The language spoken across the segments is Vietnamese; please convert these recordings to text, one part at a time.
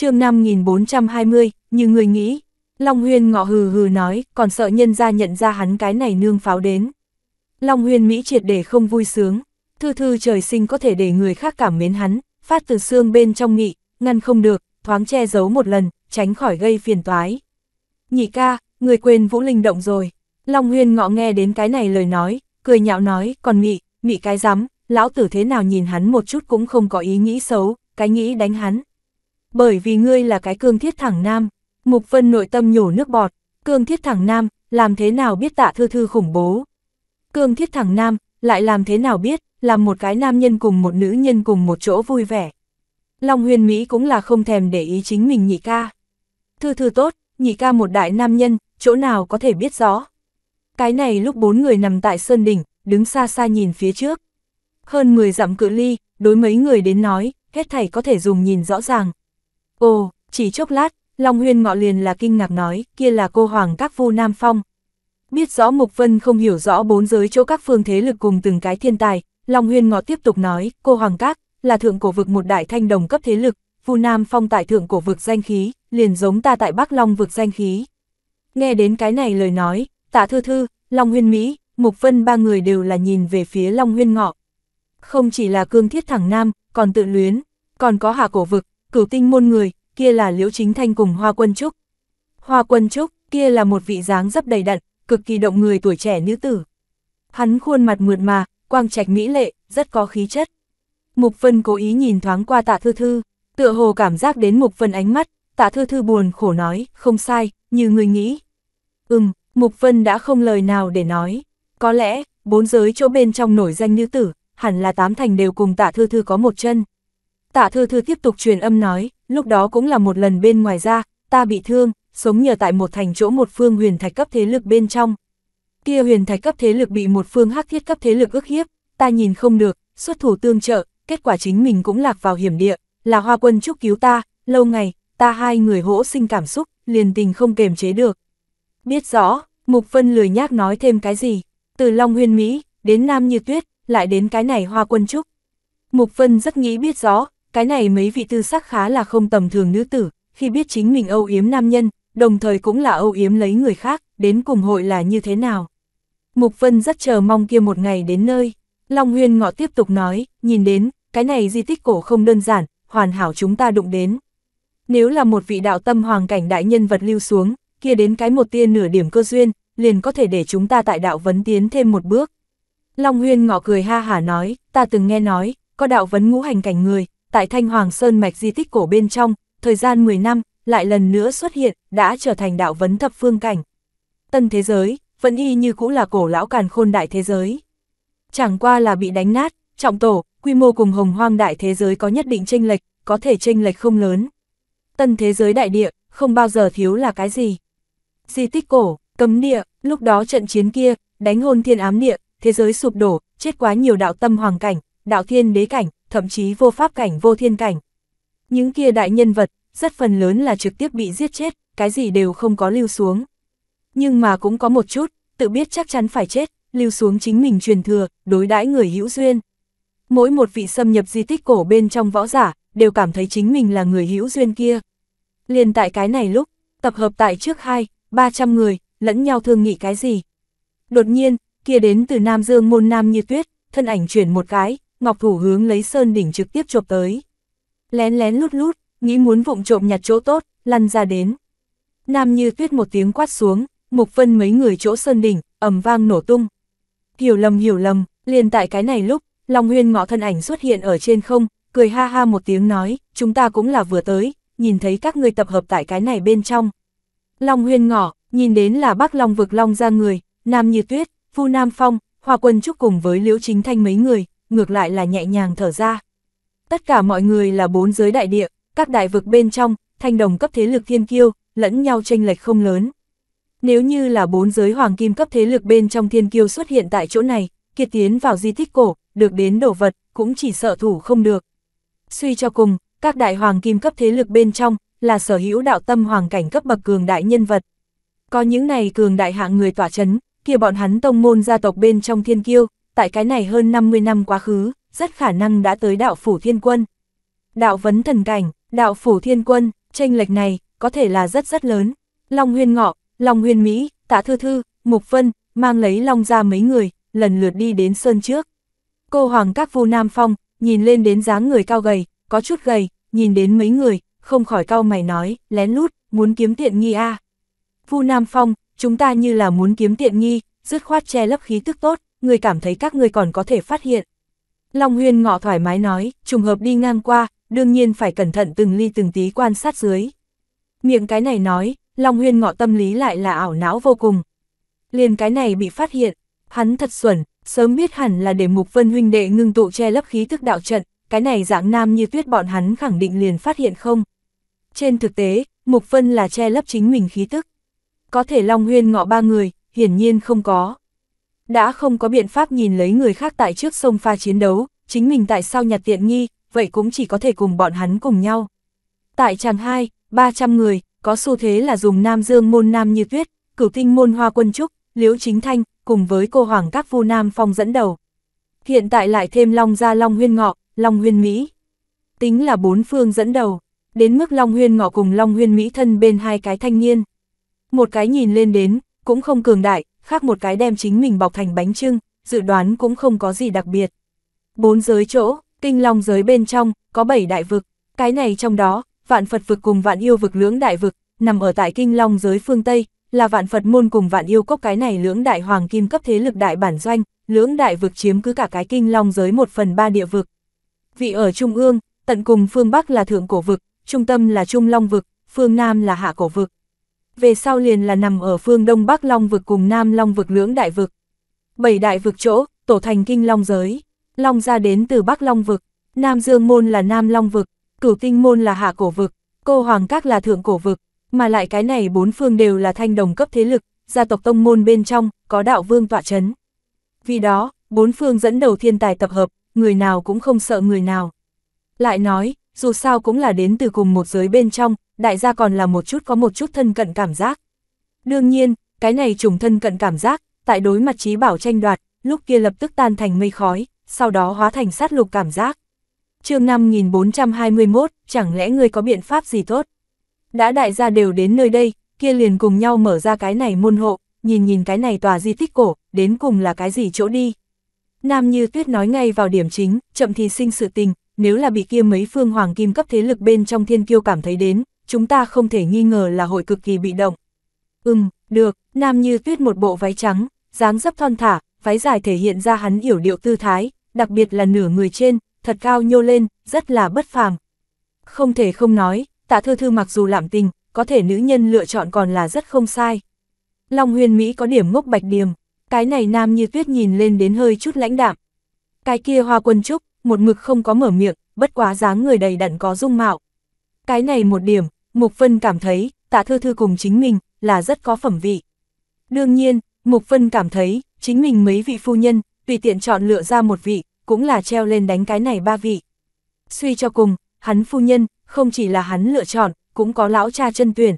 chương 5420, như người nghĩ. Long Huyên ngọ hừ hừ nói, còn sợ nhân ra nhận ra hắn cái này nương pháo đến. Long Huyên Mỹ triệt để không vui sướng, thư thư trời sinh có thể để người khác cảm mến hắn, phát từ xương bên trong nghị, ngăn không được, thoáng che giấu một lần, tránh khỏi gây phiền toái. Nhị ca, người quên Vũ Linh động rồi. Long Huyên ngọ nghe đến cái này lời nói, cười nhạo nói, còn mị, mị cái rắm lão tử thế nào nhìn hắn một chút cũng không có ý nghĩ xấu, cái nghĩ đánh hắn, bởi vì ngươi là cái cương thiết thẳng nam. Mục Vân nội tâm nhổ nước bọt, cương thiết thẳng nam, làm thế nào biết tạ thư thư khủng bố. Cương thiết thẳng nam, lại làm thế nào biết, làm một cái nam nhân cùng một nữ nhân cùng một chỗ vui vẻ. Long huyền Mỹ cũng là không thèm để ý chính mình nhị ca. Thư thư tốt, nhị ca một đại nam nhân, chỗ nào có thể biết rõ. Cái này lúc bốn người nằm tại Sơn Đỉnh, đứng xa xa nhìn phía trước. Hơn 10 dặm cự ly, đối mấy người đến nói, hết thảy có thể dùng nhìn rõ ràng, Ồ, chỉ chốc lát, Long Huyên Ngọ liền là kinh ngạc nói, kia là cô Hoàng Các Vu Nam Phong. Biết rõ Mục Vân không hiểu rõ bốn giới chỗ các phương thế lực cùng từng cái thiên tài, Long Huyên Ngọ tiếp tục nói, cô Hoàng Các, là thượng cổ vực một đại thanh đồng cấp thế lực, Vu Nam Phong tại thượng cổ vực danh khí, liền giống ta tại Bắc Long vực danh khí. Nghe đến cái này lời nói, Tạ Thư Thư, Long Huyên Mỹ, Mục Vân ba người đều là nhìn về phía Long Huyên Ngọ. Không chỉ là cương thiết thẳng nam, còn tự luyến, còn có hạ cổ vực, cửu tinh môn người, kia là Liễu Chính Thanh cùng Hoa Quân Trúc. Hoa Quân Trúc, kia là một vị dáng dấp đầy đặn, cực kỳ động người tuổi trẻ nữ tử. Hắn khuôn mặt mượt mà, quang trạch mỹ lệ, rất có khí chất. Mục Vân cố ý nhìn thoáng qua Tạ Thư Thư, tựa hồ cảm giác đến Mục Vân ánh mắt, Tạ Thư Thư buồn khổ nói, không sai, như người nghĩ. Ừm, Mục Vân đã không lời nào để nói. Có lẽ, bốn giới chỗ bên trong nổi danh nữ tử, hẳn là tám thành đều cùng Tạ Thư Thư có một chân. Tạ thư thư tiếp tục truyền âm nói, lúc đó cũng là một lần bên ngoài ra, ta bị thương, sống nhờ tại một thành chỗ một phương huyền thạch cấp thế lực bên trong. Kia huyền thạch cấp thế lực bị một phương hắc thiết cấp thế lực ức hiếp, ta nhìn không được, xuất thủ tương trợ, kết quả chính mình cũng lạc vào hiểm địa, là hoa quân chúc cứu ta, lâu ngày, ta hai người hỗ sinh cảm xúc, liền tình không kềm chế được. Biết rõ, Mục Vân lười nhác nói thêm cái gì, từ Long Huyền Mỹ, đến Nam Như Tuyết, lại đến cái này hoa quân Chúc, Mục Vân rất nghĩ biết rõ, cái này mấy vị tư sắc khá là không tầm thường nữ tử, khi biết chính mình âu yếm nam nhân, đồng thời cũng là âu yếm lấy người khác, đến cùng hội là như thế nào. Mục Vân rất chờ mong kia một ngày đến nơi. Long Huyên Ngọ tiếp tục nói, nhìn đến, cái này di tích cổ không đơn giản, hoàn hảo chúng ta đụng đến. Nếu là một vị đạo tâm hoàng cảnh đại nhân vật lưu xuống, kia đến cái một tia nửa điểm cơ duyên, liền có thể để chúng ta tại đạo vấn tiến thêm một bước. Long Huyên Ngọ cười ha hả nói, ta từng nghe nói, có đạo vấn ngũ hành cảnh người, tại Thanh Hoàng Sơn mạch di tích cổ bên trong, thời gian 10 năm, lại lần nữa xuất hiện, đã trở thành đạo vấn thập phương cảnh. Tân thế giới, vẫn y như cũ là cổ lão càn khôn đại thế giới. Chẳng qua là bị đánh nát, trọng tổ, quy mô cùng hồng hoang đại thế giới có nhất định chênh lệch, có thể chênh lệch không lớn. Tân thế giới đại địa, không bao giờ thiếu là cái gì. Di tích cổ, cấm địa, lúc đó trận chiến kia, đánh hôn thiên ám địa, thế giới sụp đổ, chết quá nhiều đạo tâm hoàng cảnh, đạo thiên đế cảnh, thậm chí vô pháp cảnh vô thiên cảnh. Những kia đại nhân vật, rất phần lớn là trực tiếp bị giết chết, cái gì đều không có lưu xuống. Nhưng mà cũng có một chút, tự biết chắc chắn phải chết, lưu xuống chính mình truyền thừa, đối đãi người hữu duyên. Mỗi một vị xâm nhập di tích cổ bên trong võ giả, đều cảm thấy chính mình là người hữu duyên kia. Liền tại cái này lúc, tập hợp tại trước hai, 300 người, lẫn nhau thương nghị cái gì. Đột nhiên, kia đến từ Nam Dương môn Nam Như Tuyết, thân ảnh chuyển một cái, Ngọc Thủ hướng lấy sơn đỉnh trực tiếp chộp tới. Lén lén lút lút, nghĩ muốn vụng trộm nhặt chỗ tốt, lăn ra đến. Nam như tuyết một tiếng quát xuống, mục phân mấy người chỗ sơn đỉnh, ầm vang nổ tung. Hiểu lầm hiểu lầm, liền tại cái này lúc, Long Huyên ngọ thân ảnh xuất hiện ở trên không, cười ha ha một tiếng nói, chúng ta cũng là vừa tới, nhìn thấy các người tập hợp tại cái này bên trong. Long Huyên ngọ, nhìn đến là Bắc Long vực Long ra người, Nam Như Tuyết, Phu Nam Phong, Hòa Quân chúc cùng với Liễu Chính Thanh mấy người, ngược lại là nhẹ nhàng thở ra. Tất cả mọi người là bốn giới đại địa, các đại vực bên trong, thanh đồng cấp thế lực thiên kiêu, lẫn nhau tranh lệch không lớn. Nếu như là bốn giới hoàng kim cấp thế lực bên trong thiên kiêu xuất hiện tại chỗ này, kiệt tiến vào di tích cổ, được đến đổ vật, cũng chỉ sợ thủ không được. Suy cho cùng, các đại hoàng kim cấp thế lực bên trong, là sở hữu đạo tâm hoàng cảnh cấp bậc cường đại nhân vật. Có những này cường đại hạng người tỏa chấn, kia bọn hắn tông môn gia tộc bên trong thiên kiêu, tại cái này hơn 50 năm quá khứ, rất khả năng đã tới đạo phủ thiên quân. Đạo vấn thần cảnh, đạo phủ thiên quân, tranh lệch này, có thể là rất rất lớn. Long huyên ngọ, Long huyên Mỹ, tạ thư thư, mục vân, mang lấy Long ra mấy người, lần lượt đi đến sơn trước. Cô hoàng các vu nam phong, nhìn lên đến dáng người cao gầy, có chút gầy, nhìn đến mấy người, không khỏi cao mày nói, lén lút, muốn kiếm tiện nghi a à. Vu Nam Phong, chúng ta như là muốn kiếm tiện nghi, dứt khoát che lấp khí tức tốt, người cảm thấy các người còn có thể phát hiện. Long huyên ngọ thoải mái nói, trùng hợp đi ngang qua, đương nhiên phải cẩn thận từng ly từng tí quan sát dưới. Miệng cái này nói, Long huyên ngọ tâm lý lại là ảo não vô cùng. Liền cái này bị phát hiện, hắn thật xuẩn, sớm biết hẳn là để mục vân huynh đệ ngưng tụ che lấp khí thức đạo trận, cái này dạng nam như tuyết bọn hắn khẳng định liền phát hiện không. Trên thực tế, mục vân là che lấp chính mình khí tức. Có thể Long huyên ngọ ba người, hiển nhiên không có đã không có biện pháp nhìn lấy người khác tại trước sông pha chiến đấu, chính mình tại sao nhặt tiện nghi, vậy cũng chỉ có thể cùng bọn hắn cùng nhau. Tại chàng 2, 300 người, có xu thế là dùng Nam Dương môn Nam như tuyết, cửu tinh môn hoa quân trúc, liễu chính thanh, cùng với cô hoàng các vu Nam phong dẫn đầu. Hiện tại lại thêm Long Gia Long Huyên Ngọ, Long Huyên Mỹ. Tính là bốn phương dẫn đầu, đến mức Long Huyên Ngọ cùng Long Huyên Mỹ thân bên hai cái thanh niên. Một cái nhìn lên đến, cũng không cường đại, khác một cái đem chính mình bọc thành bánh trưng, dự đoán cũng không có gì đặc biệt. Bốn giới chỗ, kinh long giới bên trong, có bảy đại vực, cái này trong đó, vạn Phật vực cùng vạn yêu vực lưỡng đại vực, nằm ở tại kinh long giới phương Tây, là vạn Phật môn cùng vạn yêu cốc cái này lưỡng đại hoàng kim cấp thế lực đại bản doanh, lưỡng đại vực chiếm cứ cả cái kinh long giới một phần ba địa vực. Vị ở trung ương, tận cùng phương Bắc là thượng cổ vực, trung tâm là trung long vực, phương Nam là hạ cổ vực về sau liền là nằm ở phương Đông Bắc Long vực cùng Nam Long vực lưỡng đại vực. Bảy đại vực chỗ, tổ thành kinh Long giới. Long ra đến từ Bắc Long vực, Nam Dương môn là Nam Long vực, Cửu Tinh môn là Hạ cổ vực, Cô Hoàng Các là Thượng cổ vực, mà lại cái này bốn phương đều là thanh đồng cấp thế lực, gia tộc tông môn bên trong có đạo vương tọa chấn. Vì đó, bốn phương dẫn đầu thiên tài tập hợp, người nào cũng không sợ người nào. Lại nói, dù sao cũng là đến từ cùng một giới bên trong, đại gia còn là một chút có một chút thân cận cảm giác. Đương nhiên, cái này trùng thân cận cảm giác, tại đối mặt trí bảo tranh đoạt, lúc kia lập tức tan thành mây khói, sau đó hóa thành sát lục cảm giác. chương 5421, chẳng lẽ người có biện pháp gì tốt? Đã đại gia đều đến nơi đây, kia liền cùng nhau mở ra cái này môn hộ, nhìn nhìn cái này tòa di tích cổ, đến cùng là cái gì chỗ đi. Nam Như Tuyết nói ngay vào điểm chính, chậm thì sinh sự tình, nếu là bị kia mấy phương hoàng kim cấp thế lực bên trong thiên kiêu cảm thấy đến, chúng ta không thể nghi ngờ là hội cực kỳ bị động. Ừm, được, nam như tuyết một bộ váy trắng, dáng dấp thon thả, váy dài thể hiện ra hắn yểu điệu tư thái, đặc biệt là nửa người trên, thật cao nhô lên, rất là bất phàm. Không thể không nói, tạ thư thư mặc dù lạm tình, có thể nữ nhân lựa chọn còn là rất không sai. Long huyền Mỹ có điểm ngốc bạch điềm, cái này nam như tuyết nhìn lên đến hơi chút lãnh đạm. Cái kia hoa quân trúc, một mực không có mở miệng, bất quá dáng người đầy đặn có dung mạo. Cái này một điểm, Mục Vân cảm thấy, tạ thư thư cùng chính mình, là rất có phẩm vị. Đương nhiên, Mục Vân cảm thấy, chính mình mấy vị phu nhân, tùy tiện chọn lựa ra một vị, cũng là treo lên đánh cái này ba vị. Suy cho cùng, hắn phu nhân, không chỉ là hắn lựa chọn, cũng có lão cha chân tuyển.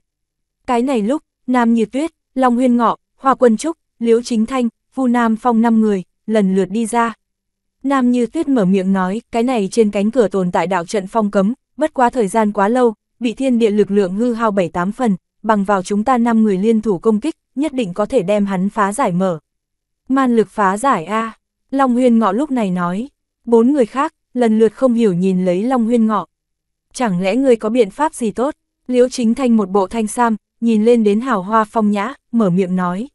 Cái này lúc, Nam Như Tuyết, Long Huyên Ngọ, Hoa Quân Trúc, Liễu Chính Thanh, Vu Nam Phong năm người, lần lượt đi ra. Nam Như Tuyết mở miệng nói, cái này trên cánh cửa tồn tại đạo trận phong cấm, bất quá thời gian quá lâu, bị thiên địa lực lượng hư hao bảy tám phần, bằng vào chúng ta năm người liên thủ công kích, nhất định có thể đem hắn phá giải mở. Man lực phá giải A, Long Huyên Ngọ lúc này nói, bốn người khác, lần lượt không hiểu nhìn lấy Long Huyên Ngọ. Chẳng lẽ người có biện pháp gì tốt, Liễu Chính Thanh một bộ thanh sam, nhìn lên đến hào hoa phong nhã, mở miệng nói.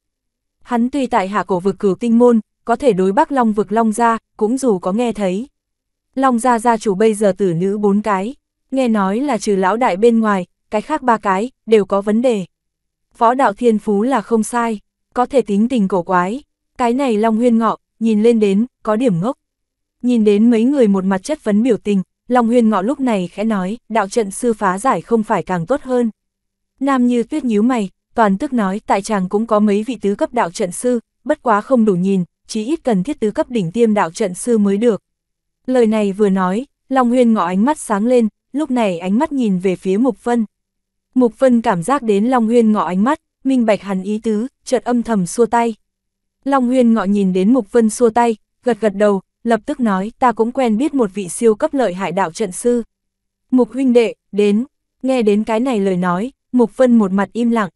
Hắn tuy tại hạ cổ vực cửu tinh môn, có thể đối Bắc Long vực Long gia cũng dù có nghe thấy. Long gia gia chủ bây giờ tử nữ bốn cái, nghe nói là trừ lão đại bên ngoài, cái khác ba cái, đều có vấn đề. Võ đạo thiên phú là không sai, có thể tính tình cổ quái, cái này Long Huyên Ngọ, nhìn lên đến, có điểm ngốc. Nhìn đến mấy người một mặt chất vấn biểu tình, Long Huyên Ngọ lúc này khẽ nói, đạo trận sư phá giải không phải càng tốt hơn. Nam như tuyết nhíu mày, toàn tức nói tại chàng cũng có mấy vị tứ cấp đạo trận sư, bất quá không đủ nhìn, chí ít cần thiết tứ cấp đỉnh tiêm đạo trận sư mới được. Lời này vừa nói, Long Huyên ngọ ánh mắt sáng lên, lúc này ánh mắt nhìn về phía Mục Vân. Mục Vân cảm giác đến Long Huyên ngọ ánh mắt, minh bạch hẳn ý tứ, chợt âm thầm xua tay. Long Huyên ngọ nhìn đến Mục Vân xua tay, gật gật đầu, lập tức nói ta cũng quen biết một vị siêu cấp lợi hại đạo trận sư. Mục huynh đệ, đến, nghe đến cái này lời nói, Mục Vân một mặt im lặng.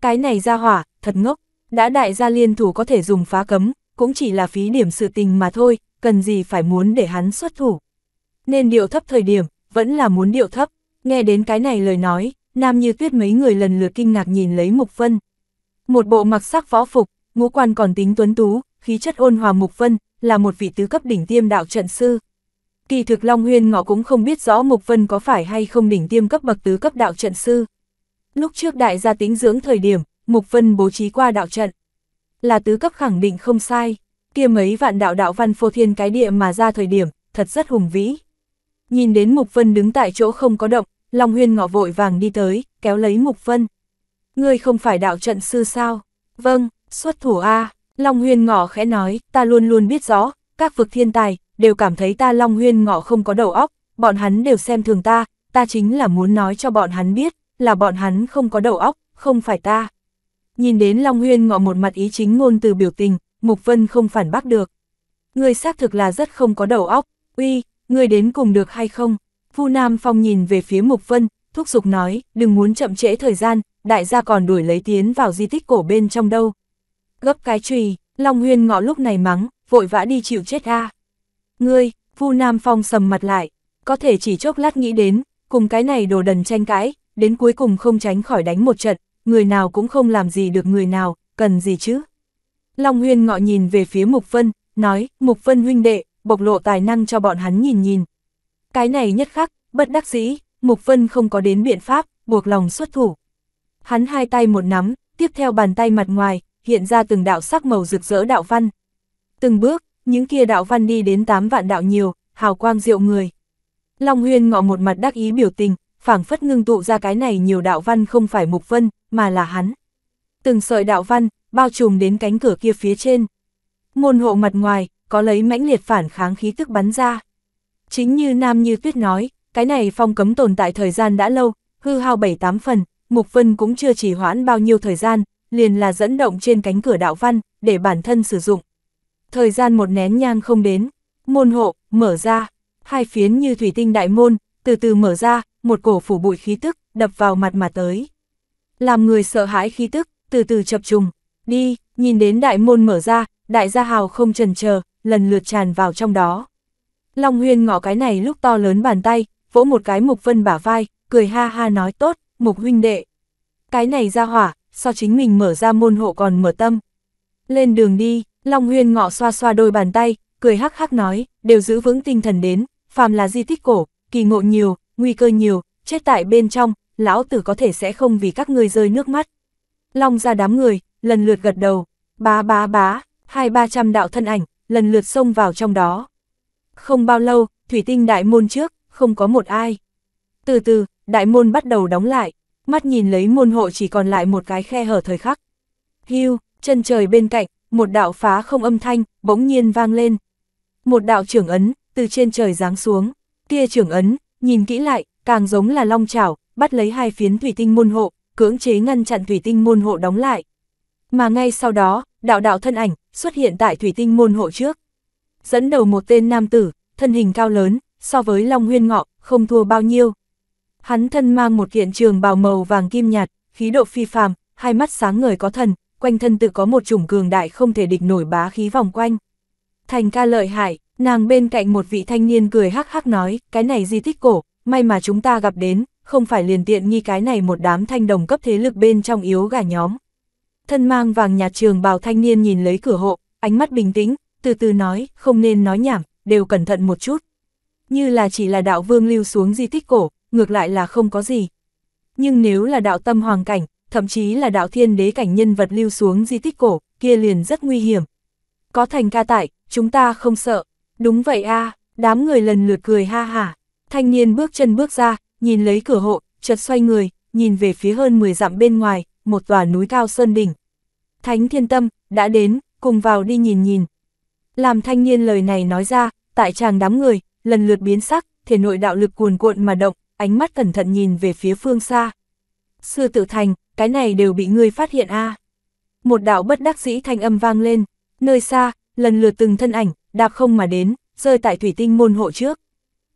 Cái này ra hỏa, thật ngốc, đã đại gia liên thủ có thể dùng phá cấm, cũng chỉ là phí điểm sự tình mà thôi, cần gì phải muốn để hắn xuất thủ. Nên điệu thấp thời điểm, vẫn là muốn điệu thấp, nghe đến cái này lời nói, nam như tuyết mấy người lần lượt kinh ngạc nhìn lấy Mục Vân. Một bộ mặc sắc võ phục, ngũ quan còn tính tuấn tú, khí chất ôn hòa Mục Vân, là một vị tứ cấp đỉnh tiêm đạo trận sư. Kỳ thực Long Huyên ngọ cũng không biết rõ Mục Vân có phải hay không đỉnh tiêm cấp bậc tứ cấp đạo trận sư. Lúc trước đại gia tính dưỡng thời điểm, Mục Vân bố trí qua đạo trận là tứ cấp khẳng định không sai, kia mấy vạn đạo đạo văn phô thiên cái địa mà ra thời điểm, thật rất hùng vĩ. Nhìn đến Mục Vân đứng tại chỗ không có động, Long Huyên ngọ vội vàng đi tới, kéo lấy Mục Vân. Ngươi không phải đạo trận sư sao? Vâng, xuất thủ A, Long Huyên ngọ khẽ nói, ta luôn luôn biết rõ, các vực thiên tài, đều cảm thấy ta Long Huyên ngọ không có đầu óc, bọn hắn đều xem thường ta, ta chính là muốn nói cho bọn hắn biết, là bọn hắn không có đầu óc, không phải ta nhìn đến Long Huyên ngọ một mặt ý chính ngôn từ biểu tình, Mục Vân không phản bác được. Người xác thực là rất không có đầu óc, uy, người đến cùng được hay không? Vu Nam Phong nhìn về phía Mục Vân, thúc giục nói, đừng muốn chậm trễ thời gian, đại gia còn đuổi lấy tiến vào di tích cổ bên trong đâu. Gấp cái chùy, Long Huyên ngọ lúc này mắng, vội vã đi chịu chết a. Ngươi, Vu Nam Phong sầm mặt lại, có thể chỉ chốc lát nghĩ đến, cùng cái này đồ đần tranh cãi, đến cuối cùng không tránh khỏi đánh một trận, người nào cũng không làm gì được người nào, cần gì chứ? Long Huyên ngọ nhìn về phía Mục Vân, nói, Mục Vân huynh đệ, bộc lộ tài năng cho bọn hắn nhìn nhìn. Cái này nhất khắc, bất đắc dĩ, Mục Vân không có đến biện pháp, buộc lòng xuất thủ. Hắn hai tay một nắm, tiếp theo bàn tay mặt ngoài, hiện ra từng đạo sắc màu rực rỡ đạo văn. Từng bước, những kia đạo văn đi đến 8 vạn đạo nhiều, hào quang diệu người. Long Huyên ngọ một mặt đắc ý biểu tình, phảng phất ngưng tụ ra cái này nhiều đạo văn không phải Mục Vân, mà là hắn. Từng sợi đạo văn, bao trùm đến cánh cửa kia phía trên. Môn hộ mặt ngoài, có lấy mãnh liệt phản kháng khí tức bắn ra. Chính như Nam Như Tuyết nói, cái này phong cấm tồn tại thời gian đã lâu, hư hao bảy tám phần, Mục Vân cũng chưa chỉ hoãn bao nhiêu thời gian, liền là dẫn động trên cánh cửa đạo văn, để bản thân sử dụng. Thời gian một nén nhang không đến, môn hộ, mở ra, hai phiến như thủy tinh đại môn, từ từ mở ra, một cổ phủ bụi khí tức, đập vào mặt mà tới. Làm người sợ hãi khí tức, từ từ chập trùng, đi, nhìn đến đại môn mở ra, đại gia hào không trần chờ lần lượt tràn vào trong đó. Long Huyên ngọ cái này lúc to lớn bàn tay, vỗ một cái Mục Vân bả vai, cười ha ha nói tốt, Mục huynh đệ. Cái này ra hỏa, so chính mình mở ra môn hộ còn mở tâm. Lên đường đi, Long Huyên ngọ xoa xoa đôi bàn tay, cười hắc hắc nói, đều giữ vững tinh thần đến, phàm là di tích cổ, kỳ ngộ nhiều, nguy cơ nhiều, chết tại bên trong, lão tử có thể sẽ không vì các ngươi rơi nước mắt. Long ra đám người, lần lượt gật đầu, bá bá bá, hai ba trăm đạo thân ảnh, lần lượt xông vào trong đó. Không bao lâu, thủy tinh đại môn trước, không có một ai. Từ từ, đại môn bắt đầu đóng lại, mắt nhìn lấy môn hộ chỉ còn lại một cái khe hở thời khắc. Hưu, chân trời bên cạnh, một đạo phá không âm thanh, bỗng nhiên vang lên. Một đạo trưởng ấn, từ trên trời giáng xuống, kia trưởng ấn, nhìn kỹ lại, càng giống là long chảo, bắt lấy hai phiến thủy tinh môn hộ, cưỡng chế ngăn chặn thủy tinh môn hộ đóng lại. Mà ngay sau đó, đạo đạo thân ảnh xuất hiện tại thủy tinh môn hộ trước. Dẫn đầu một tên nam tử, thân hình cao lớn, so với Long Huyên Ngọ, không thua bao nhiêu. Hắn thân mang một kiện trường bào màu vàng kim nhạt, khí độ phi phàm, hai mắt sáng ngời có thần, quanh thân tự có một chủng cường đại không thể địch nổi bá khí vòng quanh. Thành ca lợi hại, Nàng bên cạnh một vị thanh niên cười hắc hắc nói, cái này di tích cổ, may mà chúng ta gặp đến, không phải liền tiện nghi cái này một đám thanh đồng cấp thế lực bên trong yếu gà nhóm. Thân mang vàng nhạt trường bào thanh niên nhìn lấy cửa hộ, ánh mắt bình tĩnh, từ từ nói, không nên nói nhảm, đều cẩn thận một chút. Như là chỉ là đạo vương lưu xuống di tích cổ, ngược lại là không có gì. Nhưng nếu là đạo tâm hoàng cảnh, thậm chí là đạo thiên đế cảnh nhân vật lưu xuống di tích cổ, kia liền rất nguy hiểm. Có thành ca tại, chúng ta không sợ, Đúng vậy a à, đám người lần lượt cười ha hả. Thanh niên bước chân bước ra, nhìn lấy cửa hộ, chợt xoay người, nhìn về phía hơn 10 dặm bên ngoài, một tòa núi cao sơn đỉnh. Thánh thiên tâm, đã đến, cùng vào đi nhìn nhìn. Làm thanh niên lời này nói ra, tại chàng đám người, lần lượt biến sắc, thể nội đạo lực cuồn cuộn mà động, ánh mắt cẩn thận nhìn về phía phương xa. Sư tự thành, cái này đều bị ngươi phát hiện a à. Một đạo bất đắc dĩ thanh âm vang lên, nơi xa, lần lượt từng thân ảnh, đạp không mà đến, rơi tại thủy tinh môn hộ trước.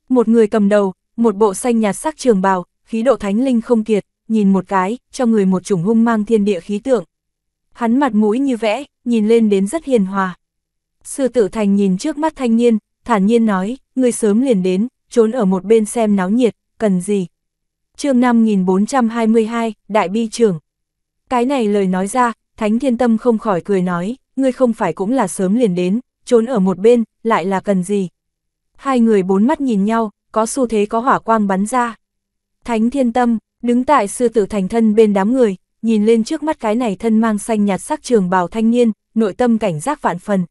Một người cầm đầu, một bộ xanh nhạt sắc trường bào, khí độ thánh linh không kiệt, nhìn một cái, cho người một chủng hung mang thiên địa khí tượng. Hắn mặt mũi như vẽ, nhìn lên đến rất hiền hòa. Sư tử thành nhìn trước mắt thanh niên, thản nhiên nói, người sớm liền đến, trốn ở một bên xem náo nhiệt, cần gì. chương 5422, Đại Bi trưởng Cái này lời nói ra, Thánh Thiên Tâm không khỏi cười nói, ngươi không phải cũng là sớm liền đến, trốn ở một bên, lại là cần gì? Hai người bốn mắt nhìn nhau, có xu thế có hỏa quang bắn ra. Thánh thiên tâm, đứng tại sư tử thành thân bên đám người, nhìn lên trước mắt cái này thân mang xanh nhạt sắc trường bào thanh niên, nội tâm cảnh giác vạn phần.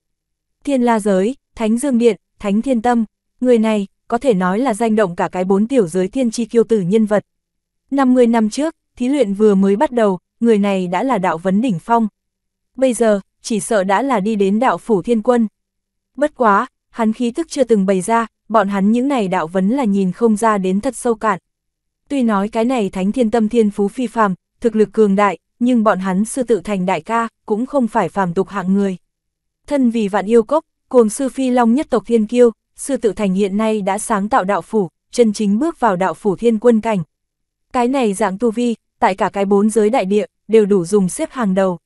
Thiên la giới, thánh dương điện, thánh thiên tâm, người này, có thể nói là danh động cả cái bốn tiểu giới thiên tri kiêu tử nhân vật. 50 năm trước, thí luyện vừa mới bắt đầu, người này đã là đạo vấn đỉnh phong. Bây giờ, chỉ sợ đã là đi đến đạo phủ thiên quân bất quá, hắn khí thức chưa từng bày ra, bọn hắn những này đạo vấn là nhìn không ra đến thật sâu cạn. Tuy nói cái này thánh thiên tâm thiên phú phi phàm, thực lực cường đại, nhưng bọn hắn sư tự thành đại ca, cũng không phải phàm tục hạng người. Thân vì vạn yêu cốc, cuồng sư phi long nhất tộc thiên kiêu, sư tự thành hiện nay đã sáng tạo đạo phủ, chân chính bước vào đạo phủ thiên quân cảnh. Cái này dạng tu vi, tại cả cái bốn giới đại địa, đều đủ dùng xếp hàng đầu.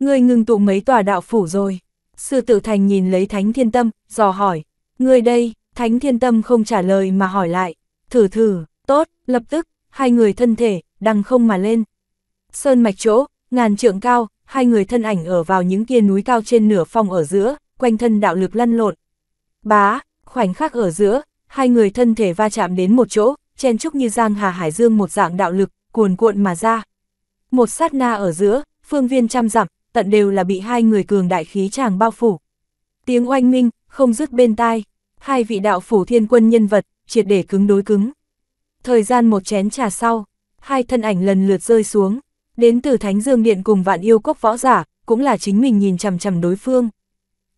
Người ngừng tụ mấy tòa đạo phủ rồi sư tử thành nhìn lấy thánh thiên tâm, dò hỏi, người đây, thánh thiên tâm không trả lời mà hỏi lại, thử thử, tốt, lập tức, hai người thân thể, đằng không mà lên. Sơn mạch chỗ, ngàn trượng cao, hai người thân ảnh ở vào những kia núi cao trên nửa phong ở giữa, quanh thân đạo lực lăn lộn. Bá, khoảnh khắc ở giữa, hai người thân thể va chạm đến một chỗ, chen trúc như giang hà hải dương một dạng đạo lực, cuồn cuộn mà ra. Một sát na ở giữa, phương viên trăm dặm, tận đều là bị hai người cường đại khí chàng bao phủ. Tiếng oanh minh, không dứt bên tai, hai vị đạo phủ thiên quân nhân vật, triệt để cứng đối cứng. Thời gian một chén trà sau, hai thân ảnh lần lượt rơi xuống, đến từ Thánh Dương Điện cùng vạn yêu quốc võ giả, cũng là chính mình nhìn chằm chằm đối phương.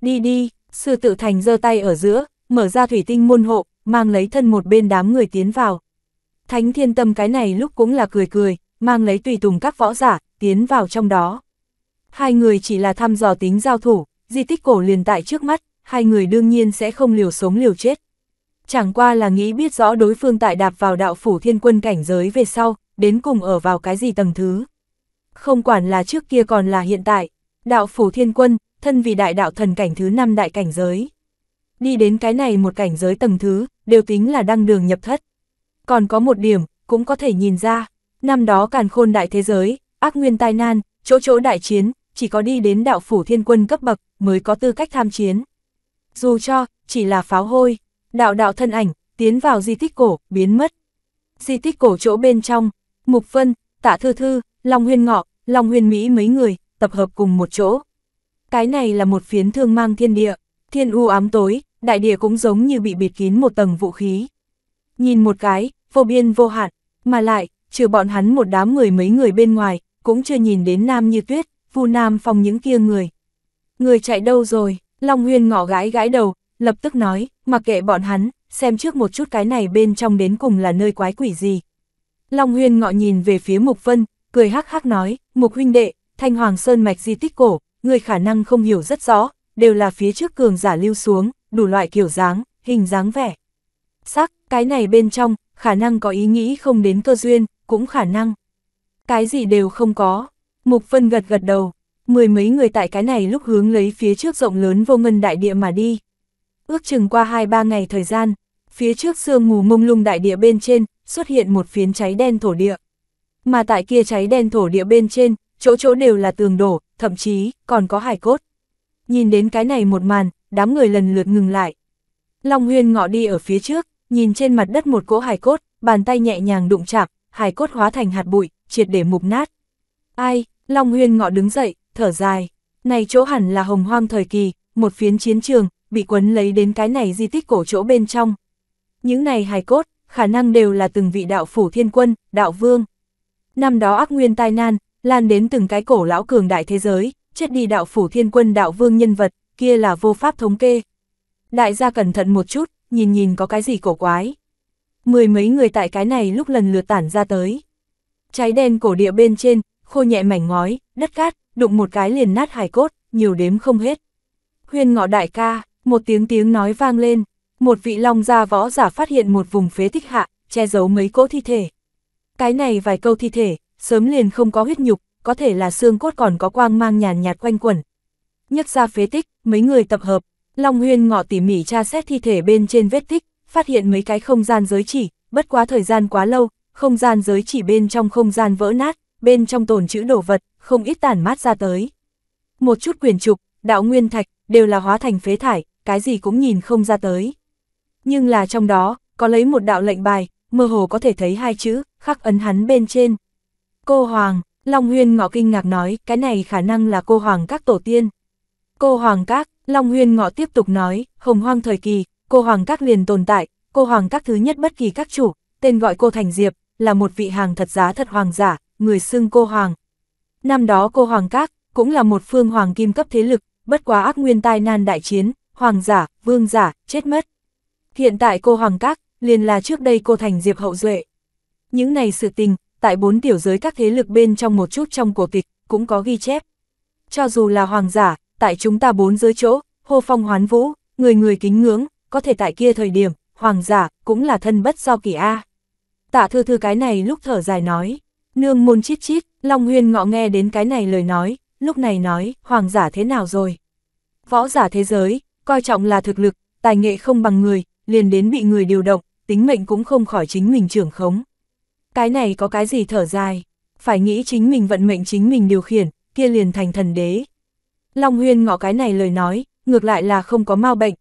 Đi đi, sư tự thành giơ tay ở giữa, mở ra thủy tinh môn hộ, mang lấy thân một bên đám người tiến vào. Thánh thiên tâm cái này lúc cũng là cười cười, mang lấy tùy tùng các võ giả, tiến vào trong đó hai người chỉ là thăm dò tính giao thủ, di tích cổ liền tại trước mắt, hai người đương nhiên sẽ không liều sống liều chết. Chẳng qua là nghĩ biết rõ đối phương tại đạp vào đạo phủ thiên quân cảnh giới về sau, đến cùng ở vào cái gì tầng thứ. Không quản là trước kia còn là hiện tại, đạo phủ thiên quân, thân vì đại đạo thần cảnh thứ 5 đại cảnh giới. Đi đến cái này một cảnh giới tầng thứ, đều tính là đăng đường nhập thất. Còn có một điểm, cũng có thể nhìn ra, năm đó càn khôn đại thế giới, ác nguyên tai nan, chỗ chỗ đại chiến, chỉ có đi đến đạo phủ thiên quân cấp bậc mới có tư cách tham chiến. Dù cho, chỉ là pháo hôi, đạo đạo thân ảnh, tiến vào di tích cổ, biến mất. Di tích cổ chỗ bên trong, Mục Vân, Tạ Thư Thư, Long Huyên Ngọ, Long Huyên Mỹ mấy người, tập hợp cùng một chỗ. Cái này là một phiến thương mang thiên địa, thiên u ám tối, đại địa cũng giống như bị bịt kín một tầng vũ khí. Nhìn một cái, vô biên vô hạn, mà lại, trừ bọn hắn một đám người mấy người bên ngoài, cũng chưa nhìn đến nam như tuyết, Vu Nam Phong những kia người. Người chạy đâu rồi? Long Huyên ngỏ gái gái đầu, lập tức nói, mặc kệ bọn hắn, xem trước một chút cái này bên trong đến cùng là nơi quái quỷ gì. Long Huyên ngọ nhìn về phía Mục Vân, cười hắc hắc nói, Mục huynh đệ, Thanh Hoàng Sơn mạch di tích cổ, người khả năng không hiểu rất rõ, đều là phía trước cường giả lưu xuống, đủ loại kiểu dáng, hình dáng vẻ. Sắc, cái này bên trong, khả năng có ý nghĩ không đến cơ duyên, cũng khả năng. Cái gì đều không có, Mục Vân gật gật đầu, mười mấy người tại cái này lúc hướng lấy phía trước rộng lớn vô ngân đại địa mà đi. Ước chừng qua hai ba ngày thời gian, phía trước sương mù mông lung đại địa bên trên, xuất hiện một phiến cháy đen thổ địa. Mà tại kia cháy đen thổ địa bên trên, chỗ chỗ đều là tường đổ, thậm chí còn có hải cốt. Nhìn đến cái này một màn, đám người lần lượt ngừng lại. Long Huyên ngọ đi ở phía trước, nhìn trên mặt đất một cỗ hải cốt, bàn tay nhẹ nhàng đụng chạm, hải cốt hóa thành hạt bụi, triệt để mục nát. Ai, Long huyên ngọ đứng dậy, thở dài. Này chỗ hẳn là hồng hoang thời kỳ, một phiến chiến trường, bị quấn lấy đến cái này di tích cổ chỗ bên trong. Những này hài cốt, khả năng đều là từng vị đạo phủ thiên quân, đạo vương. Năm đó ác nguyên tai nan, lan đến từng cái cổ lão cường đại thế giới, chết đi đạo phủ thiên quân đạo vương nhân vật, kia là vô pháp thống kê. Đại gia cẩn thận một chút, nhìn nhìn có cái gì cổ quái. Mười mấy người tại cái này lúc lần lượt tản ra tới. Cháy đen cổ địa bên trên, khô nhẹ mảnh ngói, đất cát, đụng một cái liền nát hài cốt, nhiều đếm không hết. Huyên ngọ đại ca, một tiếng tiếng nói vang lên, một vị long gia võ giả phát hiện một vùng phế tích hạ, che giấu mấy cỗ thi thể. Cái này vài câu thi thể, sớm liền không có huyết nhục, có thể là xương cốt còn có quang mang nhàn nhạt quanh quẩn. Nhất ra phế tích, mấy người tập hợp, Long Huyên ngọ tỉ mỉ tra xét thi thể bên trên vết tích, phát hiện mấy cái không gian giới chỉ, bất quá thời gian quá lâu, không gian giới chỉ bên trong không gian vỡ nát, bên trong tồn chữ đồ vật, không ít tàn mát ra tới. Một chút quyền trục, đạo nguyên thạch, đều là hóa thành phế thải, cái gì cũng nhìn không ra tới. Nhưng là trong đó, có lấy một đạo lệnh bài, mơ hồ có thể thấy hai chữ, khắc ấn hắn bên trên. Cô Hoàng, Long Huyên Ngọ kinh ngạc nói, cái này khả năng là cô Hoàng các tổ tiên. Cô Hoàng các, Long Huyên Ngọ tiếp tục nói, hồng hoang thời kỳ, cô Hoàng các liền tồn tại, cô Hoàng các thứ nhất bất kỳ các chủ, tên gọi cô Thành Diệp, là một vị hàng thật giá thật hoàng giả, người xưng cô Hoàng. Năm đó cô Hoàng Các, cũng là một phương Hoàng Kim cấp thế lực, bất quá ác nguyên tai nan đại chiến, Hoàng giả, Vương giả, chết mất. Hiện tại cô Hoàng Các, liền là trước đây cô thành Diệp Hậu Duệ. Những này sự tình, tại bốn tiểu giới các thế lực bên trong một chút trong cổ tịch, cũng có ghi chép. Cho dù là Hoàng giả, tại chúng ta bốn giới chỗ, hô phong hoán vũ, người người kính ngưỡng, có thể tại kia thời điểm, hoàng giả, cũng là thân bất do kỳ A. Tạ thư thư cái này lúc thở dài nói. Nương môn chít chít, Long Huyên ngọ nghe đến cái này lời nói, lúc này nói, hoàng giả thế nào rồi? Võ giả thế giới, coi trọng là thực lực, tài nghệ không bằng người, liền đến bị người điều động, tính mệnh cũng không khỏi chính mình trưởng khống. Cái này có cái gì thở dài, phải nghĩ chính mình vận mệnh chính mình điều khiển, kia liền thành thần đế. Long Huyên ngọ cái này lời nói, ngược lại là không có mau bệnh.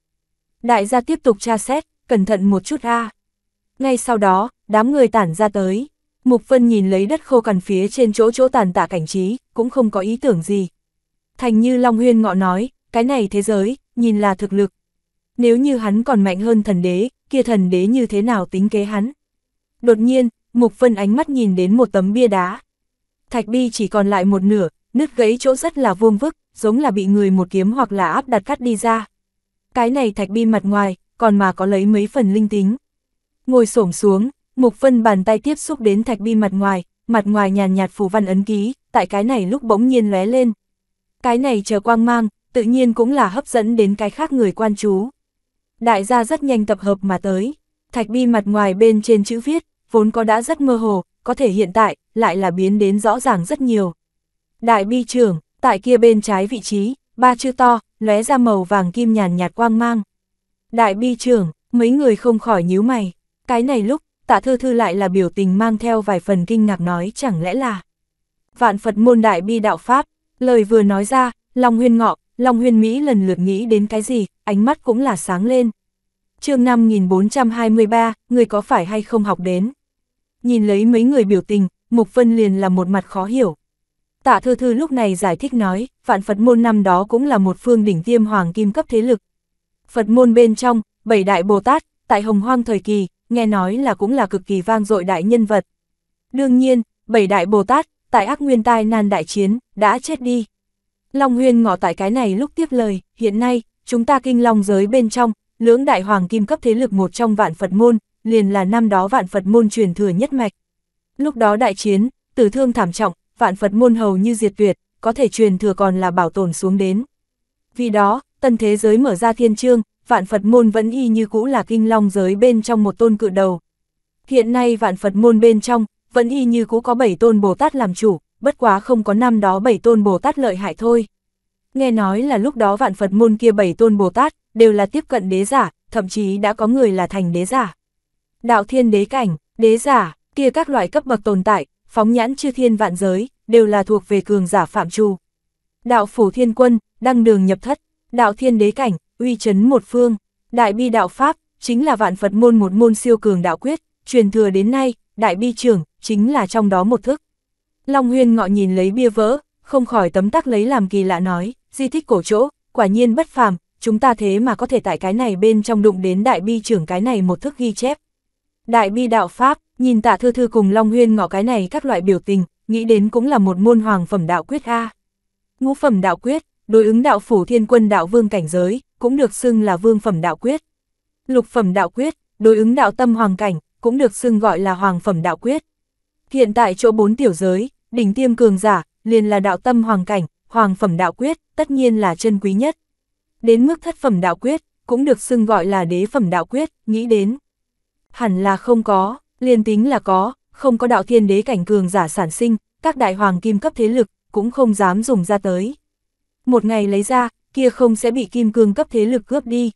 Đại gia tiếp tục tra xét, cẩn thận một chút a. Ngay sau đó, đám người tản ra tới. Mục Vân nhìn lấy đất khô cằn phía trên chỗ chỗ tàn tạ cảnh trí, cũng không có ý tưởng gì. Thành như Long Huyên ngọ nói, cái này thế giới, nhìn là thực lực. Nếu như hắn còn mạnh hơn thần đế, kia thần đế như thế nào tính kế hắn? Đột nhiên, Mục Vân ánh mắt nhìn đến một tấm bia đá. Thạch bi chỉ còn lại một nửa, nứt gãy chỗ rất là vuông vức, giống là bị người một kiếm hoặc là áp đặt cắt đi ra. Cái này thạch bi mặt ngoài, còn mà có lấy mấy phần linh tính. Ngồi xổm xuống, Mục Vân bàn tay tiếp xúc đến thạch bi mặt ngoài, mặt ngoài nhàn nhạt phù văn ấn ký, tại cái này lúc bỗng nhiên lóe lên. Cái này chờ quang mang, tự nhiên cũng là hấp dẫn đến cái khác người quan chú. Đại gia rất nhanh tập hợp mà tới, thạch bi mặt ngoài bên trên chữ viết, vốn có đã rất mơ hồ, có thể hiện tại, lại là biến đến rõ ràng rất nhiều. Đại bi trưởng, tại kia bên trái vị trí, ba chữ to, lóe ra màu vàng kim nhàn nhạt quang mang. Đại bi trưởng, mấy người không khỏi nhíu mày, cái này lúc, tạ thư thư lại là biểu tình mang theo vài phần kinh ngạc nói chẳng lẽ là vạn Phật môn đại bi đạo Pháp, lời vừa nói ra, Long Huyên Ngọ, Long Huyên Mỹ lần lượt nghĩ đến cái gì, ánh mắt cũng là sáng lên. chương 5423, người có phải hay không học đến? Nhìn lấy mấy người biểu tình, Mục Vân liền là một mặt khó hiểu. Tạ Thư Thư lúc này giải thích nói, vạn Phật môn năm đó cũng là một phương đỉnh tiêm hoàng kim cấp thế lực. Phật môn bên trong, bảy đại Bồ Tát, tại Hồng Hoang thời kỳ, nghe nói là cũng là cực kỳ vang dội đại nhân vật. Đương nhiên, bảy đại Bồ Tát, tại ác nguyên tai nan đại chiến, đã chết đi. Long Huyên ngỏ tại cái này lúc tiếp lời, hiện nay, chúng ta kinh long giới bên trong, lưỡng đại hoàng kim cấp thế lực một trong vạn Phật môn, liền là năm đó vạn Phật môn truyền thừa nhất mạch. Lúc đó đại chiến, tử thương thảm trọng, vạn Phật môn hầu như diệt tuyệt, có thể truyền thừa còn là bảo tồn xuống đến. Vì đó, tân thế giới mở ra thiên chương, vạn Phật môn vẫn y như cũ là kinh long giới bên trong một tôn cự đầu. Hiện nay vạn Phật môn bên trong, vẫn y như cũ có bảy tôn Bồ Tát làm chủ, bất quá không có năm đó bảy tôn Bồ Tát lợi hại thôi. Nghe nói là lúc đó vạn Phật môn kia bảy tôn Bồ Tát, đều là tiếp cận đế giả, thậm chí đã có người là thành đế giả. Đạo thiên đế cảnh, đế giả, kia các loại cấp bậc tồn tại, phóng nhãn chư thiên vạn giới, đều là thuộc về cường giả phạm trù. Đạo phủ thiên quân, đăng đường nhập thất, đạo thiên đế cảnh, uy chấn một phương. Đại bi đạo Pháp, chính là vạn Phật môn một môn siêu cường đạo quyết, truyền thừa đến nay, đại bi trưởng, chính là trong đó một thức. Long Huyên ngọ nhìn lấy bia vỡ, không khỏi tấm tắc lấy làm kỳ lạ nói, di tích cổ chỗ, quả nhiên bất phàm, chúng ta thế mà có thể tại cái này bên trong đụng đến đại bi trưởng cái này một thức ghi chép. Đại bi đạo Pháp, nhìn tạ thư thư cùng Long Huyên ngọ cái này các loại biểu tình, nghĩ đến cũng là một môn hoàng phẩm đạo quyết A. Ngũ phẩm đạo quyết, đối ứng đạo phủ thiên quân đạo vương cảnh giới, cũng được xưng là vương phẩm đạo quyết. Lục phẩm đạo quyết, đối ứng đạo tâm hoàng cảnh, cũng được xưng gọi là hoàng phẩm đạo quyết. Hiện tại chỗ bốn tiểu giới, đỉnh tiêm cường giả, liền là đạo tâm hoàng cảnh, hoàng phẩm đạo quyết, tất nhiên là chân quý nhất. Đến mức thất phẩm đạo quyết, cũng được xưng gọi là đế phẩm đạo quyết, nghĩ đến. Hẳn là không có, liền tính là có, không có đạo thiên đế cảnh cường giả sản sinh, các đại hoàng kim cấp thế lực, cũng không dám dùng ra tới một ngày lấy ra, kia không sẽ bị kim cương cấp thế lực cướp đi.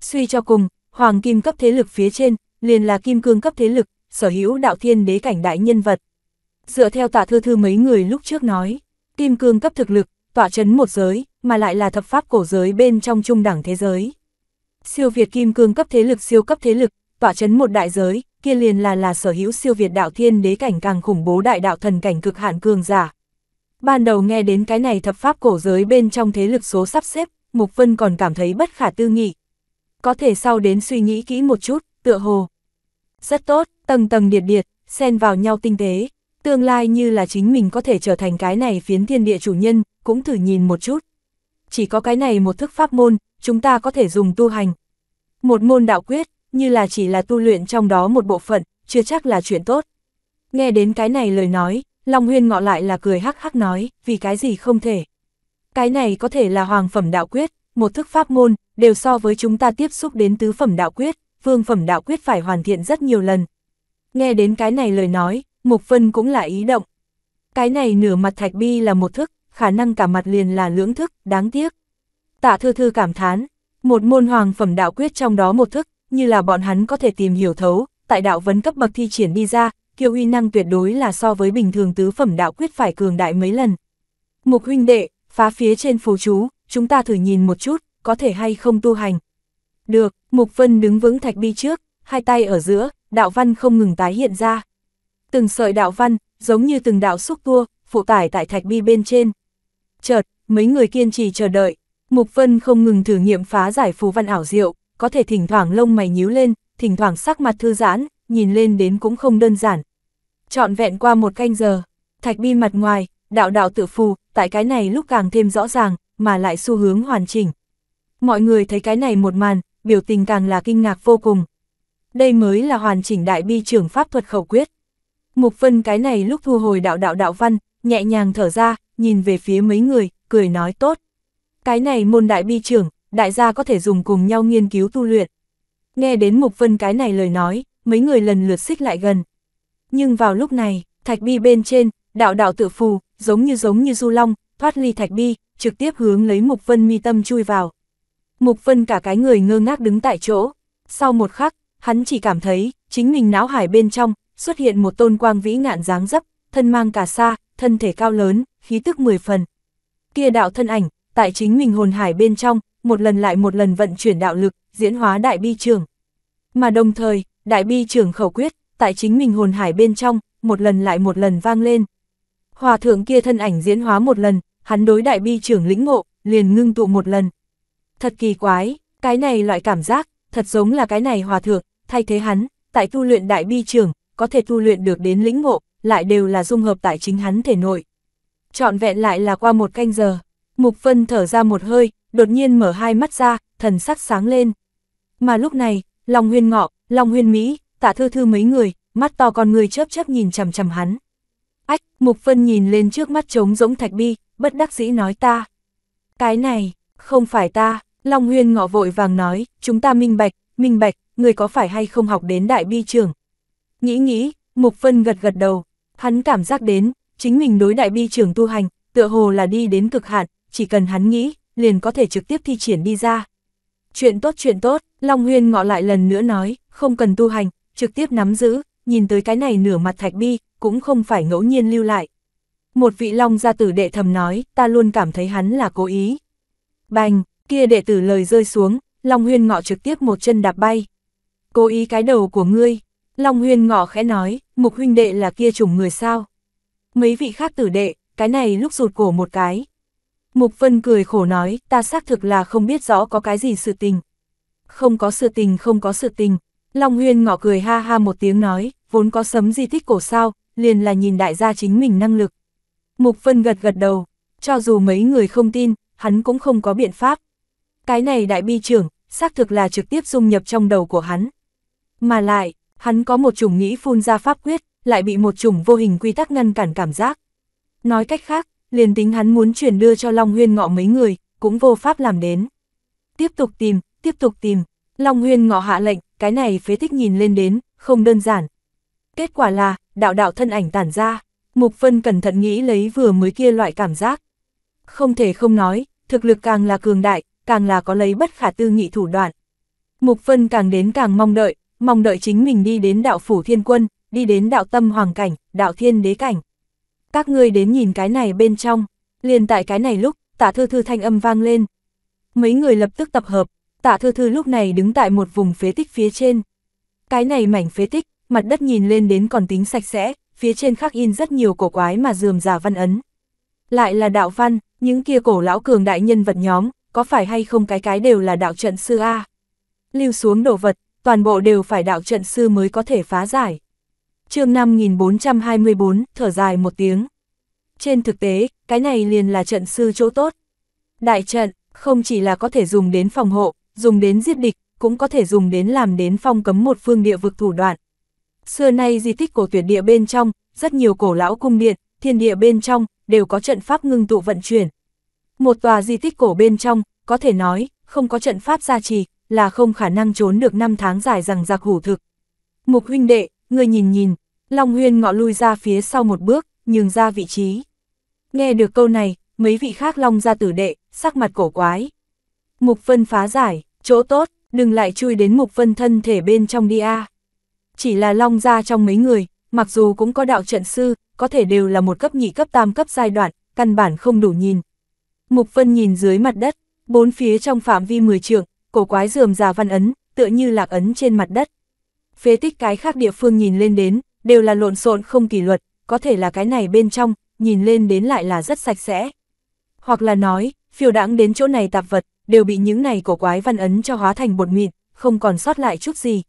Suy cho cùng, hoàng kim cấp thế lực phía trên, liền là kim cương cấp thế lực, sở hữu đạo thiên đế cảnh đại nhân vật. Dựa theo tả thư thư mấy người lúc trước nói, kim cương cấp thực lực, tỏa chấn một giới, mà lại là thập pháp cổ giới bên trong trung đẳng thế giới. Siêu Việt kim cương cấp thế lực siêu cấp thế lực, tỏa chấn một đại giới, kia liền là là sở hữu siêu Việt đạo thiên đế cảnh càng khủng bố đại đạo thần cảnh cực hạn cường giả, ban đầu nghe đến cái này thập pháp cổ giới bên trong thế lực số sắp xếp, Mục Vân còn cảm thấy bất khả tư nghị. Có thể sau đến suy nghĩ kỹ một chút, tựa hồ. Rất tốt, tầng tầng điệt điệt, xen vào nhau tinh tế, tương lai như là chính mình có thể trở thành cái này phiến thiên địa chủ nhân, cũng thử nhìn một chút. Chỉ có cái này một thức pháp môn, chúng ta có thể dùng tu hành. Một môn đạo quyết, như là chỉ là tu luyện trong đó một bộ phận, chưa chắc là chuyện tốt. Nghe đến cái này lời nói, Long Huyên ngọ lại là cười hắc hắc nói, vì cái gì không thể. Cái này có thể là hoàng phẩm đạo quyết, một thức pháp môn, đều so với chúng ta tiếp xúc đến tứ phẩm đạo quyết, vương phẩm đạo quyết phải hoàn thiện rất nhiều lần. Nghe đến cái này lời nói, Mục Vân cũng là ý động. Cái này nửa mặt thạch bi là một thức, khả năng cả mặt liền là lưỡng thức, đáng tiếc. Tạ thư thư cảm thán, một môn hoàng phẩm đạo quyết trong đó một thức, như là bọn hắn có thể tìm hiểu thấu, tại đạo vấn cấp bậc thi triển đi ra, kiêu uy năng tuyệt đối là so với bình thường tứ phẩm đạo quyết phải cường đại mấy lần. Mục huynh đệ, phá phía trên phù chú, chúng ta thử nhìn một chút, có thể hay không tu hành. Được, Mục Vân đứng vững thạch bi trước, hai tay ở giữa, đạo văn không ngừng tái hiện ra. Từng sợi đạo văn, giống như từng đạo xúc tua, phụ tải tại thạch bi bên trên. Chợt, mấy người kiên trì chờ đợi, Mục Vân không ngừng thử nghiệm phá giải phù văn ảo diệu, có thể thỉnh thoảng lông mày nhíu lên, thỉnh thoảng sắc mặt thư giãn, nhìn lên đến cũng không đơn giản. Chọn vẹn qua một canh giờ, thạch bi mặt ngoài, đạo đạo tự phù, tại cái này lúc càng thêm rõ ràng, mà lại xu hướng hoàn chỉnh. Mọi người thấy cái này một màn, biểu tình càng là kinh ngạc vô cùng. Đây mới là hoàn chỉnh đại bi trưởng pháp thuật khẩu quyết. Mục Vân cái này lúc thu hồi đạo đạo đạo văn, nhẹ nhàng thở ra, nhìn về phía mấy người, cười nói tốt. Cái này môn đại bi trưởng, đại gia có thể dùng cùng nhau nghiên cứu tu luyện. Nghe đến Mục Vân cái này lời nói, mấy người lần lượt xích lại gần. Nhưng vào lúc này, thạch bi bên trên, đạo đạo tự phù, giống như giống như du long, thoát ly thạch bi, trực tiếp hướng lấy Mục Vân mi tâm chui vào. Mục Vân cả cái người ngơ ngác đứng tại chỗ. Sau một khắc, hắn chỉ cảm thấy, chính mình não hải bên trong, xuất hiện một tôn quang vĩ ngạn dáng dấp, thân mang cả xa, thân thể cao lớn, khí tức mười phần. Kia đạo thân ảnh, tại chính mình hồn hải bên trong, một lần lại một lần vận chuyển đạo lực, diễn hóa đại bi trường. Mà đồng thời, đại bi trường khẩu quyết, tại chính mình hồn hải bên trong, một lần lại một lần vang lên. Hòa thượng kia thân ảnh diễn hóa một lần, hắn đối đại bi trưởng lĩnh ngộ, liền ngưng tụ một lần. Thật kỳ quái, cái này loại cảm giác, thật giống là cái này hòa thượng, thay thế hắn, tại tu luyện đại bi trưởng, có thể tu luyện được đến lĩnh ngộ, lại đều là dung hợp tại chính hắn thể nội. Chọn vẹn lại là qua một canh giờ, Mục Vân thở ra một hơi, đột nhiên mở hai mắt ra, thần sắc sáng lên. Mà lúc này, lòng Huyên Ngọ, Long Huyên Mỹ, Tạ Thư Thư mấy người, mắt to con người chớp chớp nhìn chằm chằm hắn. Ách, Mục Phân nhìn lên trước mắt trống rỗng thạch bi, bất đắc dĩ nói ta. Cái này, không phải ta, Long Huyên ngọ vội vàng nói, chúng ta minh bạch, minh bạch, người có phải hay không học đến đại bi trưởng. Nghĩ nghĩ, Mục Phân gật gật đầu, hắn cảm giác đến, chính mình đối đại bi trưởng tu hành, tựa hồ là đi đến cực hạn, chỉ cần hắn nghĩ, liền có thể trực tiếp thi triển đi ra. Chuyện tốt chuyện tốt, Long Huyên ngọ lại lần nữa nói, không cần tu hành, trực tiếp nắm giữ, nhìn tới cái này nửa mặt thạch bi, cũng không phải ngẫu nhiên lưu lại. Một vị Long gia tử đệ thầm nói, ta luôn cảm thấy hắn là cố ý. Bành, kia đệ tử lời rơi xuống, Long Huyên ngọ trực tiếp một chân đạp bay. Cố ý cái đầu của ngươi, Long Huyên ngọ khẽ nói, mục huynh đệ là kia chủng người sao. Mấy vị khác tử đệ, cái này lúc rụt cổ một cái. Mục Vân cười khổ nói, ta xác thực là không biết rõ có cái gì sự tình, không có sự tình không có sự tình. Long Huyên ngỏ cười ha ha một tiếng nói, vốn có sấm di tích cổ sao, liền là nhìn đại gia chính mình năng lực. Mục Vân gật gật đầu, cho dù mấy người không tin, hắn cũng không có biện pháp. Cái này đại bi trưởng, xác thực là trực tiếp dung nhập trong đầu của hắn. Mà lại, hắn có một chủng nghĩ phun ra pháp quyết, lại bị một chủng vô hình quy tắc ngăn cản cảm giác. Nói cách khác, liền tính hắn muốn truyền đưa cho Long Huyên ngọ mấy người, cũng vô pháp làm đến. Tiếp tục tìm, tiếp tục tìm. Long Huyên ngọ hạ lệnh, cái này phế tích nhìn lên đến, không đơn giản. Kết quả là, đạo đạo thân ảnh tản ra, Mục Vân cẩn thận nghĩ lấy vừa mới kia loại cảm giác. Không thể không nói, thực lực càng là cường đại, càng là có lấy bất khả tư nghị thủ đoạn. Mục Vân càng đến càng mong đợi, mong đợi chính mình đi đến đạo phủ thiên quân, đi đến đạo tâm hoàng cảnh, đạo thiên đế cảnh. Các ngươi đến nhìn cái này bên trong, liền tại cái này lúc, tả thư thư thanh âm vang lên. Mấy người lập tức tập hợp, tạ thư thư lúc này đứng tại một vùng phế tích phía trên. Cái này mảnh phế tích, mặt đất nhìn lên đến còn tính sạch sẽ, phía trên khắc in rất nhiều cổ quái mà dườm giả văn ấn. Lại là đạo văn, những kia cổ lão cường đại nhân vật nhóm, có phải hay không cái cái đều là đạo trận sư A. Lưu xuống đồ vật, toàn bộ đều phải đạo trận sư mới có thể phá giải. chương 5424, thở dài một tiếng. Trên thực tế, cái này liền là trận sư chỗ tốt. Đại trận, không chỉ là có thể dùng đến phòng hộ, dùng đến giết địch, cũng có thể dùng đến làm đến phong cấm một phương địa vực thủ đoạn. Xưa nay di tích cổ tuyệt địa bên trong, rất nhiều cổ lão cung điện, thiên địa bên trong, đều có trận pháp ngưng tụ vận chuyển. Một tòa di tích cổ bên trong, có thể nói, không có trận pháp gia trì, là không khả năng trốn được năm tháng dài rằng giặc hủ thực. Mục huynh đệ, người nhìn nhìn, Long Huyên ngọ lui ra phía sau một bước, nhường ra vị trí. Nghe được câu này, mấy vị khác Long ra tử đệ, sắc mặt cổ quái. Mục Vân phá giải, chỗ tốt, đừng lại chui đến Mục Vân thân thể bên trong đi a. Chỉ là long ra trong mấy người, mặc dù cũng có đạo trận sư, có thể đều là một cấp nhị cấp tam cấp giai đoạn, căn bản không đủ nhìn. Mục Vân nhìn dưới mặt đất, bốn phía trong phạm vi 10 trượng, cổ quái rườm già văn ấn, tựa như lạc ấn trên mặt đất. Phế tích cái khác địa phương nhìn lên đến, đều là lộn xộn không kỷ luật, có thể là cái này bên trong, nhìn lên đến lại là rất sạch sẽ. Hoặc là nói, phiêu đãng đến chỗ này tạp vật, đều bị những này cổ quái văn ấn cho hóa thành bột mịn, không còn sót lại chút gì.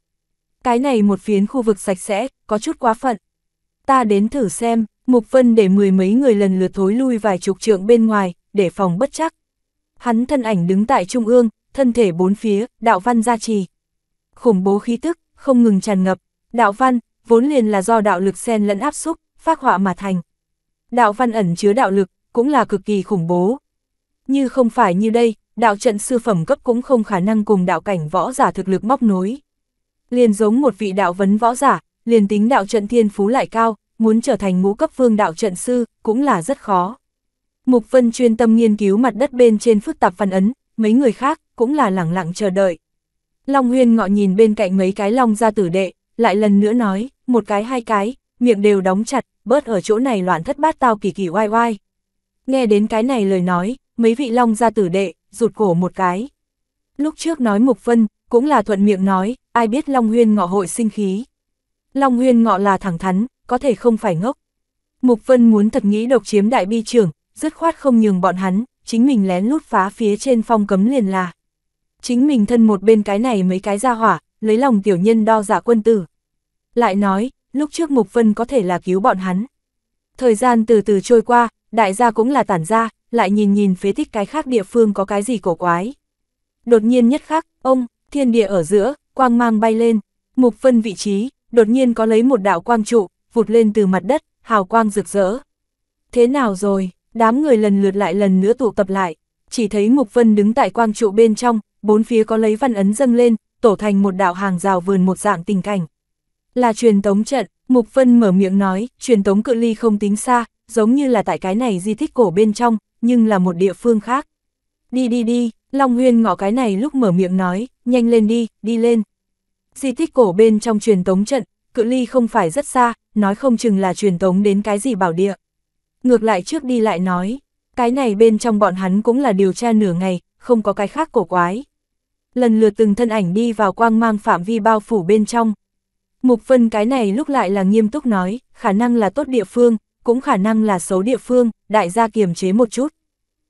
Cái này một phiến khu vực sạch sẽ, có chút quá phận. Ta đến thử xem, Mục Vân để mười mấy người lần lượt thối lui vài chục trượng bên ngoài, để phòng bất chắc. Hắn thân ảnh đứng tại trung ương, thân thể bốn phía, đạo văn gia trì. Khủng bố khí tức, không ngừng tràn ngập, đạo văn, vốn liền là do đạo lực xen lẫn áp xúc, phát họa mà thành. Đạo văn ẩn chứa đạo lực, cũng là cực kỳ khủng bố. Như không phải như đây, đạo trận sư phẩm cấp cũng không khả năng cùng đạo cảnh võ giả thực lực móc nối. Liền giống một vị đạo vấn võ giả, liền tính đạo trận thiên phú lại cao, muốn trở thành ngũ cấp vương đạo trận sư, cũng là rất khó. Mục Vân chuyên tâm nghiên cứu mặt đất bên trên phức tạp phản ấn, mấy người khác cũng là lẳng lặng chờ đợi. Long Huyên ngọ nhìn bên cạnh mấy cái long ra tử đệ, lại lần nữa nói, một cái hai cái, miệng đều đóng chặt, bớt ở chỗ này loạn thất bát tao kỳ kỳ oai oai. Nghe đến cái này lời nói, mấy vị long gia tử đệ, rụt cổ một cái. Lúc trước nói Mục Vân, cũng là thuận miệng nói, ai biết Long Huyên ngọ hội sinh khí. Long Huyên ngọ là thẳng thắn, có thể không phải ngốc. Mục Vân muốn thật nghĩ độc chiếm đại bi trưởng, dứt khoát không nhường bọn hắn, chính mình lén lút phá phía trên phong cấm liền là. Chính mình thân một bên cái này mấy cái ra hỏa, lấy lòng tiểu nhân đo giả dạ quân tử. Lại nói, lúc trước Mục Vân có thể là cứu bọn hắn. Thời gian từ từ trôi qua, đại gia cũng là tản ra, lại nhìn nhìn phế tích cái khác địa phương có cái gì cổ quái. Đột nhiên nhất khắc, ông, thiên địa ở giữa, quang mang bay lên, mục phân vị trí, đột nhiên có lấy một đạo quang trụ, vụt lên từ mặt đất, hào quang rực rỡ. Thế nào rồi, đám người lần lượt lại lần nữa tụ tập lại, chỉ thấy mục phân đứng tại quang trụ bên trong, bốn phía có lấy văn ấn dâng lên, tổ thành một đạo hàng rào vườn một dạng tình cảnh. Là truyền tống trận, Mục Vân mở miệng nói, truyền tống cự ly không tính xa, giống như là tại cái này di tích cổ bên trong, nhưng là một địa phương khác. Đi đi đi, Long Huyên ngọ cái này lúc mở miệng nói, nhanh lên đi, đi lên. Di tích cổ bên trong truyền tống trận, cự ly không phải rất xa, nói không chừng là truyền tống đến cái gì bảo địa. Ngược lại trước đi lại nói, cái này bên trong bọn hắn cũng là điều tra nửa ngày, không có cái khác cổ quái. Lần lượt từng thân ảnh đi vào quang mang phạm vi bao phủ bên trong. Mục Vân cái này lúc lại là nghiêm túc nói, khả năng là tốt địa phương, cũng khả năng là xấu địa phương, đại gia kiềm chế một chút.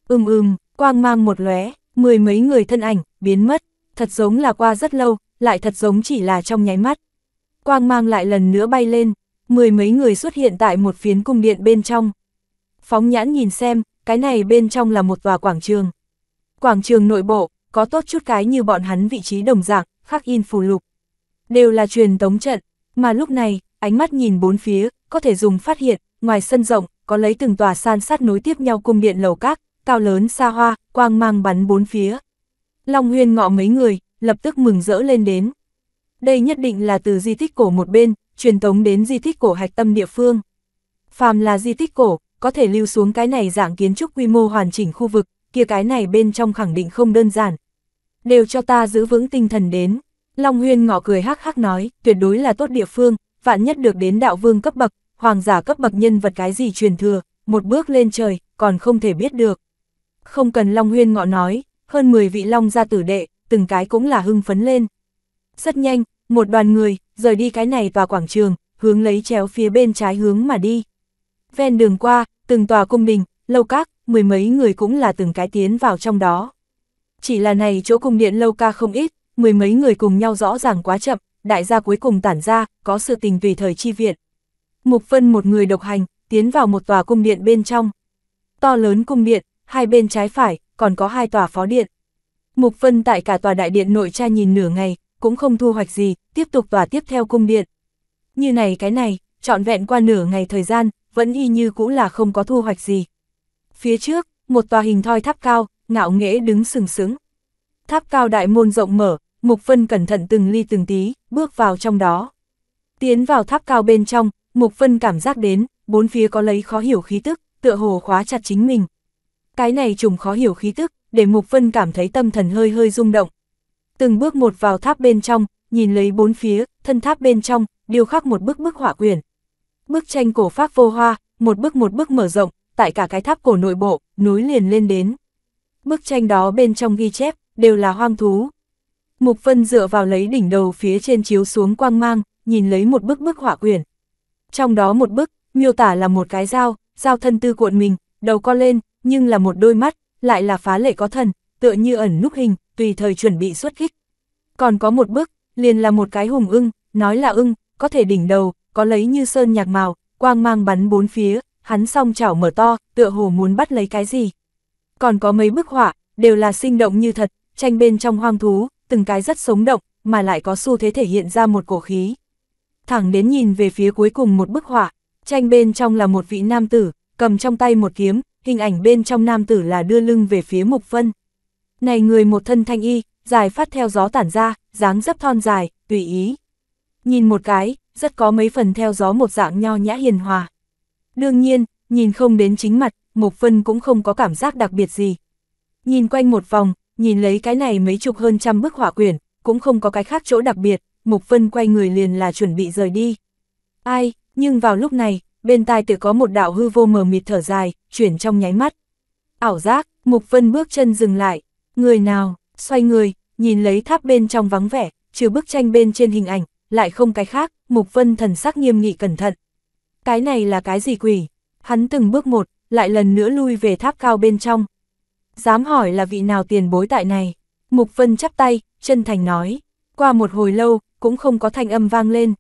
ừm ưm, quang mang một lóe, mười mấy người thân ảnh, biến mất, thật giống là qua rất lâu, lại thật giống chỉ là trong nháy mắt. Quang mang lại lần nữa bay lên, mười mấy người xuất hiện tại một phiến cung điện bên trong. Phóng nhãn nhìn xem, cái này bên trong là một tòa quảng trường. Quảng trường nội bộ, có tốt chút cái như bọn hắn vị trí đồng dạng, khắc in phù lục. Đều là truyền tống trận, mà lúc này, ánh mắt nhìn bốn phía, có thể dùng phát hiện, ngoài sân rộng, có lấy từng tòa san sát nối tiếp nhau cung điện lầu các, cao lớn xa hoa, quang mang bắn bốn phía. Long Huyên ngọ mấy người, lập tức mừng rỡ lên đến. Đây nhất định là từ di tích cổ một bên, truyền tống đến di tích cổ hạch tâm địa phương. Phàm là di tích cổ, có thể lưu xuống cái này dạng kiến trúc quy mô hoàn chỉnh khu vực, kia cái này bên trong khẳng định không đơn giản. Đều cho ta giữ vững tinh thần đến. Long Huyên ngọ cười hắc hắc nói, tuyệt đối là tốt địa phương, vạn nhất được đến đạo vương cấp bậc, hoàng giả cấp bậc nhân vật cái gì truyền thừa, một bước lên trời, còn không thể biết được. Không cần Long Huyên ngọ nói, hơn 10 vị Long gia tử đệ, từng cái cũng là hưng phấn lên. Rất nhanh, một đoàn người, rời đi cái này tòa quảng trường, hướng lấy chéo phía bên trái hướng mà đi. Ven đường qua, từng tòa cung đình, lâu các, mười mấy người cũng là từng cái tiến vào trong đó. Chỉ là này chỗ cung điện lâu ca không ít, mười mấy người cùng nhau rõ ràng quá chậm, đại gia cuối cùng tản ra, có sự tình tùy thời chi viện. Mục Vân một người độc hành, tiến vào một tòa cung điện bên trong. To lớn cung điện, hai bên trái phải, còn có hai tòa phó điện. Mục Vân tại cả tòa đại điện nội tra nhìn nửa ngày, cũng không thu hoạch gì, tiếp tục tòa tiếp theo cung điện. Như này cái này, trọn vẹn qua nửa ngày thời gian, vẫn y như cũng là không có thu hoạch gì. Phía trước, một tòa hình thoi tháp cao, ngạo nghễ đứng sừng sững. Tháp cao đại môn rộng mở, Mục Vân cẩn thận từng ly từng tí, bước vào trong đó. Tiến vào tháp cao bên trong, Mục Vân cảm giác đến, bốn phía có lấy khó hiểu khí tức, tựa hồ khóa chặt chính mình. Cái này trùng khó hiểu khí tức, để Mục Vân cảm thấy tâm thần hơi hơi rung động. Từng bước một vào tháp bên trong, nhìn lấy bốn phía, thân tháp bên trong, điều khắc một bức bức họa quyển. Bức tranh cổ phác vô hoa, một bức một bức mở rộng, tại cả cái tháp cổ nội bộ, núi liền lên đến. Bức tranh đó bên trong ghi chép, đều là hoang thú. Mục Vân dựa vào lấy đỉnh đầu phía trên chiếu xuống quang mang, nhìn lấy một bức bức họa quyển, trong đó một bức, miêu tả là một cái dao, dao thân tư cuộn mình, đầu co lên, nhưng là một đôi mắt, lại là phá lệ có thần, tựa như ẩn núp hình, tùy thời chuẩn bị xuất kích. Còn có một bức, liền là một cái hùng ưng, nói là ưng, có thể đỉnh đầu, có lấy như sơn nhạc màu, quang mang bắn bốn phía, hắn song chảo mở to, tựa hồ muốn bắt lấy cái gì. Còn có mấy bức họa, đều là sinh động như thật, tranh bên trong hoang thú, từng cái rất sống động, mà lại có xu thế thể hiện ra một cổ khí thẳng đến nhìn về phía cuối cùng một bức họa, tranh bên trong là một vị nam tử, cầm trong tay một kiếm, hình ảnh bên trong nam tử là đưa lưng về phía Mục phân, Này người một thân thanh y, dài phát theo gió tản ra, dáng dấp thon dài, tùy ý. Nhìn một cái, rất có mấy phần theo gió một dạng nho nhã hiền hòa. Đương nhiên, nhìn không đến chính mặt, Mục phân cũng không có cảm giác đặc biệt gì. Nhìn quanh một vòng, nhìn lấy cái này mấy chục hơn trăm bức họa quyển, cũng không có cái khác chỗ đặc biệt, Mục Vân quay người liền là chuẩn bị rời đi. Ai, nhưng vào lúc này, bên tai tự có một đạo hư vô mờ mịt thở dài, chuyển trong nháy mắt. Ảo giác, Mục Vân bước chân dừng lại, người nào, xoay người, nhìn lấy tháp bên trong vắng vẻ, trừ bức tranh bên trên hình ảnh, lại không cái khác, Mục Vân thần sắc nghiêm nghị cẩn thận. Cái này là cái gì quỷ? Hắn từng bước một, lại lần nữa lui về tháp cao bên trong. Dám hỏi là vị nào tiền bối tại này? Mục Vân chắp tay, chân thành nói. Qua một hồi lâu, cũng không có thanh âm vang lên.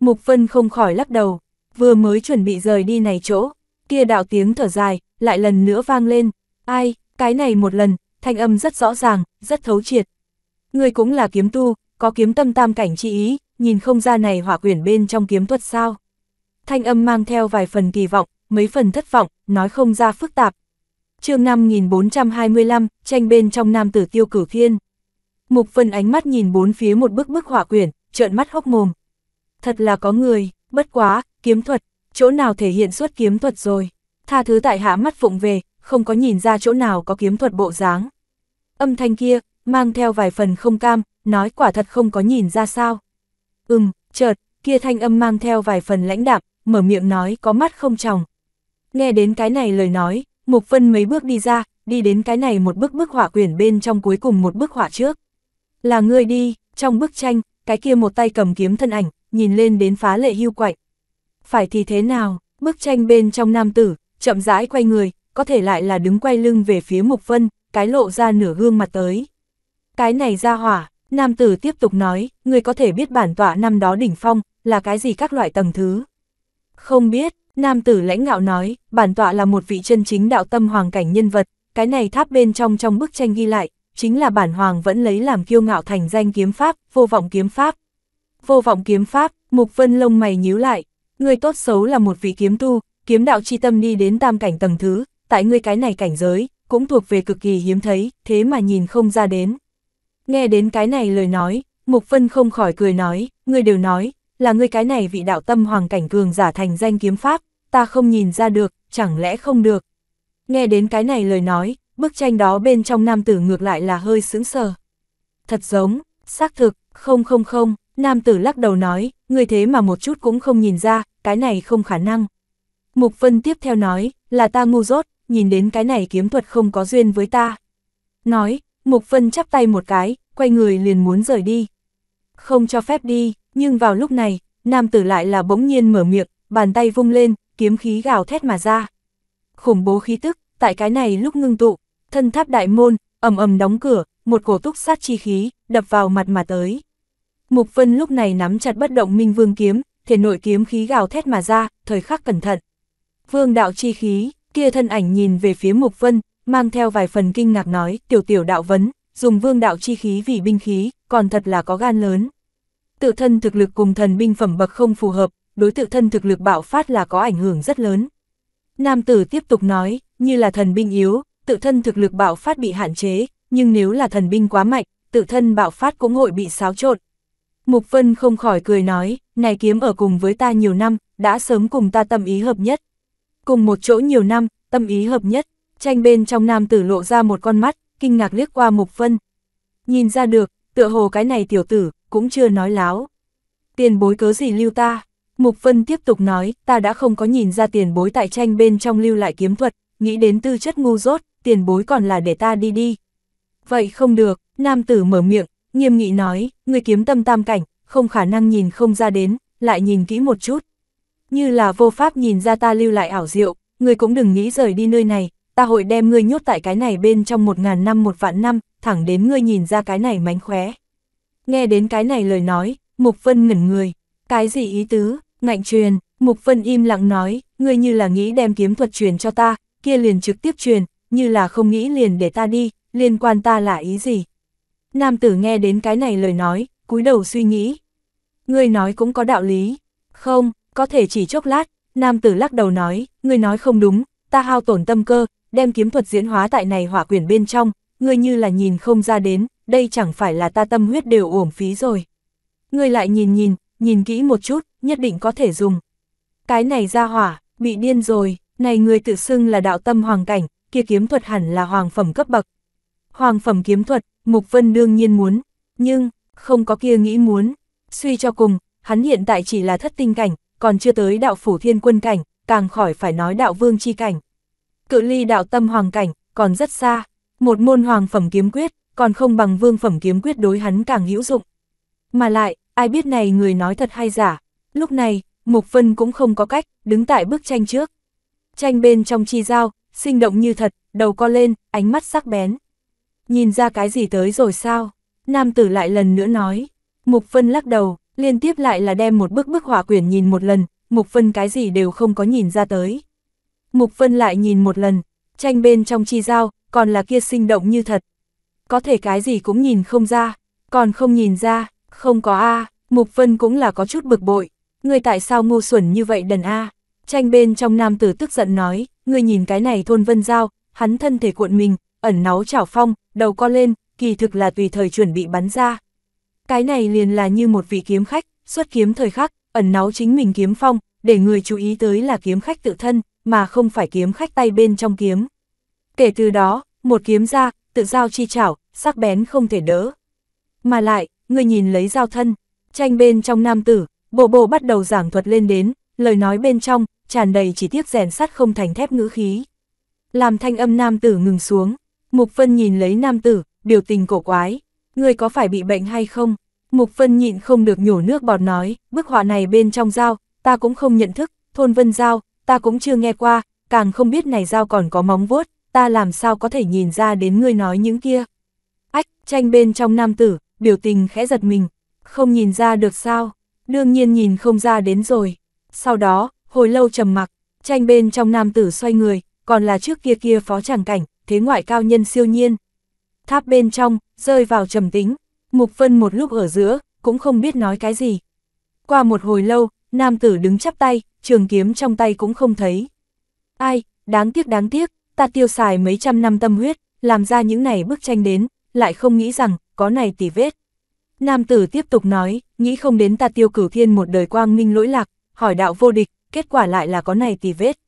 Mục Vân không khỏi lắc đầu, vừa mới chuẩn bị rời đi này chỗ, kia đạo tiếng thở dài, lại lần nữa vang lên, ai, cái này một lần, thanh âm rất rõ ràng, rất thấu triệt. Người cũng là kiếm tu, có kiếm tâm tam cảnh chi ý, nhìn không ra này hỏa quyển bên trong kiếm thuật sao. Thanh âm mang theo vài phần kỳ vọng, mấy phần thất vọng, nói không ra phức tạp. chương 5425, tranh bên trong nam tử tiêu cử thiên. Mục Phân ánh mắt nhìn bốn phía một bức bức hỏa quyển, trợn mắt hốc mồm. Thật là có người, bất quá, kiếm thuật, chỗ nào thể hiện suốt kiếm thuật rồi. Tha thứ tại hạ mắt phụng về, không có nhìn ra chỗ nào có kiếm thuật bộ dáng. Âm thanh kia, mang theo vài phần không cam, nói quả thật không có nhìn ra sao. Ừm, chợt, kia thanh âm mang theo vài phần lãnh đạm, mở miệng nói có mắt không tròng. Nghe đến cái này lời nói, Mục Phân mấy bước đi ra, đi đến cái này một bức bức họa quyển bên trong cuối cùng một bức họa trước. Là ngươi đi, trong bức tranh, cái kia một tay cầm kiếm thân ảnh, nhìn lên đến phá lệ hưu quạnh. Phải thì thế nào, bức tranh bên trong nam tử, chậm rãi quay người, có thể lại là đứng quay lưng về phía Mục Vân, cái lộ ra nửa gương mặt tới. Cái này ra hỏa, nam tử tiếp tục nói, người có thể biết bản tọa năm đó đỉnh phong, là cái gì các loại tầng thứ. Không biết, nam tử lãnh ngạo nói, bản tọa là một vị chân chính đạo tâm hoàng cảnh nhân vật, cái này tháp bên trong trong bức tranh ghi lại, chính là bản hoàng vẫn lấy làm kiêu ngạo thành danh kiếm pháp, vô vọng kiếm pháp. Vô vọng kiếm pháp, Mục Vân lông mày nhíu lại, người tốt xấu là một vị kiếm tu, kiếm đạo chi tâm đi đến tam cảnh tầng thứ, tại ngươi cái này cảnh giới, cũng thuộc về cực kỳ hiếm thấy, thế mà nhìn không ra đến. Nghe đến cái này lời nói, Mục Vân không khỏi cười nói, ngươi đều nói, là ngươi cái này vị đạo tâm hoàng cảnh cường giả thành danh kiếm pháp, ta không nhìn ra được, chẳng lẽ không được. Nghe đến cái này lời nói, bức tranh đó bên trong nam tử ngược lại là hơi sững sờ. Thật giống, xác thực, không không không, nam tử lắc đầu nói, người thế mà một chút cũng không nhìn ra, cái này không khả năng. Mục Vân tiếp theo nói, là ta ngu dốt, nhìn đến cái này kiếm thuật không có duyên với ta. Nói, Mục Vân chắp tay một cái, quay người liền muốn rời đi. Không cho phép đi, nhưng vào lúc này, nam tử lại là bỗng nhiên mở miệng, bàn tay vung lên, kiếm khí gào thét mà ra. Khủng bố khí tức, tại cái này lúc ngưng tụ, thân tháp đại môn, ầm ầm đóng cửa, một cổ túc sát chi khí, đập vào mặt mà tới. Mục Vân lúc này nắm chặt bất động minh vương kiếm, thiền nội kiếm khí gào thét mà ra, thời khắc cẩn thận. Vương đạo chi khí, kia thân ảnh nhìn về phía Mục Vân, mang theo vài phần kinh ngạc nói, tiểu tiểu đạo vấn, dùng vương đạo chi khí vì binh khí, còn thật là có gan lớn. Tự thân thực lực cùng thần binh phẩm bậc không phù hợp, đối tự thân thực lực bạo phát là có ảnh hưởng rất lớn. Nam tử tiếp tục nói, như là thần binh yếu, tự thân thực lực bạo phát bị hạn chế, nhưng nếu là thần binh quá mạnh, tự thân bạo phát cũng hội bị xáo trộn. Mục Vân không khỏi cười nói, này kiếm ở cùng với ta nhiều năm, đã sớm cùng ta tâm ý hợp nhất. Cùng một chỗ nhiều năm, tâm ý hợp nhất, tranh bên trong nam tử lộ ra một con mắt, kinh ngạc liếc qua Mục Vân. Nhìn ra được, tựa hồ cái này tiểu tử, cũng chưa nói láo. Tiền bối cớ gì lưu ta? Mục Vân tiếp tục nói, ta đã không có nhìn ra tiền bối tại tranh bên trong lưu lại kiếm thuật, nghĩ đến tư chất ngu dốt, tiền bối còn là để ta đi đi. Vậy không được, nam tử mở miệng, nghiêm nghị nói, người kiếm tâm tam cảnh, không khả năng nhìn không ra đến, lại nhìn kỹ một chút. Như là vô pháp nhìn ra ta lưu lại ảo diệu, người cũng đừng nghĩ rời đi nơi này, ta hội đem ngươi nhốt tại cái này bên trong một ngàn năm một vạn năm, thẳng đến ngươi nhìn ra cái này mánh khóe. Nghe đến cái này lời nói, Mục Vân ngẩn người, cái gì ý tứ, ngạnh truyền, Mục Vân im lặng nói, ngươi như là nghĩ đem kiếm thuật truyền cho ta, kia liền trực tiếp truyền, như là không nghĩ liền để ta đi, liên quan ta là ý gì? Nam tử nghe đến cái này lời nói, cúi đầu suy nghĩ. Ngươi nói cũng có đạo lý. Không, có thể chỉ chốc lát, nam tử lắc đầu nói, ngươi nói không đúng, ta hao tổn tâm cơ, đem kiếm thuật diễn hóa tại này hỏa quyển bên trong, ngươi như là nhìn không ra đến, đây chẳng phải là ta tâm huyết đều uổng phí rồi. Ngươi lại nhìn nhìn, nhìn kỹ một chút, nhất định có thể dùng. Cái này ra hỏa, bị điên rồi, này người tự xưng là đạo tâm hoàng cảnh, kia kiếm thuật hẳn là hoàng phẩm cấp bậc. Hoàng phẩm kiếm thuật, Mục Vân đương nhiên muốn, nhưng, không có kia nghĩ muốn. Suy cho cùng, hắn hiện tại chỉ là thất tinh cảnh, còn chưa tới đạo phủ thiên quân cảnh, càng khỏi phải nói đạo vương chi cảnh. Cự ly đạo tâm hoàng cảnh, còn rất xa, một môn hoàng phẩm kiếm quyết, còn không bằng vương phẩm kiếm quyết đối hắn càng hữu dụng. Mà lại, ai biết này người nói thật hay giả, lúc này, Mục Vân cũng không có cách, đứng tại bức tranh trước. Tranh bên trong chi giao, sinh động như thật, đầu co lên, ánh mắt sắc bén. Nhìn ra cái gì tới rồi sao? Nam tử lại lần nữa nói. Mục Vân lắc đầu, liên tiếp lại là đem một bức bức họa quyển nhìn một lần, Mục Vân cái gì đều không có nhìn ra tới. Mục Vân lại nhìn một lần, tranh bên trong chi dao, còn là kia sinh động như thật. Có thể cái gì cũng nhìn không ra, còn không nhìn ra, không có A, Mục Vân cũng là có chút bực bội. Người tại sao ngu xuẩn như vậy đần A? Tranh bên trong nam tử tức giận nói, người nhìn cái này thôn vân giao, hắn thân thể cuộn mình, ẩn náu chảo phong, đầu co lên, kỳ thực là tùy thời chuẩn bị bắn ra. Cái này liền là như một vị kiếm khách, xuất kiếm thời khắc, ẩn náu chính mình kiếm phong, để người chú ý tới là kiếm khách tự thân, mà không phải kiếm khách tay bên trong kiếm. Kể từ đó, một kiếm ra, tự giao chi chảo, sắc bén không thể đỡ. Mà lại, người nhìn lấy giao thân, tranh bên trong nam tử, bộ bộ bắt đầu giảng thuật lên đến, lời nói bên trong, tràn đầy chỉ tiếc rèn sắt không thành thép ngữ khí. Làm thanh âm nam tử ngừng xuống, Mục Vân nhìn lấy nam tử, biểu tình cổ quái, người có phải bị bệnh hay không? Mục Vân nhịn không được nhổ nước bọt nói, bức họa này bên trong dao, ta cũng không nhận thức, thôn vân dao, ta cũng chưa nghe qua, càng không biết này dao còn có móng vuốt, ta làm sao có thể nhìn ra đến ngươi nói những kia. Ách, tranh bên trong nam tử, biểu tình khẽ giật mình, không nhìn ra được sao, đương nhiên nhìn không ra đến rồi. Sau đó, Hồi lâu trầm mặc, tranh bên trong nam tử xoay người, còn là trước kia kia phó tràng cảnh, thế ngoại cao nhân siêu nhiên. Tháp bên trong, rơi vào trầm tính, Mục Vân một lúc ở giữa, cũng không biết nói cái gì. Qua một hồi lâu, nam tử đứng chắp tay, trường kiếm trong tay cũng không thấy. Ai, đáng tiếc đáng tiếc, ta tiêu xài mấy trăm năm tâm huyết, làm ra những này bức tranh đến, lại không nghĩ rằng, có này tỉ vết. Nam tử tiếp tục nói, nghĩ không đến ta tiêu cửu thiên một đời quang minh lỗi lạc, hỏi đạo vô địch, kết quả lại là có này tì vết.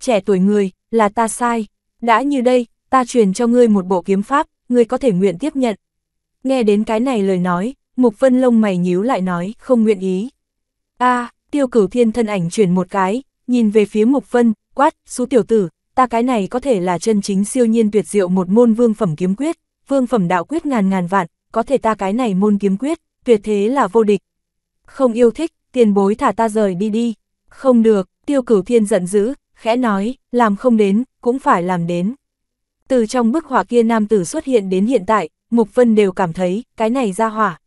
Trẻ tuổi người, là ta sai, đã như đây, ta truyền cho ngươi một bộ kiếm pháp, ngươi có thể nguyện tiếp nhận. Nghe đến cái này lời nói, Mục Vân lông mày nhíu lại nói, không nguyện ý. a tiêu cửu thiên thân ảnh chuyển một cái, nhìn về phía Mục Vân, quát, số tiểu tử, ta cái này có thể là chân chính siêu nhiên tuyệt diệu một môn vương phẩm kiếm quyết, vương phẩm đạo quyết ngàn ngàn vạn, có thể ta cái này môn kiếm quyết, tuyệt thế là vô địch. Không yêu thích, tiền bối thả ta rời đi đi. Không được, tiêu cửu thiên giận dữ, khẽ nói, làm không đến, cũng phải làm đến. Từ trong bức họa kia nam tử xuất hiện đến hiện tại, Mục Vân đều cảm thấy, cái này ra hỏa.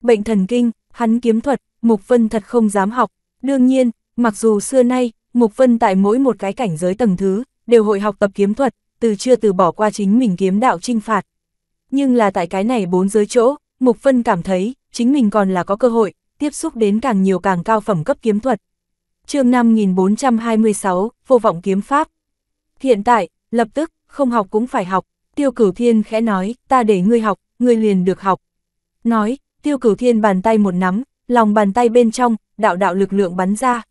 Bệnh thần kinh, hắn kiếm thuật, Mục Vân thật không dám học. Đương nhiên, mặc dù xưa nay, Mục Vân tại mỗi một cái cảnh giới tầng thứ, đều hội học tập kiếm thuật, từ chưa từ bỏ qua chính mình kiếm đạo trinh phạt. Nhưng là tại cái này bốn giới chỗ, Mục Vân cảm thấy, chính mình còn là có cơ hội, tiếp xúc đến càng nhiều càng cao phẩm cấp kiếm thuật chương 5426, vô vọng kiếm pháp. Hiện tại, lập tức, không học cũng phải học, tiêu cửu thiên khẽ nói, ta để ngươi học, ngươi liền được học. Nói, tiêu cửu thiên bàn tay một nắm, lòng bàn tay bên trong, đạo đạo lực lượng bắn ra.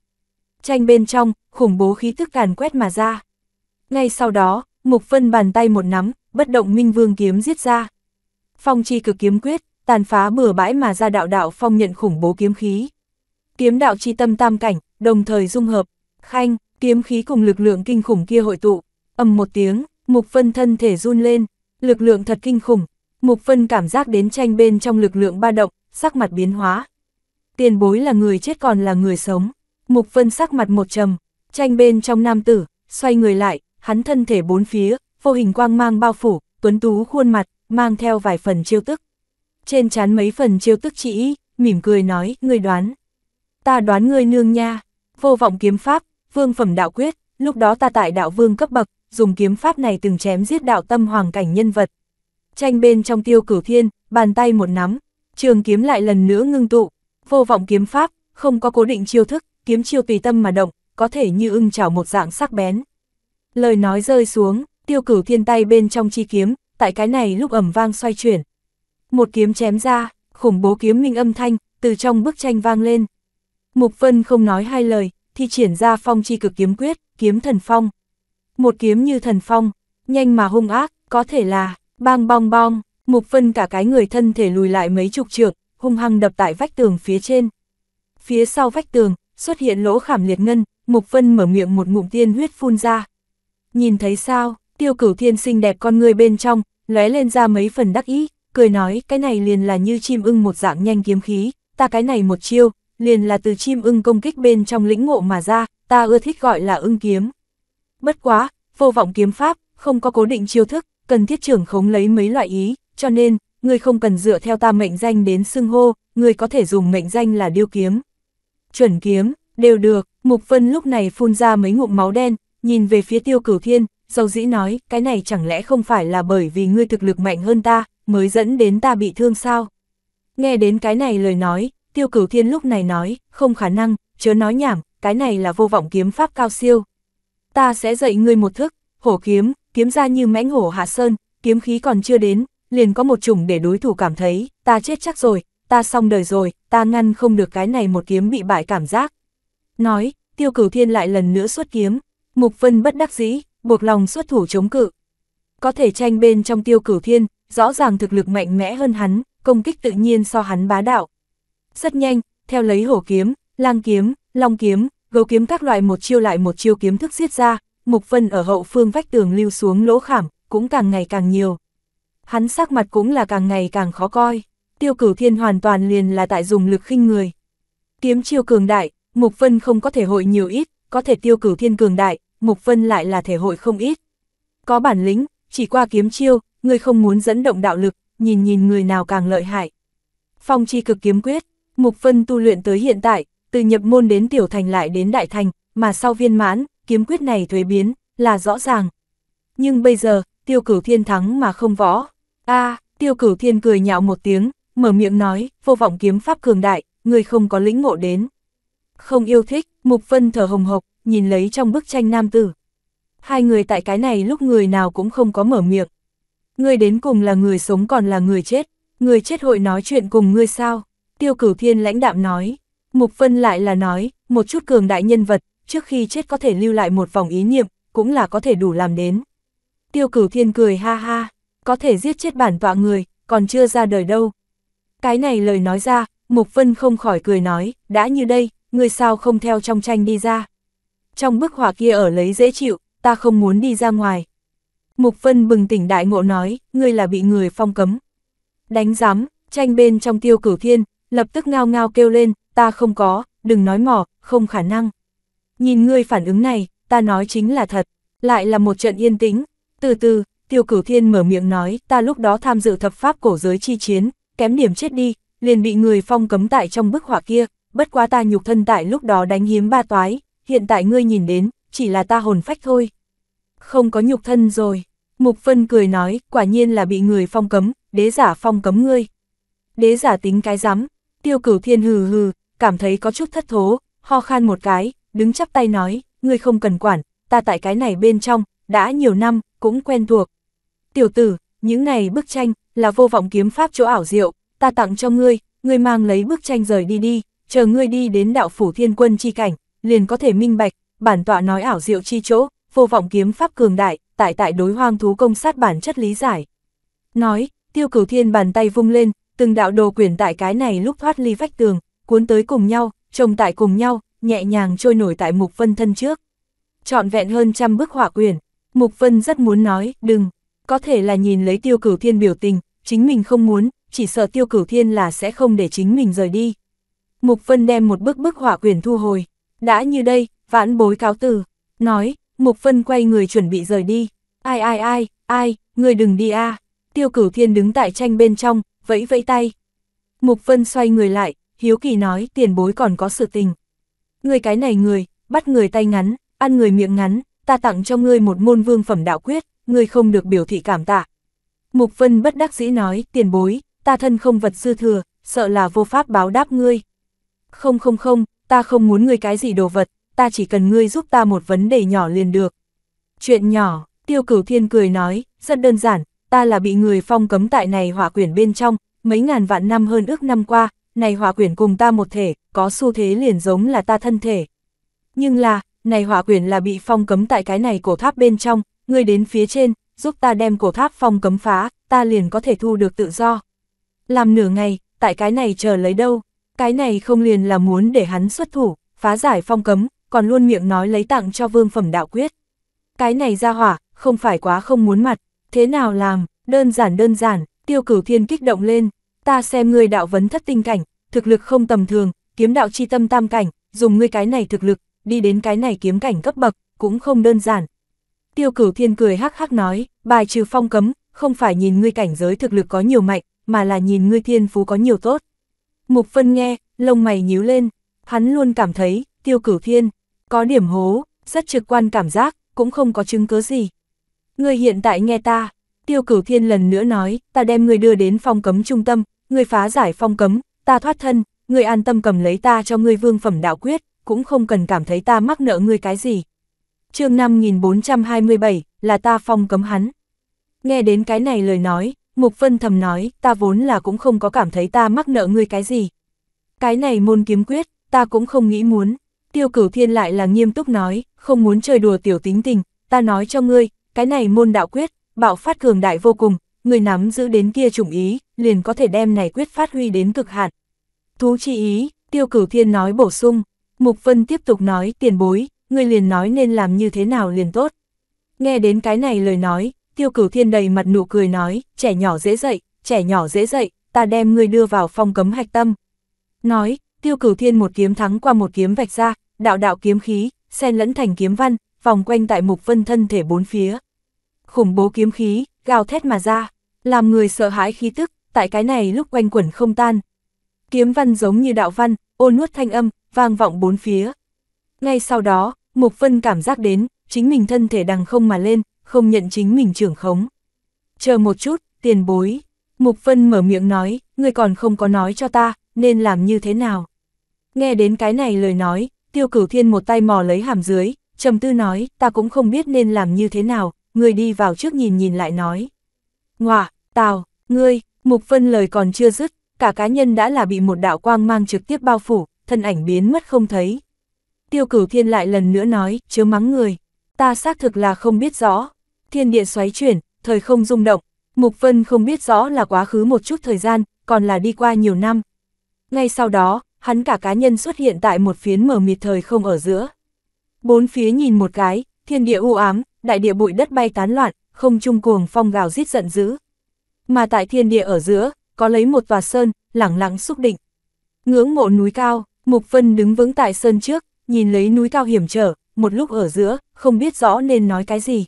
Tranh bên trong, khủng bố khí tức càn quét mà ra. Ngay sau đó, mục phân bàn tay một nắm, bất động minh vương kiếm giết ra. Phong chi cực kiếm quyết, tàn phá bừa bãi mà ra đạo đạo phong nhận khủng bố kiếm khí. Kiếm đạo chi tâm tam cảnh, đồng thời dung hợp, khanh, kiếm khí cùng lực lượng kinh khủng kia hội tụ, ầm một tiếng, Mục Phân thân thể run lên, lực lượng thật kinh khủng, Mục Phân cảm giác đến tranh bên trong lực lượng ba động, sắc mặt biến hóa. Tiền bối là người chết còn là người sống, Mục Phân sắc mặt một trầm, tranh bên trong nam tử, xoay người lại, hắn thân thể bốn phía, vô hình quang mang bao phủ, tuấn tú khuôn mặt, mang theo vài phần chiêu tức. Trên chán mấy phần chiêu tức chỉ, mỉm cười nói, ngươi đoán. Ta đoán ngươi nương nha, vô vọng kiếm pháp, vương phẩm đạo quyết, lúc đó ta tại đạo vương cấp bậc, dùng kiếm pháp này từng chém giết đạo tâm hoàng cảnh nhân vật. Tranh bên trong tiêu cửu thiên, bàn tay một nắm, trường kiếm lại lần nữa ngưng tụ, vô vọng kiếm pháp, không có cố định chiêu thức, kiếm chiêu tùy tâm mà động, có thể như ưng chảo một dạng sắc bén. Lời nói rơi xuống, tiêu cửu thiên tay bên trong chi kiếm, tại cái này lúc ẩm vang xoay chuyển. Một kiếm chém ra, khủng bố kiếm minh âm thanh, từ trong bức tranh vang lên. Mục Vân không nói hai lời, thì triển ra phong chi cực kiếm quyết, kiếm thần phong. Một kiếm như thần phong, nhanh mà hung ác, có thể là, bang bong bong, Mục Vân cả cái người thân thể lùi lại mấy chục trượng, hung hăng đập tại vách tường phía trên. Phía sau vách tường, xuất hiện lỗ khảm liệt ngân, Mục Vân mở miệng một ngụm tiên huyết phun ra. Nhìn thấy sao, tiêu cửu thiên xinh đẹp con người bên trong, lóe lên ra mấy phần đắc ý, cười nói cái này liền là như chim ưng một dạng nhanh kiếm khí, ta cái này một chiêu, liền là từ chim ưng công kích bên trong lĩnh ngộ mà ra, ta ưa thích gọi là ưng kiếm. Bất quá, vô vọng kiếm pháp, không có cố định chiêu thức, cần thiết trưởng khống lấy mấy loại ý, cho nên, người không cần dựa theo ta mệnh danh đến xưng hô, người có thể dùng mệnh danh là điêu kiếm. Chuẩn kiếm, đều được, Mục Vân lúc này phun ra mấy ngụm máu đen, nhìn về phía tiêu cửu thiên, dầu dĩ nói, cái này chẳng lẽ không phải là bởi vì ngươi thực lực mạnh hơn ta, mới dẫn đến ta bị thương sao? Nghe đến cái này lời nói, Tiêu Cửu Thiên lúc này nói, không khả năng, chớ nói nhảm, cái này là vô vọng kiếm pháp cao siêu. Ta sẽ dạy ngươi một thức, hổ kiếm, kiếm ra như mãnh hổ hạ sơn, kiếm khí còn chưa đến, liền có một chủng để đối thủ cảm thấy, ta chết chắc rồi, ta xong đời rồi, ta ngăn không được cái này một kiếm bị bại cảm giác. Nói, Tiêu Cửu Thiên lại lần nữa xuất kiếm, Mục Vân bất đắc dĩ, buộc lòng xuất thủ chống cự. Có thể tranh bên trong Tiêu Cửu Thiên, rõ ràng thực lực mạnh mẽ hơn hắn, công kích tự nhiên so hắn bá đạo, rất nhanh, theo lấy hổ kiếm, lang kiếm, long kiếm, gấu kiếm các loại một chiêu lại một chiêu kiếm thức giết ra, Mục Vân ở hậu phương vách tường lưu xuống lỗ khảm, cũng càng ngày càng nhiều. Hắn sắc mặt cũng là càng ngày càng khó coi, tiêu cửu thiên hoàn toàn liền là tại dùng lực khinh người. Kiếm chiêu cường đại, Mục Vân không có thể hội nhiều ít, có thể tiêu cửu thiên cường đại, Mục Vân lại là thể hội không ít. Có bản lĩnh, chỉ qua kiếm chiêu, người không muốn dẫn động đạo lực, nhìn nhìn người nào càng lợi hại. Phong chi cực kiếm quyết, Mục Vân tu luyện tới hiện tại, từ nhập môn đến tiểu thành lại đến đại thành, mà sau viên mãn, kiếm quyết này thuế biến, là rõ ràng. Nhưng bây giờ, tiêu cửu thiên thắng mà không võ. a tiêu cửu thiên cười nhạo một tiếng, mở miệng nói, vô vọng kiếm pháp cường đại, người không có lĩnh ngộ đến. Không yêu thích, Mục Vân thở hồng hộc, nhìn lấy trong bức tranh nam tử. Hai người tại cái này lúc người nào cũng không có mở miệng. Người đến cùng là người sống còn là người chết, người chết hội nói chuyện cùng ngươi sao? Tiêu cửu thiên lãnh đạm nói, Mục Vân lại là nói, một chút cường đại nhân vật, trước khi chết có thể lưu lại một vòng ý niệm, cũng là có thể đủ làm đến. Tiêu cửu thiên cười ha ha, có thể giết chết bản tọa người, còn chưa ra đời đâu. Cái này lời nói ra, Mục Vân không khỏi cười nói, đã như đây, người sao không theo trong tranh đi ra. Trong bức họa kia ở lấy dễ chịu, ta không muốn đi ra ngoài. Mục Vân bừng tỉnh đại ngộ nói, ngươi là bị người phong cấm. Đánh giám, tranh bên trong tiêu cửu thiên, lập tức ngao ngao kêu lên, ta không có, đừng nói mỏ, không khả năng. Nhìn ngươi phản ứng này, ta nói chính là thật, lại là một trận yên tĩnh. Từ từ, tiêu cửu thiên mở miệng nói, ta lúc đó tham dự thập pháp cổ giới chi chiến, kém điểm chết đi, liền bị người phong cấm tại trong bức họa kia, bất quá ta nhục thân tại lúc đó đánh hiếm ba toái, hiện tại ngươi nhìn đến, chỉ là ta hồn phách thôi. Không có nhục thân rồi, Mục Phân cười nói, quả nhiên là bị người phong cấm, đế giả phong cấm ngươi. Đế giả tính cái rắm tiêu cửu thiên hừ hừ, cảm thấy có chút thất thố, ho khan một cái, đứng chắp tay nói, ngươi không cần quản, ta tại cái này bên trong, đã nhiều năm, cũng quen thuộc. Tiểu tử, những này bức tranh, là vô vọng kiếm pháp chỗ ảo diệu, ta tặng cho ngươi, ngươi mang lấy bức tranh rời đi đi, chờ ngươi đi đến đạo phủ thiên quân chi cảnh, liền có thể minh bạch, bản tọa nói ảo diệu chi chỗ, vô vọng kiếm pháp cường đại, tại tại đối hoang thú công sát bản chất lý giải. Nói, tiêu cửu thiên bàn tay vung lên, từng đạo đồ quyển tại cái này lúc thoát ly vách tường, cuốn tới cùng nhau, trồng tại cùng nhau, nhẹ nhàng trôi nổi tại Mục Vân thân trước. Trọn vẹn hơn trăm bức họa quyển, Mục Vân rất muốn nói, đừng, có thể là nhìn lấy tiêu cửu thiên biểu tình, chính mình không muốn, chỉ sợ tiêu cửu thiên là sẽ không để chính mình rời đi. Mục Vân đem một bức bức họa quyển thu hồi, đã như đây, vãn bối cáo từ, nói, Mục Vân quay người chuẩn bị rời đi, ai ai ai, ai, người đừng đi a Tiêu cửu thiên đứng tại tranh bên trong, vẫy vẫy tay. Mục Vân xoay người lại, hiếu kỳ nói tiền bối còn có sự tình. Người cái này người, bắt người tay ngắn, ăn người miệng ngắn, ta tặng cho ngươi một môn vương phẩm đạo quyết, ngươi không được biểu thị cảm tạ. Mục Vân bất đắc dĩ nói, tiền bối, ta thân không vật dư thừa, sợ là vô pháp báo đáp ngươi. Không không không, ta không muốn ngươi cái gì đồ vật, ta chỉ cần ngươi giúp ta một vấn đề nhỏ liền được. Chuyện nhỏ, tiêu cửu thiên cười nói, rất đơn giản, ta là bị người phong cấm tại này hỏa quyển bên trong, mấy ngàn vạn năm hơn ước năm qua, này hỏa quyển cùng ta một thể, có xu thế liền giống là ta thân thể. Nhưng là, này hỏa quyển là bị phong cấm tại cái này cổ tháp bên trong, ngươi đến phía trên, giúp ta đem cổ tháp phong cấm phá, ta liền có thể thu được tự do. Làm nửa ngày, tại cái này chờ lấy đâu, cái này không liền là muốn để hắn xuất thủ, phá giải phong cấm, còn luôn miệng nói lấy tặng cho vương phẩm đạo quyết. Cái này ra hỏa, không phải quá không muốn mặt, Thế nào làm, đơn giản đơn giản, tiêu cửu thiên kích động lên, ta xem ngươi đạo vấn thất tinh cảnh, thực lực không tầm thường, kiếm đạo chi tâm tam cảnh, dùng ngươi cái này thực lực, đi đến cái này kiếm cảnh cấp bậc, cũng không đơn giản. Tiêu cửu thiên cười hắc hắc nói, bài trừ phong cấm, không phải nhìn ngươi cảnh giới thực lực có nhiều mạnh, mà là nhìn ngươi thiên phú có nhiều tốt. Mục phân nghe, lông mày nhíu lên, hắn luôn cảm thấy, tiêu cửu thiên, có điểm hố, rất trực quan cảm giác, cũng không có chứng cứ gì, Ngươi hiện tại nghe ta, tiêu cửu thiên lần nữa nói, ta đem ngươi đưa đến phong cấm trung tâm, ngươi phá giải phong cấm, ta thoát thân, ngươi an tâm cầm lấy ta cho ngươi vương phẩm đạo quyết, cũng không cần cảm thấy ta mắc nợ ngươi cái gì. chương 5427, là ta phong cấm hắn. Nghe đến cái này lời nói, Mục Vân thầm nói, ta vốn là cũng không có cảm thấy ta mắc nợ ngươi cái gì. Cái này môn kiếm quyết, ta cũng không nghĩ muốn. Tiêu cửu thiên lại là nghiêm túc nói, không muốn chơi đùa tiểu tính tình, ta nói cho ngươi, cái này môn đạo quyết, bạo phát cường đại vô cùng, người nắm giữ đến kia chủng ý, liền có thể đem này quyết phát huy đến cực hạn. Thú chi ý, tiêu cửu thiên nói bổ sung, Mục Vân tiếp tục nói tiền bối, người liền nói nên làm như thế nào liền tốt. Nghe đến cái này lời nói, tiêu cửu thiên đầy mặt nụ cười nói, trẻ nhỏ dễ dậy, trẻ nhỏ dễ dậy, ta đem người đưa vào phong cấm hạch tâm. Nói, tiêu cửu thiên một kiếm thắng qua một kiếm vạch ra, đạo đạo kiếm khí, xen lẫn thành kiếm văn, vòng quanh tại Mục Vân thân thể bốn phía. Khủng bố kiếm khí, gào thét mà ra, làm người sợ hãi khí tức, tại cái này lúc quanh quẩn không tan. Kiếm văn giống như đạo văn, ô nuốt thanh âm, vang vọng bốn phía. Ngay sau đó, Mục Vân cảm giác đến, chính mình thân thể đằng không mà lên, không nhận chính mình trưởng khống. Chờ một chút, tiền bối. Mục Vân mở miệng nói, người còn không có nói cho ta, nên làm như thế nào. Nghe đến cái này lời nói, tiêu cửu thiên một tay mò lấy hàm dưới, trầm tư nói, ta cũng không biết nên làm như thế nào, người đi vào trước nhìn nhìn lại nói. Ngoà, tào, ngươi, mục phân lời còn chưa dứt, cả cá nhân đã là bị một đạo quang mang trực tiếp bao phủ, thân ảnh biến mất không thấy. Tiêu cửu thiên lại lần nữa nói, chớ mắng người, ta xác thực là không biết rõ. Thiên địa xoáy chuyển, thời không rung động, mục phân không biết rõ là quá khứ một chút thời gian, còn là đi qua nhiều năm. Ngay sau đó, hắn cả cá nhân xuất hiện tại một phiến mở mịt thời không ở giữa. Bốn phía nhìn một cái, thiên địa u ám, đại địa bụi đất bay tán loạn, không trung cuồng phong gào rít giận dữ. Mà tại thiên địa ở giữa, có lấy một tòa sơn, lẳng lặng xúc định. Ngưỡng mộ núi cao, Mục Vân đứng vững tại sơn trước, nhìn lấy núi cao hiểm trở, một lúc ở giữa, không biết rõ nên nói cái gì.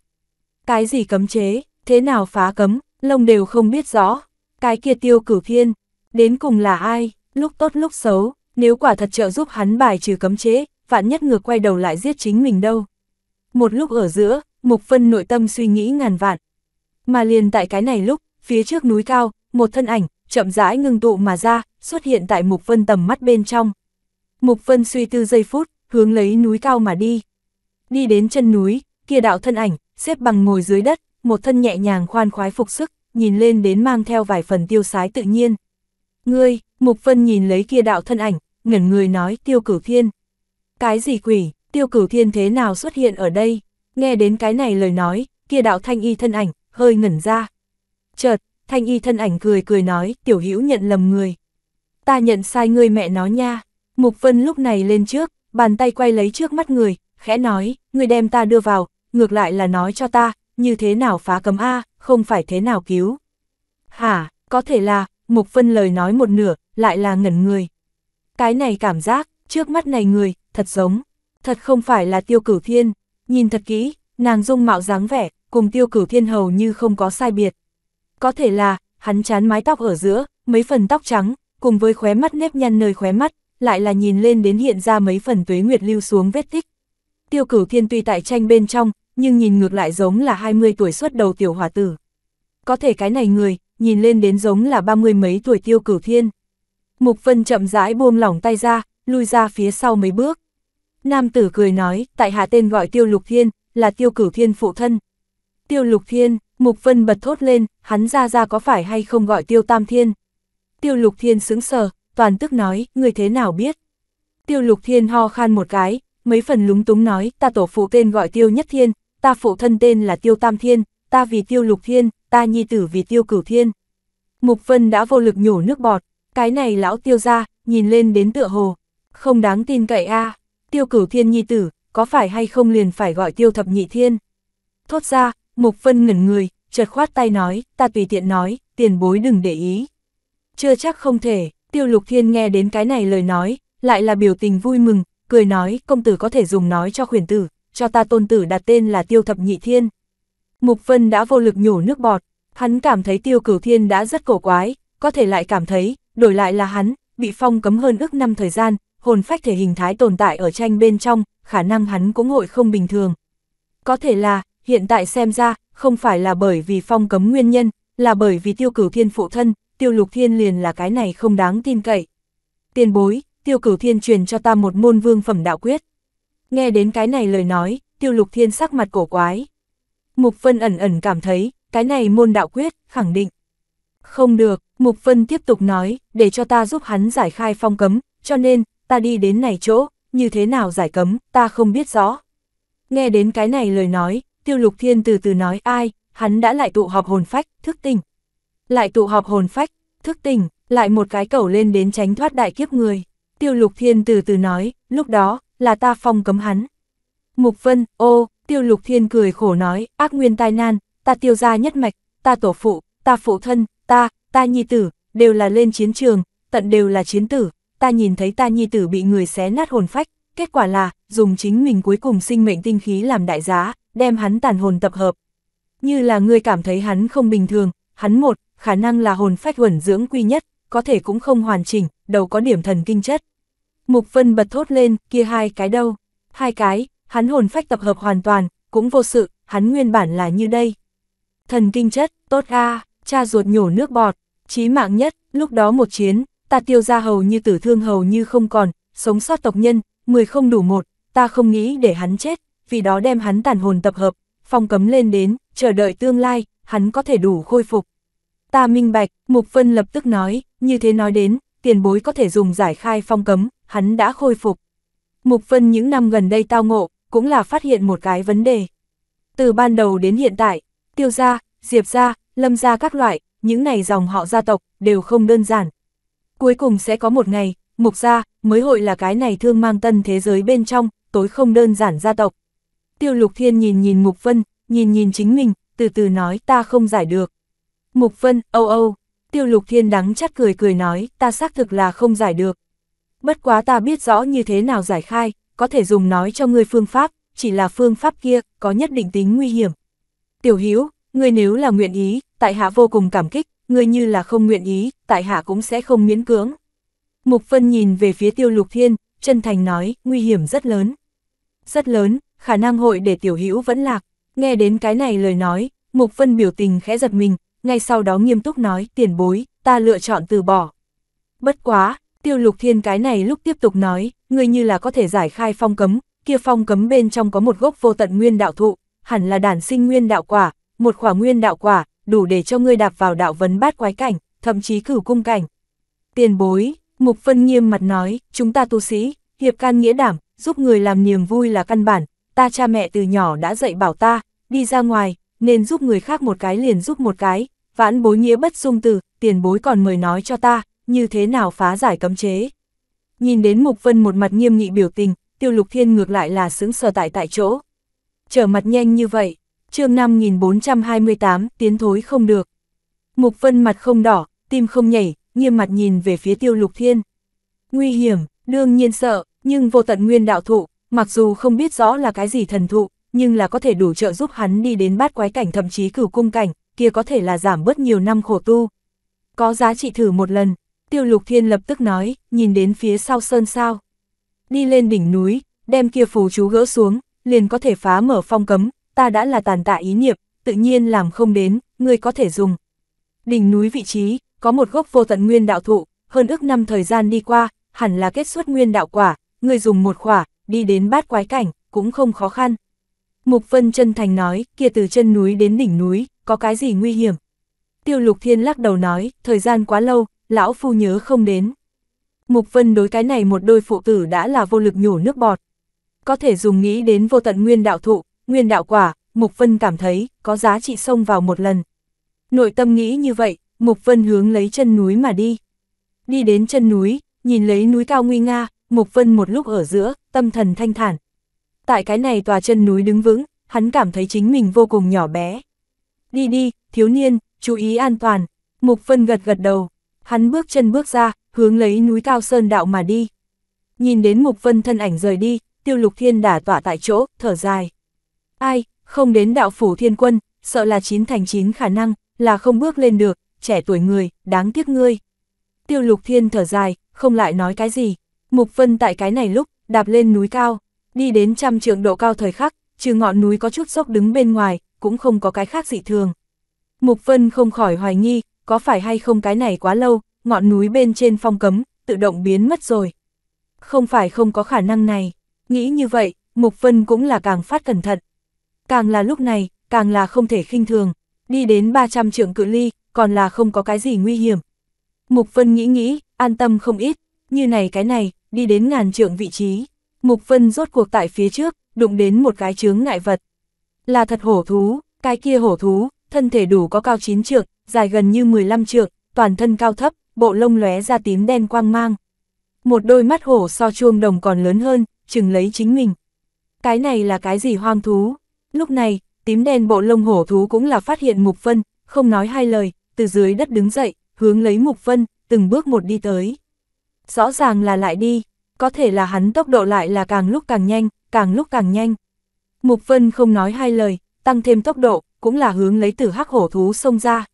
Cái gì cấm chế, thế nào phá cấm, lông đều không biết rõ. Cái kia tiêu cử thiên, đến cùng là ai, lúc tốt lúc xấu, nếu quả thật trợ giúp hắn bài trừ cấm chế, vạn nhất ngược quay đầu lại giết chính mình đâu. Một lúc ở giữa, Mục Vân nội tâm suy nghĩ ngàn vạn. Mà liền tại cái này lúc, phía trước núi cao, một thân ảnh, chậm rãi ngưng tụ mà ra, xuất hiện tại Mục Vân tầm mắt bên trong. Mục Vân suy tư giây phút, hướng lấy núi cao mà đi. Đi đến chân núi, kia đạo thân ảnh, xếp bằng ngồi dưới đất, một thân nhẹ nhàng khoan khoái phục sức, nhìn lên đến mang theo vài phần tiêu sái tự nhiên. Ngươi, Mục Vân nhìn lấy kia đạo thân ảnh, ngẩn người nói tiêu cử thiên. Cái gì quỷ, tiêu cửu thiên thế nào xuất hiện ở đây? Nghe đến cái này lời nói, kia đạo thanh y thân ảnh, hơi ngẩn ra. Chợt, thanh y thân ảnh cười cười nói, tiểu hữu nhận lầm người. Ta nhận sai người mẹ nó nha. Mục Vân lúc này lên trước, bàn tay quay lấy trước mắt người, khẽ nói, người đem ta đưa vào, ngược lại là nói cho ta, như thế nào phá cấm A, không phải thế nào cứu. Hả, có thể là, Mục Vân lời nói một nửa, lại là ngẩn người. Cái này cảm giác, trước mắt này người, thật giống, thật không phải là tiêu cửu thiên, nhìn thật kỹ, nàng dung mạo dáng vẻ, cùng tiêu cửu thiên hầu như không có sai biệt. Có thể là, hắn chán mái tóc ở giữa, mấy phần tóc trắng, cùng với khóe mắt nếp nhăn nơi khóe mắt, lại là nhìn lên đến hiện ra mấy phần tuế nguyệt lưu xuống vết tích. Tiêu cửu thiên tuy tại tranh bên trong, nhưng nhìn ngược lại giống là 20 tuổi xuất đầu tiểu hòa tử. Có thể cái này người, nhìn lên đến giống là ba mươi mấy tuổi tiêu cửu thiên. Mục Vân chậm rãi buông lỏng tay ra, lui ra phía sau mấy bước. Nam tử cười nói, tại hạ tên gọi tiêu lục thiên, là tiêu cửu thiên phụ thân. Tiêu lục thiên, Mục Vân bật thốt lên, hắn ra ra có phải hay không gọi tiêu tam thiên. Tiêu lục thiên sững sờ, toàn tức nói, người thế nào biết. Tiêu lục thiên ho khan một cái, mấy phần lúng túng nói, ta tổ phụ tên gọi tiêu nhất thiên, ta phụ thân tên là tiêu tam thiên, ta vì tiêu lục thiên, ta nhi tử vì tiêu cửu thiên. Mục Vân đã vô lực nhổ nước bọt, cái này lão tiêu ra, nhìn lên đến tựa hồ, không đáng tin cậy a tiêu cửu thiên nhi tử, có phải hay không liền phải gọi tiêu thập nhị thiên. Thốt ra, Mục Vân ngẩn người, chợt khoát tay nói, ta tùy tiện nói, tiền bối đừng để ý. Chưa chắc không thể, tiêu lục thiên nghe đến cái này lời nói, lại là biểu tình vui mừng, cười nói, công tử có thể dùng nói cho khuyển tử, cho ta tôn tử đặt tên là tiêu thập nhị thiên. Mục Vân đã vô lực nhổ nước bọt, hắn cảm thấy tiêu cửu thiên đã rất cổ quái, có thể lại cảm thấy, đổi lại là hắn, bị phong cấm hơn ước năm thời gian, hồn phách thể hình thái tồn tại ở tranh bên trong, khả năng hắn cũng hội không bình thường. Có thể là, hiện tại xem ra, không phải là bởi vì phong cấm nguyên nhân, là bởi vì tiêu cửu thiên phụ thân, tiêu lục thiên liền là cái này không đáng tin cậy. tiên bối, tiêu cửu thiên truyền cho ta một môn vương phẩm đạo quyết. Nghe đến cái này lời nói, tiêu lục thiên sắc mặt cổ quái. Mục Vân ẩn ẩn cảm thấy, cái này môn đạo quyết, khẳng định. Không được, Mục Vân tiếp tục nói, để cho ta giúp hắn giải khai phong cấm, cho nên, ta đi đến này chỗ, như thế nào giải cấm, ta không biết rõ. Nghe đến cái này lời nói, tiêu lục thiên từ từ nói ai, hắn đã lại tụ họp hồn phách, thức tình, Lại tụ họp hồn phách, thức tình, lại một cái cầu lên đến tránh thoát đại kiếp người. Tiêu lục thiên từ từ nói, lúc đó, là ta phong cấm hắn. Mục vân, ô, tiêu lục thiên cười khổ nói, ác nguyên tai nan, ta tiêu ra nhất mạch, ta tổ phụ, ta phụ thân, ta, ta nhi tử, đều là lên chiến trường, tận đều là chiến tử, ta nhìn thấy ta nhi tử bị người xé nát hồn phách, kết quả là, dùng chính mình cuối cùng sinh mệnh tinh khí làm đại giá, đem hắn tàn hồn tập hợp. Như là người cảm thấy hắn không bình thường, hắn một, khả năng là hồn phách huẩn dưỡng quy nhất, có thể cũng không hoàn chỉnh, đầu có điểm thần kinh chất. Mục Vân bật thốt lên, kia hai cái đâu? Hai cái, hắn hồn phách tập hợp hoàn toàn, cũng vô sự, hắn nguyên bản là như đây. Thần kinh chất, tốt a, cha ruột nhổ nước bọt, chí mạng nhất, lúc đó một chiến, ta tiêu ra hầu như tử thương hầu như không còn, sống sót tộc nhân, 10 không đủ một, ta không nghĩ để hắn chết, vì đó đem hắn tàn hồn tập hợp, phong cấm lên đến, chờ đợi tương lai, hắn có thể đủ khôi phục. Ta minh bạch, Mục Vân lập tức nói, như thế nói đến, tiền bối có thể dùng giải khai phong cấm, hắn đã khôi phục. Mục Vân những năm gần đây tao ngộ, cũng là phát hiện một cái vấn đề. Từ ban đầu đến hiện tại, tiêu gia, diệp gia, lâm gia các loại, những này dòng họ gia tộc, đều không đơn giản, Cuối cùng sẽ có một ngày, mục gia mới hội là cái này thương mang tân thế giới bên trong, tối không đơn giản gia tộc. Tiêu Lục Thiên nhìn nhìn Mục Vân, nhìn nhìn chính mình, từ từ nói ta không giải được. Mục Vân, âu âu, Tiêu Lục Thiên đắng chắt cười cười nói ta xác thực là không giải được. Bất quá ta biết rõ như thế nào giải khai, có thể dùng nói cho ngươi phương pháp, chỉ là phương pháp kia có nhất định tính nguy hiểm. Tiểu Hiếu, ngươi nếu là nguyện ý, tại hạ vô cùng cảm kích, ngươi như là không nguyện ý, tại hạ cũng sẽ không miễn cưỡng. Mục Vân nhìn về phía tiêu lục thiên, chân thành nói, nguy hiểm rất lớn. Rất lớn, khả năng hội để tiểu hữu vẫn lạc. Nghe đến cái này lời nói, Mục Vân biểu tình khẽ giật mình, ngay sau đó nghiêm túc nói, tiền bối, ta lựa chọn từ bỏ. Bất quá, tiêu lục thiên cái này lúc tiếp tục nói, ngươi như là có thể giải khai phong cấm, kia phong cấm bên trong có một gốc vô tận nguyên đạo thụ, hẳn là đản sinh nguyên đạo quả, một khỏa nguyên đạo quả, đủ để cho ngươi đạp vào đạo vấn bát quái cảnh, thậm chí cửu cung cảnh. Tiền bối, Mục Phân nghiêm mặt nói, chúng ta tu sĩ, hiệp can nghĩa đảm, giúp người làm niềm vui là căn bản, ta cha mẹ từ nhỏ đã dạy bảo ta, đi ra ngoài, nên giúp người khác một cái liền giúp một cái, vãn bối nghĩa bất dung từ, tiền bối còn mời nói cho ta, như thế nào phá giải cấm chế. Nhìn đến Mục Vân một mặt nghiêm nghị biểu tình, tiêu lục thiên ngược lại là xứng sờ tại tại chỗ. Trở mặt nhanh như vậy, chương 5428, tiến thối không được. Mục Vân mặt không đỏ, tim không nhảy, nghiêm mặt nhìn về phía tiêu lục thiên. Nguy hiểm, đương nhiên sợ, nhưng vô tận nguyên đạo thụ, mặc dù không biết rõ là cái gì thần thụ, nhưng là có thể đủ trợ giúp hắn đi đến bát quái cảnh thậm chí cửu cung cảnh, kia có thể là giảm bớt nhiều năm khổ tu. Có giá trị thử một lần, tiêu lục thiên lập tức nói, nhìn đến phía sau sơn sao. Đi lên đỉnh núi, đem kia phù chú gỡ xuống, liền có thể phá mở phong cấm, ta đã là tàn tạ ý niệm, tự nhiên làm không đến, ngươi có thể dùng. Đỉnh núi vị trí, có một gốc vô tận nguyên đạo thụ, hơn ước năm thời gian đi qua, hẳn là kết xuất nguyên đạo quả, ngươi dùng một quả, đi đến bát quái cảnh, cũng không khó khăn. Mục Vân chân thành nói, kia từ chân núi đến đỉnh núi, có cái gì nguy hiểm? Tiêu Lục Thiên lắc đầu nói, thời gian quá lâu, lão phu nhớ không đến. Mục Vân đối cái này một đôi phụ tử đã là vô lực nhổ nước bọt. Có thể dùng nghĩ đến vô tận nguyên đạo thụ, nguyên đạo quả, Mục Vân cảm thấy có giá trị xông vào một lần. Nội tâm nghĩ như vậy, Mục Vân hướng lấy chân núi mà đi. Đi đến chân núi, nhìn lấy núi cao nguy nga, Mục Vân một lúc ở giữa, tâm thần thanh thản. Tại cái này tòa chân núi đứng vững, hắn cảm thấy chính mình vô cùng nhỏ bé. Đi đi, thiếu niên, chú ý an toàn. Mục Vân gật gật đầu, hắn bước chân bước ra, hướng lấy núi cao sơn đạo mà đi. Nhìn đến Mục Vân thân ảnh rời đi, tiêu lục thiên đả tỏa tại chỗ, thở dài. Ai, không đến đạo phủ thiên quân, sợ là chín thành chín khả năng, là không bước lên được, trẻ tuổi người, đáng tiếc ngươi. Tiêu lục thiên thở dài, không lại nói cái gì. Mục Vân tại cái này lúc, đạp lên núi cao, đi đến trăm trượng độ cao thời khắc, trừ ngọn núi có chút sốc đứng bên ngoài, cũng không có cái khác dị thường. Mục Vân không khỏi hoài nghi, có phải hay không cái này quá lâu, ngọn núi bên trên phong cấm, tự động biến mất rồi. Không phải không có khả năng này, nghĩ như vậy, Mục Vân cũng là càng phát cẩn thận càng là lúc này, càng là không thể khinh thường, đi đến 300 trượng cự ly, còn là không có cái gì nguy hiểm. Mục Vân nghĩ nghĩ, an tâm không ít, như này cái này, đi đến ngàn trượng vị trí. Mục Vân rốt cuộc tại phía trước, đụng đến một cái chướng ngại vật. Là thật hổ thú, cái kia hổ thú, thân thể đủ có cao 9 trượng, dài gần như 15 trượng, toàn thân cao thấp, bộ lông lóe ra tím đen quang mang. Một đôi mắt hổ so chuông đồng còn lớn hơn, chừng lấy chính mình. Cái này là cái gì hoang thú? Lúc này, tím đen bộ lông hổ thú cũng là phát hiện Mục Vân, không nói hai lời, từ dưới đất đứng dậy, hướng lấy Mục Vân, từng bước một đi tới. Rõ ràng là lại đi, có thể là hắn tốc độ lại là càng lúc càng nhanh, càng lúc càng nhanh. Mục Vân không nói hai lời, tăng thêm tốc độ, cũng là hướng lấy tử hắc hổ thú xông ra.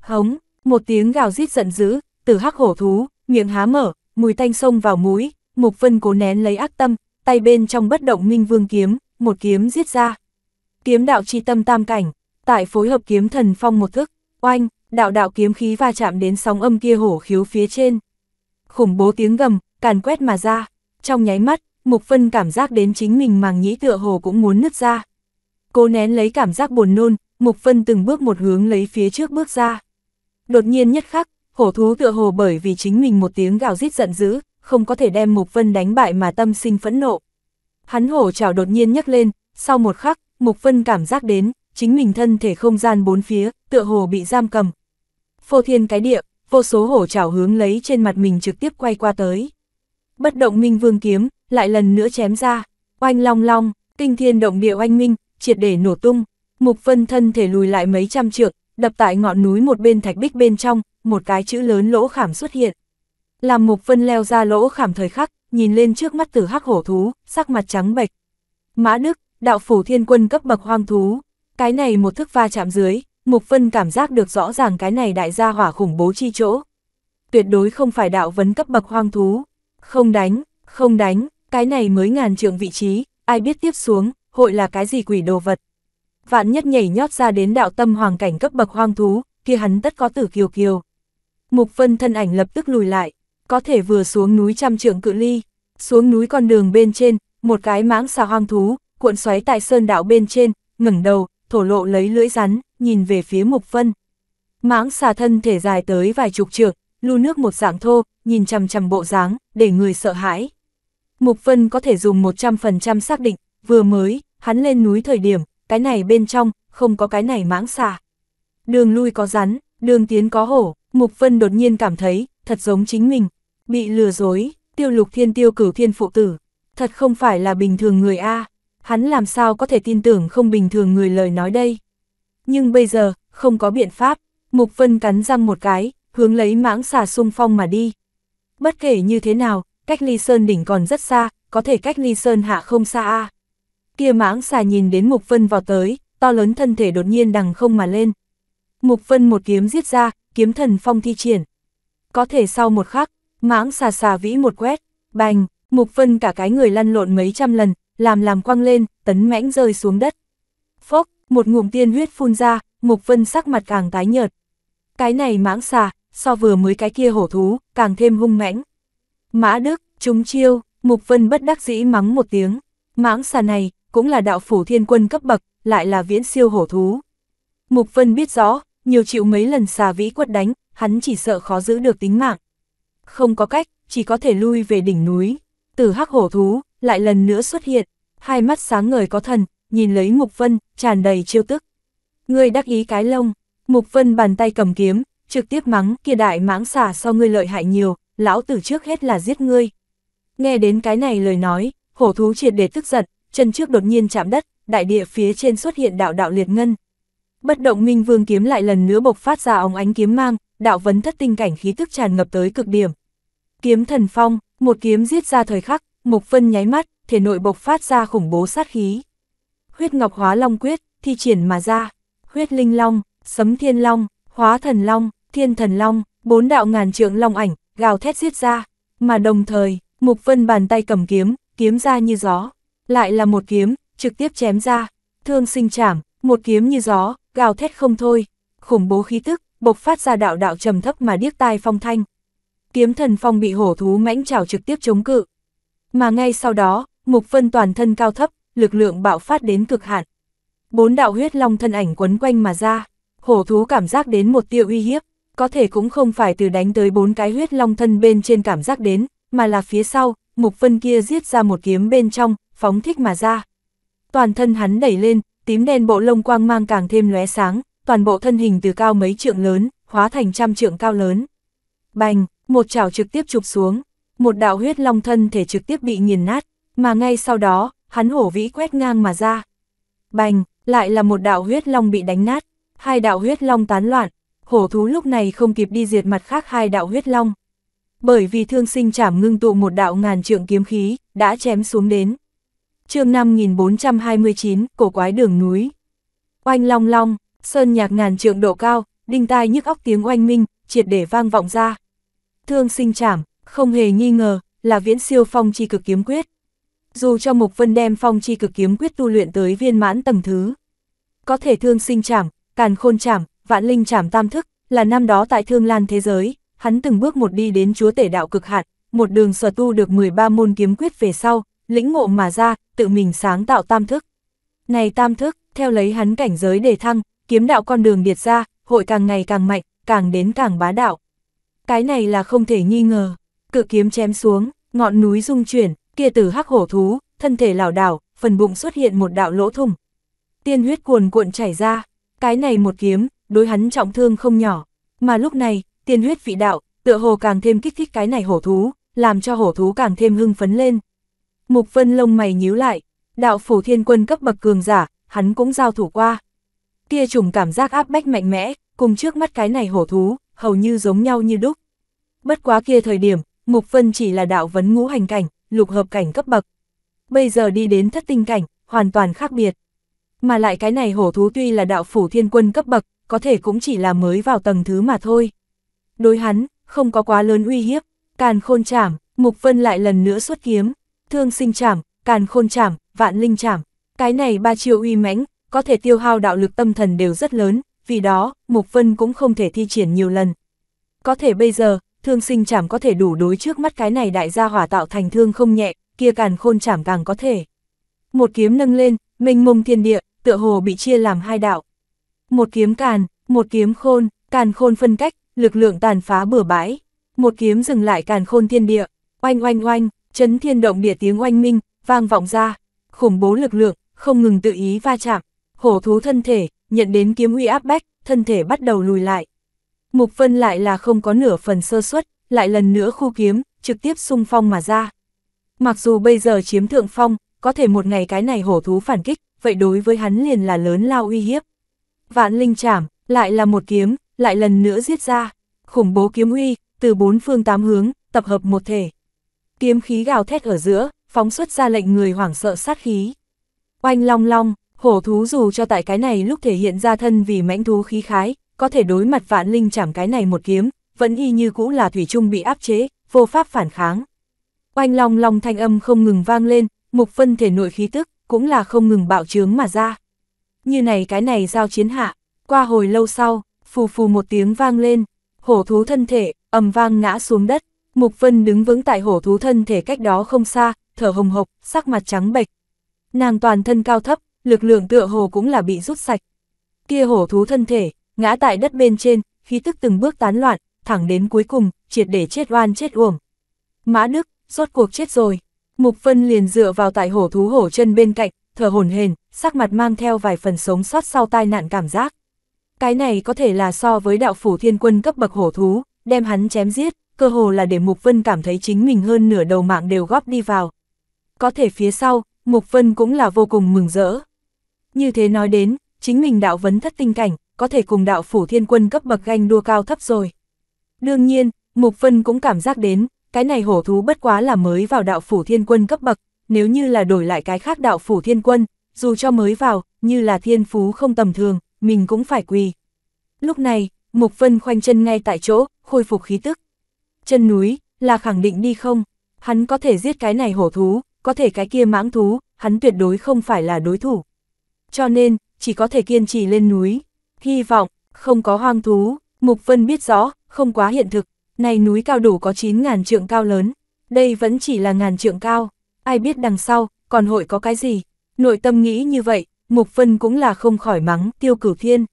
Hống, một tiếng gào rít giận dữ, tử hắc hổ thú, miệng há mở, mùi tanh xông vào mũi, Mục Vân cố nén lấy ác tâm, tay bên trong bất động minh vương kiếm, một kiếm giết ra. Kiếm đạo chi tâm tam cảnh, tại phối hợp kiếm thần phong một thức, oanh, đạo đạo kiếm khí va chạm đến sóng âm kia hổ khiếu phía trên. Khủng bố tiếng gầm, càn quét mà ra, trong nháy mắt, Mục Phân cảm giác đến chính mình màng nhĩ tựa hồ cũng muốn nứt ra. cố nén lấy cảm giác buồn nôn, Mục Phân từng bước một hướng lấy phía trước bước ra. Đột nhiên nhất khắc, hổ thú tựa hồ bởi vì chính mình một tiếng gào rít giận dữ, không có thể đem Mục Vân đánh bại mà tâm sinh phẫn nộ. Hắn hổ chảo đột nhiên nhấc lên, sau một khắc, Mục Vân cảm giác đến, chính mình thân thể không gian bốn phía, tựa hồ bị giam cầm. Phô thiên cái địa, vô số hổ chảo hướng lấy trên mặt mình trực tiếp quay qua tới. Bất động minh vương kiếm, lại lần nữa chém ra, oanh long long, kinh thiên động địa oanh minh, triệt để nổ tung. Mục Vân thân thể lùi lại mấy trăm trượng, đập tại ngọn núi một bên thạch bích bên trong, một cái chữ lớn lỗ khảm xuất hiện. Làm Mục Vân leo ra lỗ khảm thời khắc, nhìn lên trước mắt tử hắc hổ thú, sắc mặt trắng bệch. Mã Đức, đạo phủ thiên quân cấp bậc hoang thú, cái này một thức va chạm dưới, Mục Vân cảm giác được rõ ràng cái này đại gia hỏa khủng bố chi chỗ. Tuyệt đối không phải đạo vấn cấp bậc hoang thú, không đánh, không đánh, cái này mới ngàn trượng vị trí, ai biết tiếp xuống, hội là cái gì quỷ đồ vật. Vạn nhất nhảy nhót ra đến đạo tâm hoàng cảnh cấp bậc hoang thú, kia hắn tất có tử kiều kiều. Mục Vân thân ảnh lập tức lùi lại, có thể vừa xuống núi trăm trượng cự ly, xuống núi con đường bên trên, một cái mãng xà hoang thú, cuộn xoáy tại sơn đạo bên trên, ngẩng đầu, thổ lộ lấy lưỡi rắn, nhìn về phía Mục Vân. Mãng xà thân thể dài tới vài chục trượng, lu nước một dạng thô, nhìn chằm chằm bộ dáng, để người sợ hãi. Mục Vân có thể dùng 100% xác định, vừa mới, hắn lên núi thời điểm, cái này bên trong, không có cái này mãng xà. Đường lui có rắn, đường tiến có hổ, Mục Vân đột nhiên cảm thấy, thật giống chính mình, bị lừa dối, tiêu lục thiên tiêu cửu thiên phụ tử, thật không phải là bình thường người A. Hắn làm sao có thể tin tưởng không bình thường người lời nói đây. Nhưng bây giờ, không có biện pháp, Mục Vân cắn răng một cái, hướng lấy mãng xà sung phong mà đi. Bất kể như thế nào, cách ly sơn đỉnh còn rất xa, có thể cách ly sơn hạ không xa a. Kia mãng xà nhìn đến Mục Vân vào tới, to lớn thân thể đột nhiên đằng không mà lên. Mục Vân một kiếm giết ra, kiếm thần phong thi triển. Có thể sau một khắc, mãng xà xà vĩ một quét, bành, Mục Vân cả cái người lăn lộn mấy trăm lần, làm làm quăng lên, tấn mãnh rơi xuống đất. Phốc, một ngụm tiên huyết phun ra, Mục Vân sắc mặt càng tái nhợt. Cái này mãng xà, so vừa mới cái kia hổ thú, càng thêm hung mãnh. Mã Đức, chúng chiêu, Mục Vân bất đắc dĩ mắng một tiếng. Mãng xà này, cũng là đạo phủ thiên quân cấp bậc, lại là viễn siêu hổ thú. Mục Vân biết rõ, nhiều chịu mấy lần xà vĩ quất đánh, hắn chỉ sợ khó giữ được tính mạng. Không có cách, chỉ có thể lui về đỉnh núi. Từ hắc hổ thú, lại lần nữa xuất hiện, hai mắt sáng ngời có thần, nhìn lấy Mục Vân, tràn đầy chiêu tức. Ngươi đắc ý cái lông, Mục Vân bàn tay cầm kiếm, trực tiếp mắng kia đại mãng xà sau ngươi lợi hại nhiều, lão tử trước hết là giết ngươi. Nghe đến cái này lời nói, hổ thú triệt để tức giận, chân trước đột nhiên chạm đất, đại địa phía trên xuất hiện đạo đạo liệt ngân. Bất động minh vương kiếm lại lần nữa bộc phát ra óng ánh kiếm mang, đạo vấn thất tinh cảnh khí tức tràn ngập tới cực điểm. Kiếm thần phong, một kiếm giết ra thời khắc, Mục Vân nháy mắt, thể nội bộc phát ra khủng bố sát khí. Huyết Ngọc Hóa Long Quyết, thi triển mà ra, huyết linh long, sấm thiên long, hóa thần long, thiên thần long, bốn đạo ngàn trượng long ảnh, gào thét giết ra, mà đồng thời, Mục Vân bàn tay cầm kiếm, kiếm ra như gió, lại là một kiếm, trực tiếp chém ra, thương sinh chảm, một kiếm như gió, gào thét không thôi, khủng bố khí tức, bộc phát ra đạo đạo trầm thấp mà điếc tai phong thanh. Kiếm thần phong bị hổ thú mãnh chảo trực tiếp chống cự, mà ngay sau đó, Mục phân toàn thân cao thấp, lực lượng bạo phát đến cực hạn. Bốn đạo huyết long thân ảnh quấn quanh mà ra, hổ thú cảm giác đến một tiêu uy hiếp, có thể cũng không phải từ đánh tới bốn cái huyết long thân bên trên cảm giác đến, mà là phía sau, Mục phân kia giết ra một kiếm bên trong, phóng thích mà ra. Toàn thân hắn đẩy lên, tím đen bộ lông quang mang càng thêm lóe sáng, toàn bộ thân hình từ cao mấy trượng lớn, hóa thành trăm trượng cao lớn. Bành, một chảo trực tiếp chụp xuống, một đạo huyết long thân thể trực tiếp bị nghiền nát, mà ngay sau đó, hắn hổ vĩ quét ngang mà ra. Bành, lại là một đạo huyết long bị đánh nát, hai đạo huyết long tán loạn, hổ thú lúc này không kịp đi diệt mặt khác hai đạo huyết long. Bởi vì thương sinh chảm ngưng tụ một đạo ngàn trượng kiếm khí, đã chém xuống đến. chương 5429, cổ quái đường núi. Oanh long long, sơn nhạc ngàn trượng độ cao, đinh tai nhức óc tiếng oanh minh, triệt để vang vọng ra. Thương sinh chảm, không hề nghi ngờ, là viễn siêu phong chi cực kiếm quyết. Dù cho Mục Vân đem phong chi cực kiếm quyết tu luyện tới viên mãn tầng thứ, có thể thương sinh chảm, càn khôn chảm, vạn linh chảm tam thức, là năm đó tại thương lan thế giới, hắn từng bước một đi đến chúa tể đạo cực hạn, một đường sở tu được 13 môn kiếm quyết về sau, lĩnh ngộ mà ra, tự mình sáng tạo tam thức. Này tam thức, theo lấy hắn cảnh giới đề thăng, kiếm đạo con đường điệt ra, hội càng ngày càng mạnh, càng đến càng bá đạo. Cái này là không thể nghi ngờ cự kiếm chém xuống, ngọn núi rung chuyển, kia tử hắc hổ thú, thân thể lảo đảo, phần bụng xuất hiện một đạo lỗ thủng. Tiên huyết cuồn cuộn chảy ra, cái này một kiếm, đối hắn trọng thương không nhỏ, mà lúc này, tiên huyết vị đạo, tựa hồ càng thêm kích thích cái này hổ thú, làm cho hổ thú càng thêm hưng phấn lên. Mục Vân lông mày nhíu lại, đạo phủ thiên quân cấp bậc cường giả, hắn cũng giao thủ qua. Kia trùng cảm giác áp bách mạnh mẽ, cùng trước mắt cái này hổ thú, hầu như giống nhau như đúc. Bất quá kia thời điểm, Mục Vân chỉ là đạo vấn ngũ hành cảnh, lục hợp cảnh cấp bậc. Bây giờ đi đến thất tinh cảnh, hoàn toàn khác biệt. Mà lại cái này hổ thú tuy là đạo phủ thiên quân cấp bậc, có thể cũng chỉ là mới vào tầng thứ mà thôi. Đối hắn, không có quá lớn uy hiếp, càn khôn chảm, Mục Vân lại lần nữa xuất kiếm, thương sinh chảm, càn khôn chảm, vạn linh chảm. Cái này ba chiều uy mãnh, có thể tiêu hao đạo lực tâm thần đều rất lớn, vì đó, Mục Vân cũng không thể thi triển nhiều lần. Có thể bây giờ, thương sinh chảm có thể đủ đối trước mắt cái này đại gia hỏa tạo thành thương không nhẹ, kia càn khôn chảm càng có thể. Một kiếm nâng lên, mênh mông thiên địa, tựa hồ bị chia làm hai đạo. Một kiếm càn, một kiếm khôn, càn khôn phân cách, lực lượng tàn phá bừa bãi. Một kiếm dừng lại càn khôn thiên địa, oanh oanh oanh, chấn thiên động địa tiếng oanh minh, vang vọng ra. Khủng bố lực lượng, không ngừng tự ý va chạm. Hổ thú thân thể, nhận đến kiếm uy áp bách, thân thể bắt đầu lùi lại. Mục Vân lại là không có nửa phần sơ suất, lại lần nữa khu kiếm, trực tiếp xung phong mà ra. Mặc dù bây giờ chiếm thượng phong, có thể một ngày cái này hổ thú phản kích, vậy đối với hắn liền là lớn lao uy hiếp. Vạn linh chảm, lại là một kiếm, lại lần nữa giết ra, khủng bố kiếm uy, từ bốn phương tám hướng, tập hợp một thể. Kiếm khí gào thét ở giữa, phóng xuất ra lệnh người hoảng sợ sát khí. Oanh long long, hổ thú dù cho tại cái này lúc thể hiện ra thân vì mãnh thú khí khái, có thể đối mặt vạn linh chảm cái này một kiếm, vẫn y như cũ là Thủy Trung bị áp chế, vô pháp phản kháng. Oanh long long thanh âm không ngừng vang lên, mục phân thể nội khí tức, cũng là không ngừng bạo trướng mà ra. Như này cái này giao chiến hạ, qua hồi lâu sau, phù phù một tiếng vang lên, hổ thú thân thể, ầm vang ngã xuống đất, mục vân đứng vững tại hổ thú thân thể cách đó không xa, thở hồng hộc, sắc mặt trắng bệch. Nàng toàn thân cao thấp, lực lượng tựa hồ cũng là bị rút sạch. Kia hổ thú thân thể, ngã tại đất bên trên, khí tức từng bước tán loạn, thẳng đến cuối cùng, triệt để chết oan chết uổng. Mã Đức, rốt cuộc chết rồi. Mục Phân liền dựa vào tại hổ thú hổ chân bên cạnh, thở hổn hển, sắc mặt mang theo vài phần sống sót sau tai nạn cảm giác. Cái này có thể là so với đạo phủ thiên quân cấp bậc hổ thú, đem hắn chém giết, cơ hồ là để Mục Vân cảm thấy chính mình hơn nửa đầu mạng đều góp đi vào. Có thể phía sau, Mục Vân cũng là vô cùng mừng rỡ. Như thế nói đến, chính mình đạo vấn thất tinh cảnh, có thể cùng đạo phủ thiên quân cấp bậc ganh đua cao thấp rồi. Đương nhiên, Mục Vân cũng cảm giác đến, cái này hổ thú bất quá là mới vào đạo phủ thiên quân cấp bậc, nếu như là đổi lại cái khác đạo phủ thiên quân, dù cho mới vào, như là thiên phú không tầm thường, mình cũng phải quỳ. Lúc này, Mục Vân khoanh chân ngay tại chỗ, khôi phục khí tức. Chân núi, là khẳng định đi không? Hắn có thể giết cái này hổ thú, có thể cái kia mãng thú, hắn tuyệt đối không phải là đối thủ. Cho nên, chỉ có thể kiên trì lên núi hy vọng, không có hoang thú, Mục Vân biết rõ, không quá hiện thực, này núi cao đủ có 9.000 trượng cao lớn, đây vẫn chỉ là ngàn trượng cao, ai biết đằng sau, còn hội có cái gì, nội tâm nghĩ như vậy, Mục Vân cũng là không khỏi mắng tiêu cửu thiên.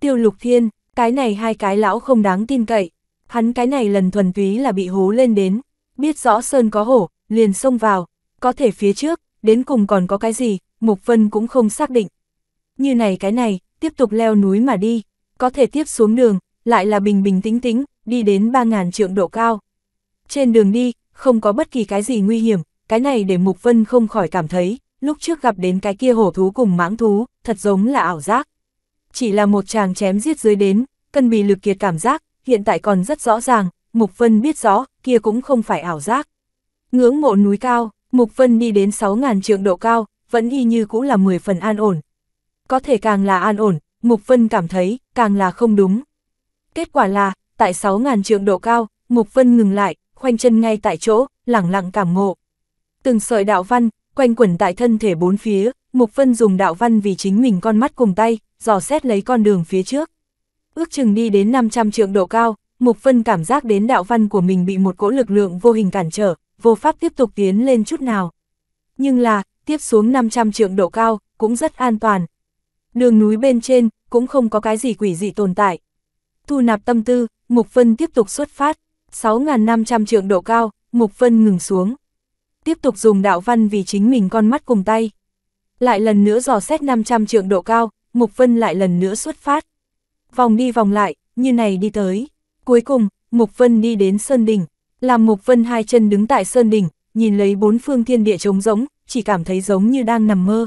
Tiêu lục thiên, cái này hai cái lão không đáng tin cậy, hắn cái này lần thuần túy là bị hố lên đến, biết rõ Sơn có hổ, liền xông vào, có thể phía trước, đến cùng còn có cái gì, Mục Vân cũng không xác định. Như này cái này, tiếp tục leo núi mà đi, có thể tiếp xuống đường, lại là bình bình tĩnh tĩnh, đi đến 3.000 trượng độ cao. Trên đường đi, không có bất kỳ cái gì nguy hiểm, cái này để Mục Vân không khỏi cảm thấy, lúc trước gặp đến cái kia hổ thú cùng mãng thú, thật giống là ảo giác. Chỉ là một chàng chém giết dưới đến, cân bị lực kiệt cảm giác, hiện tại còn rất rõ ràng, Mục Vân biết rõ, kia cũng không phải ảo giác. Ngưỡng mộ núi cao, Mục Vân đi đến 6.000 trượng độ cao, vẫn y như cũng là 10 phần an ổn, có thể càng là an ổn, Mục Vân cảm thấy càng là không đúng. Kết quả là, tại 6.000 trượng độ cao, Mục Vân ngừng lại, khoanh chân ngay tại chỗ, lẳng lặng cảm ngộ. Từng sợi đạo văn, quanh quẩn tại thân thể bốn phía, Mục Vân dùng đạo văn vì chính mình con mắt cùng tay, dò xét lấy con đường phía trước. Ước chừng đi đến 500 trượng độ cao, Mục Vân cảm giác đến đạo văn của mình bị một cỗ lực lượng vô hình cản trở, vô pháp tiếp tục tiến lên chút nào. Nhưng là, tiếp xuống 500 trượng độ cao, cũng rất an toàn, đường núi bên trên cũng không có cái gì quỷ dị tồn tại. Thu nạp tâm tư, Mục Vân tiếp tục xuất phát, 6.500 trượng độ cao, Mục Vân ngừng xuống. Tiếp tục dùng đạo văn vì chính mình con mắt cùng tay. Lại lần nữa dò xét 500 trượng độ cao, Mục Vân lại lần nữa xuất phát. Vòng đi vòng lại, như này đi tới. Cuối cùng, Mục Vân đi đến Sơn Đỉnh, làm Mục Vân hai chân đứng tại Sơn Đỉnh, nhìn lấy bốn phương thiên địa trống rỗng, chỉ cảm thấy giống như đang nằm mơ.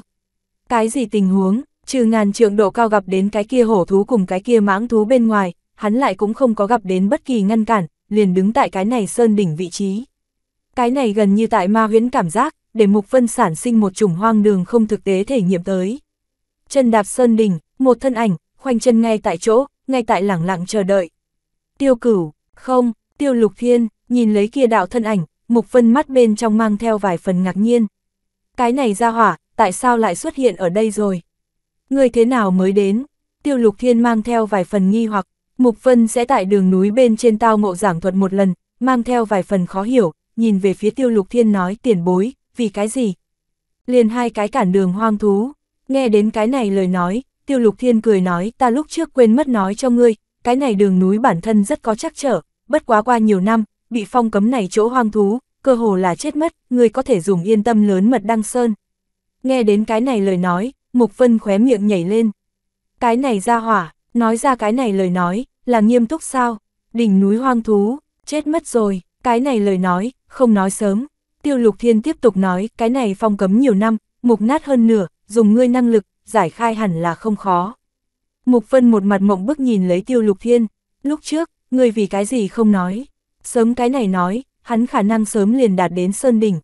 Cái gì tình huống? trừ ngàn trượng độ cao gặp đến cái kia hổ thú cùng cái kia mãng thú bên ngoài, hắn lại cũng không có gặp đến bất kỳ ngăn cản, liền đứng tại cái này sơn đỉnh vị trí. Cái này gần như tại ma huyễn cảm giác, để Mục Vân sản sinh một chủng hoang đường không thực tế thể nghiệm tới. Chân đạp sơn đỉnh, một thân ảnh, khoanh chân ngay tại chỗ, ngay tại lẳng lặng chờ đợi. Tiêu cửu, không, tiêu lục thiên, nhìn lấy kia đạo thân ảnh, Mục Vân mắt bên trong mang theo vài phần ngạc nhiên. Cái này ra hỏa, tại sao lại xuất hiện ở đây rồi? Người thế nào mới đến? Tiêu lục thiên mang theo vài phần nghi hoặc, Mục Vân sẽ tại đường núi bên trên tao ngộ giảng thuật một lần, mang theo vài phần khó hiểu, nhìn về phía tiêu lục thiên nói tiền bối, vì cái gì? Liền hai cái cản đường hoang thú, nghe đến cái này lời nói, tiêu lục thiên cười nói ta lúc trước quên mất nói cho ngươi, cái này đường núi bản thân rất có chắc trở, bất quá qua nhiều năm, bị phong cấm này chỗ hoang thú, cơ hồ là chết mất, ngươi có thể dùng yên tâm lớn mật đăng sơn. Nghe đến cái này lời nói, Mục Vân khóe miệng nhảy lên. Cái này ra hỏa, nói ra cái này lời nói, là nghiêm túc sao? Đỉnh núi hoang thú, chết mất rồi, cái này lời nói, không nói sớm. Tiêu Lục Thiên tiếp tục nói, cái này phong cấm nhiều năm, mục nát hơn nửa, dùng ngươi năng lực, giải khai hẳn là không khó. Mục Vân một mặt mộng bức nhìn lấy Tiêu Lục Thiên, lúc trước, ngươi vì cái gì không nói? Sớm cái này nói, hắn khả năng sớm liền đạt đến sơn đỉnh.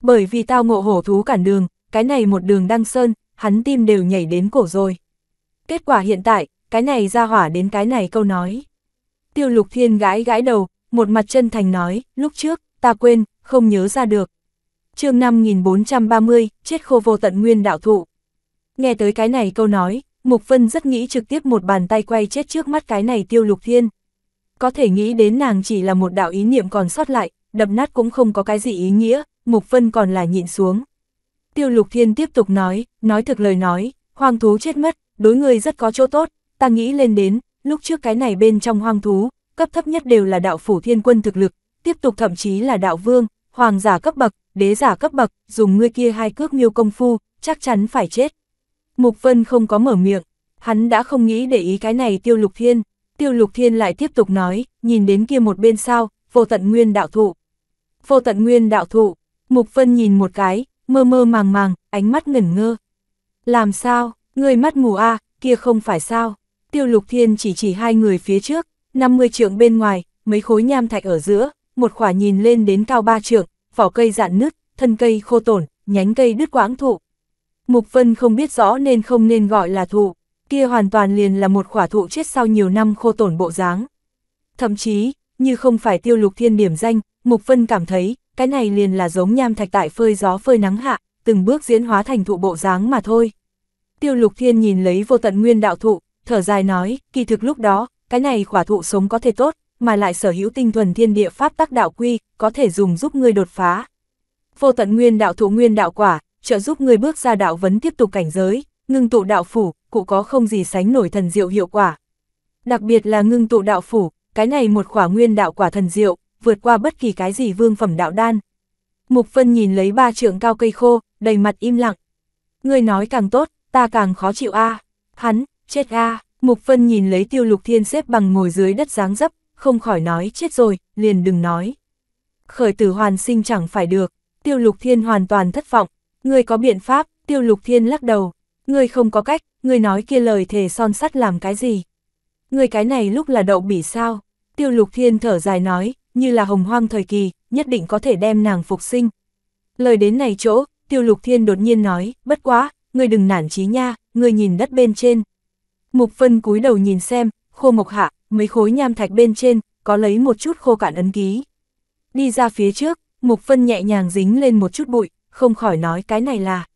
Bởi vì tao ngộ hổ thú cản đường, cái này một đường đăng sơn, hắn tim đều nhảy đến cổ rồi. Kết quả hiện tại, cái này ra hỏa đến cái này câu nói. Tiêu lục thiên gãi gãi đầu, một mặt chân thành nói, lúc trước, ta quên, không nhớ ra được. chương 5430, chết khô vô tận nguyên đạo thụ. Nghe tới cái này câu nói, Mục Vân rất nghĩ trực tiếp một bàn tay quay chết trước mắt cái này tiêu lục thiên. Có thể nghĩ đến nàng chỉ là một đạo ý niệm còn sót lại, đập nát cũng không có cái gì ý nghĩa, Mục Vân còn là nhịn xuống. Tiêu Lục Thiên tiếp tục nói, nói thực lời nói, hoang thú chết mất, đối người rất có chỗ tốt, ta nghĩ lên đến, lúc trước cái này bên trong hoang thú, cấp thấp nhất đều là đạo phủ thiên quân thực lực, tiếp tục thậm chí là đạo vương, hoàng giả cấp bậc, đế giả cấp bậc, dùng ngươi kia hai cước miêu công phu, chắc chắn phải chết. Mục Vân không có mở miệng, hắn đã không nghĩ để ý cái này Tiêu Lục Thiên, Tiêu Lục Thiên lại tiếp tục nói, nhìn đến kia một bên sao, vô tận nguyên đạo thụ. Vô tận nguyên đạo thụ, Mục Vân nhìn một cái, mơ mơ màng màng, ánh mắt ngẩn ngơ. Làm sao, người mắt mù a kia không phải sao. Tiêu lục thiên chỉ chỉ hai người phía trước, 50 trượng bên ngoài, mấy khối nham thạch ở giữa, một khỏa nhìn lên đến cao ba trượng, vỏ cây dạn nứt, thân cây khô tổn, nhánh cây đứt quãng thụ. Mục Vân không biết rõ nên không nên gọi là thụ, kia hoàn toàn liền là một khỏa thụ chết sau nhiều năm khô tổn bộ dáng. Thậm chí, như không phải tiêu lục thiên điểm danh, Mục Vân cảm thấy, cái này liền là giống nham thạch tại phơi gió phơi nắng hạ, từng bước diễn hóa thành thụ bộ dáng mà thôi. Tiêu Lục Thiên nhìn lấy vô tận nguyên đạo thụ, thở dài nói, kỳ thực lúc đó, cái này quả thụ sống có thể tốt, mà lại sở hữu tinh thuần thiên địa pháp tác đạo quy, có thể dùng giúp ngươi đột phá. Vô tận nguyên đạo thụ nguyên đạo quả, trợ giúp ngươi bước ra đạo vấn tiếp tục cảnh giới, ngưng tụ đạo phủ, cụ có không gì sánh nổi thần diệu hiệu quả. Đặc biệt là ngưng tụ đạo phủ, cái này một quả nguyên đạo quả thần diệu, vượt qua bất kỳ cái gì vương phẩm đạo đan. Mục Vân nhìn lấy ba trượng cao cây khô, đầy mặt im lặng. người nói càng tốt, ta càng khó chịu a. Hắn, chết a. Mục Vân nhìn lấy Tiêu Lục Thiên xếp bằng ngồi dưới đất dáng dấp, không khỏi nói chết rồi, liền đừng nói. Khởi tử hoàn sinh chẳng phải được, Tiêu Lục Thiên hoàn toàn thất vọng. người có biện pháp, Tiêu Lục Thiên lắc đầu. người không có cách, người nói kia lời thề son sắt làm cái gì? người cái này lúc là đậu bỉ sao? Tiêu Lục Thiên thở dài nói, như là hồng hoang thời kỳ, nhất định có thể đem nàng phục sinh. Lời đến này chỗ, tiêu lục thiên đột nhiên nói, bất quá, ngươi đừng nản chí nha, ngươi nhìn đất bên trên. Mục phân cúi đầu nhìn xem, khô mộc hạ, mấy khối nham thạch bên trên, có lấy một chút khô cạn ấn ký. Đi ra phía trước, mục phân nhẹ nhàng dính lên một chút bụi, không khỏi nói cái này là.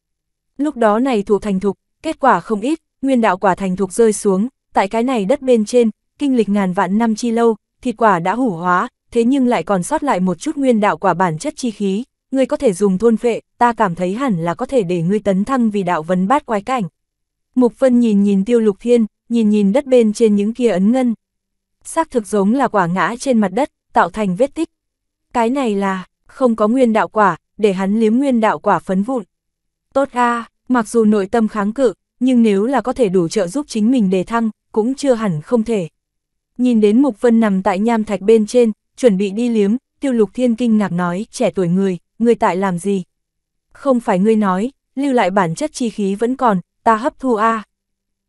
Lúc đó này thuộc thành thục, kết quả không ít, nguyên đạo quả thành thục rơi xuống, tại cái này đất bên trên, kinh lịch ngàn vạn năm chi lâu, thịt quả đã hủ hóa, thế nhưng lại còn sót lại một chút nguyên đạo quả bản chất chi khí, ngươi có thể dùng thôn vệ ta cảm thấy hẳn là có thể để ngươi tấn thăng vì đạo vấn bát quái cảnh. Mục Vân nhìn nhìn tiêu lục thiên, nhìn nhìn đất bên trên những kia ấn ngân. Xác thực giống là quả ngã trên mặt đất, tạo thành vết tích. Cái này là, không có nguyên đạo quả, để hắn liếm nguyên đạo quả phấn vụn. Tốt a mặc dù nội tâm kháng cự, nhưng nếu là có thể đủ trợ giúp chính mình đề thăng, cũng chưa hẳn không thể. Nhìn đến Mục Vân nằm tại nham thạch bên trên, chuẩn bị đi liếm, tiêu lục thiên kinh ngạc nói, trẻ tuổi người, người tại làm gì? Không phải ngươi nói, lưu lại bản chất chi khí vẫn còn, ta hấp thu a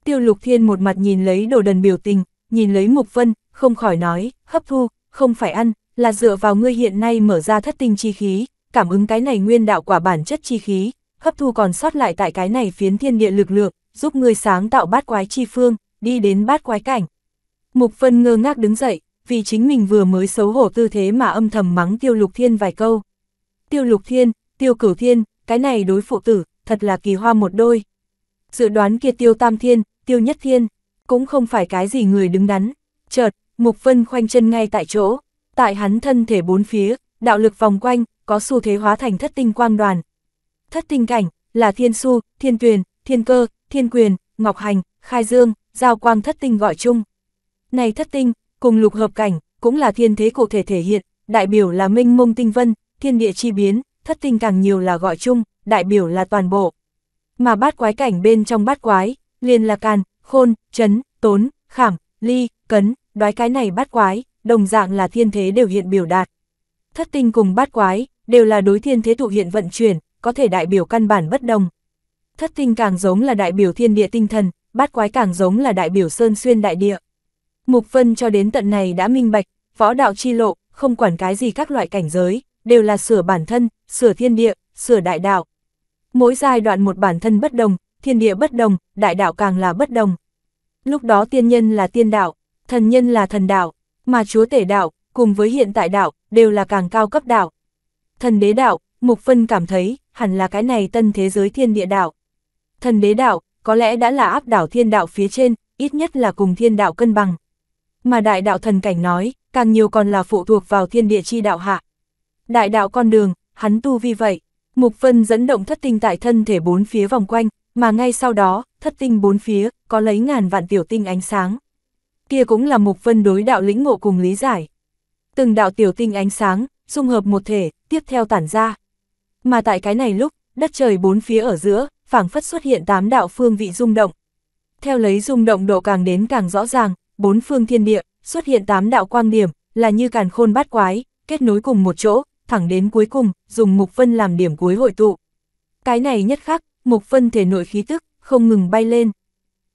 Tiêu lục thiên một mặt nhìn lấy đồ đần biểu tình, nhìn lấy mục vân, không khỏi nói, hấp thu, không phải ăn, là dựa vào ngươi hiện nay mở ra thất tinh chi khí, cảm ứng cái này nguyên đạo quả bản chất chi khí, hấp thu còn sót lại tại cái này phiến thiên địa lực lượng, giúp ngươi sáng tạo bát quái chi phương, đi đến bát quái cảnh. Mục Vân ngơ ngác đứng dậy, vì chính mình vừa mới xấu hổ tư thế mà âm thầm mắng tiêu lục thiên vài câu. Tiêu lục thiên, tiêu cửu thiên, cái này đối phụ tử, thật là kỳ hoa một đôi. Dự đoán kia tiêu tam thiên, tiêu nhất thiên, cũng không phải cái gì người đứng đắn. Chợt, Mục Vân khoanh chân ngay tại chỗ, tại hắn thân thể bốn phía, đạo lực vòng quanh, có xu thế hóa thành thất tinh quang đoàn. Thất tinh cảnh, là thiên su, thiên tuyền, thiên cơ, thiên quyền, ngọc hành, khai dương, giao quang thất tinh gọi chung. Này thất tinh, cùng lục hợp cảnh, cũng là thiên thế cụ thể thể hiện, đại biểu là minh mông tinh vân, thiên địa chi biến, thất tinh càng nhiều là gọi chung, đại biểu là toàn bộ. Mà bát quái cảnh bên trong bát quái, liền là càn, khôn, chấn, tốn, khảm, ly, cấn, đoái cái này bát quái, đồng dạng là thiên thế đều hiện biểu đạt. Thất tinh cùng bát quái, đều là đối thiên thế tụ hiện vận chuyển, có thể đại biểu căn bản bất đồng. Thất tinh càng giống là đại biểu thiên địa tinh thần, bát quái càng giống là đại biểu sơn xuyên đại địa. Mục Vân cho đến tận này đã minh bạch, võ đạo chi lộ, không quản cái gì các loại cảnh giới, đều là sửa bản thân, sửa thiên địa, sửa đại đạo. Mỗi giai đoạn một bản thân bất đồng, thiên địa bất đồng, đại đạo càng là bất đồng. Lúc đó tiên nhân là tiên đạo, thần nhân là thần đạo, mà chúa tể đạo, cùng với hiện tại đạo, đều là càng cao cấp đạo. Thần đế đạo, Mục Vân cảm thấy, hẳn là cái này tân thế giới thiên địa đạo. Thần đế đạo, có lẽ đã là áp đảo thiên đạo phía trên, ít nhất là cùng thiên đạo cân bằng mà đại đạo thần cảnh nói, càng nhiều còn là phụ thuộc vào thiên địa chi đạo hạ. Đại đạo con đường, hắn tu vi vậy, Mục Vân dẫn động thất tinh tại thân thể bốn phía vòng quanh, mà ngay sau đó, thất tinh bốn phía, có lấy ngàn vạn tiểu tinh ánh sáng. Kia cũng là Mục Vân đối đạo lĩnh ngộ cùng lý giải. Từng đạo tiểu tinh ánh sáng, dung hợp một thể, tiếp theo tản ra. Mà tại cái này lúc, đất trời bốn phía ở giữa, phảng phất xuất hiện tám đạo phương vị rung động. Theo lấy rung động độ càng đến càng rõ ràng, bốn phương thiên địa, xuất hiện tám đạo quang điểm, là như càn khôn bát quái, kết nối cùng một chỗ, thẳng đến cuối cùng, dùng mục phân làm điểm cuối hội tụ. Cái này nhất khắc, mục phân thể nội khí tức, không ngừng bay lên.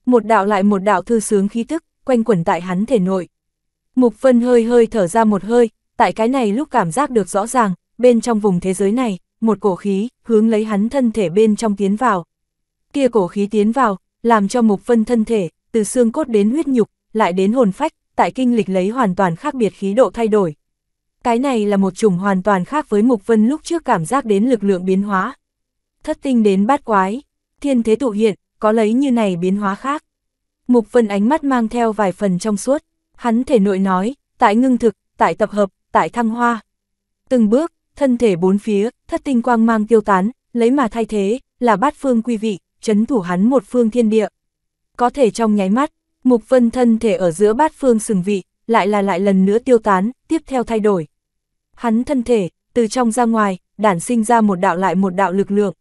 Một đạo lại một đạo thư sướng khí tức, quanh quẩn tại hắn thể nội. Mục phân hơi hơi thở ra một hơi, tại cái này lúc cảm giác được rõ ràng, bên trong vùng thế giới này, một cổ khí, hướng lấy hắn thân thể bên trong tiến vào. Kia cổ khí tiến vào, làm cho mục phân thân thể, từ xương cốt đến huyết nhục, lại đến hồn phách, tại kinh lịch lấy hoàn toàn khác biệt khí độ thay đổi. Cái này là một chủng hoàn toàn khác với Mục Vân lúc trước cảm giác đến lực lượng biến hóa. Thất tinh đến bát quái, thiên thế tụ hiện, có lấy như này biến hóa khác. Mục Vân ánh mắt mang theo vài phần trong suốt, hắn thể nội nói, tại ngưng thực, tại tập hợp, tại thăng hoa. Từng bước, thân thể bốn phía, thất tinh quang mang tiêu tán, lấy mà thay thế, là bát phương quy vị, chấn thủ hắn một phương thiên địa. Có thể trong nháy mắt, Mục vân thân thể ở giữa bát phương sừng vị, lại là lại lần nữa tiêu tán, tiếp theo thay đổi. Hắn thân thể, từ trong ra ngoài, đản sinh ra một đạo lại một đạo lực lượng.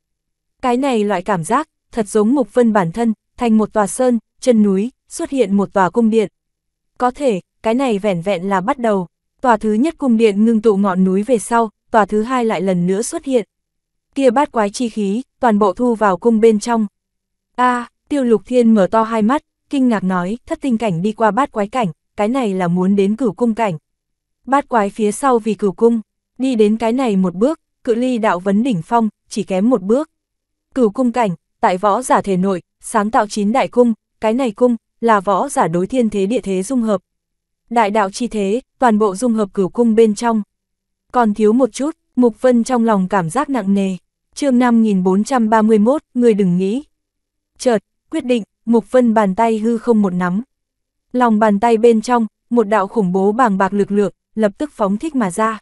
Cái này loại cảm giác, thật giống mục vân bản thân, thành một tòa sơn, chân núi, xuất hiện một tòa cung điện. Có thể, cái này vẻn vẹn là bắt đầu. Tòa thứ nhất cung điện ngưng tụ ngọn núi về sau, tòa thứ hai lại lần nữa xuất hiện. Kia bát quái chi khí, toàn bộ thu vào cung bên trong. a tiêu lục thiên mở to hai mắt, kinh ngạc nói, thất tinh cảnh đi qua bát quái cảnh, cái này là muốn đến cửu cung cảnh. Bát quái phía sau vì cửu cung, đi đến cái này một bước, cự ly đạo vấn đỉnh phong, chỉ kém một bước. Cửu cung cảnh, tại võ giả thể nội, sáng tạo chín đại cung, cái này cung, là võ giả đối thiên thế địa thế dung hợp. Đại đạo chi thế, toàn bộ dung hợp cửu cung bên trong. Còn thiếu một chút, Mục Vân trong lòng cảm giác nặng nề. chương 5431, người đừng nghĩ. Chợt, quyết định, Mục Vân bàn tay hư không một nắm. Lòng bàn tay bên trong, một đạo khủng bố bàng bạc lực lượng, lập tức phóng thích mà ra.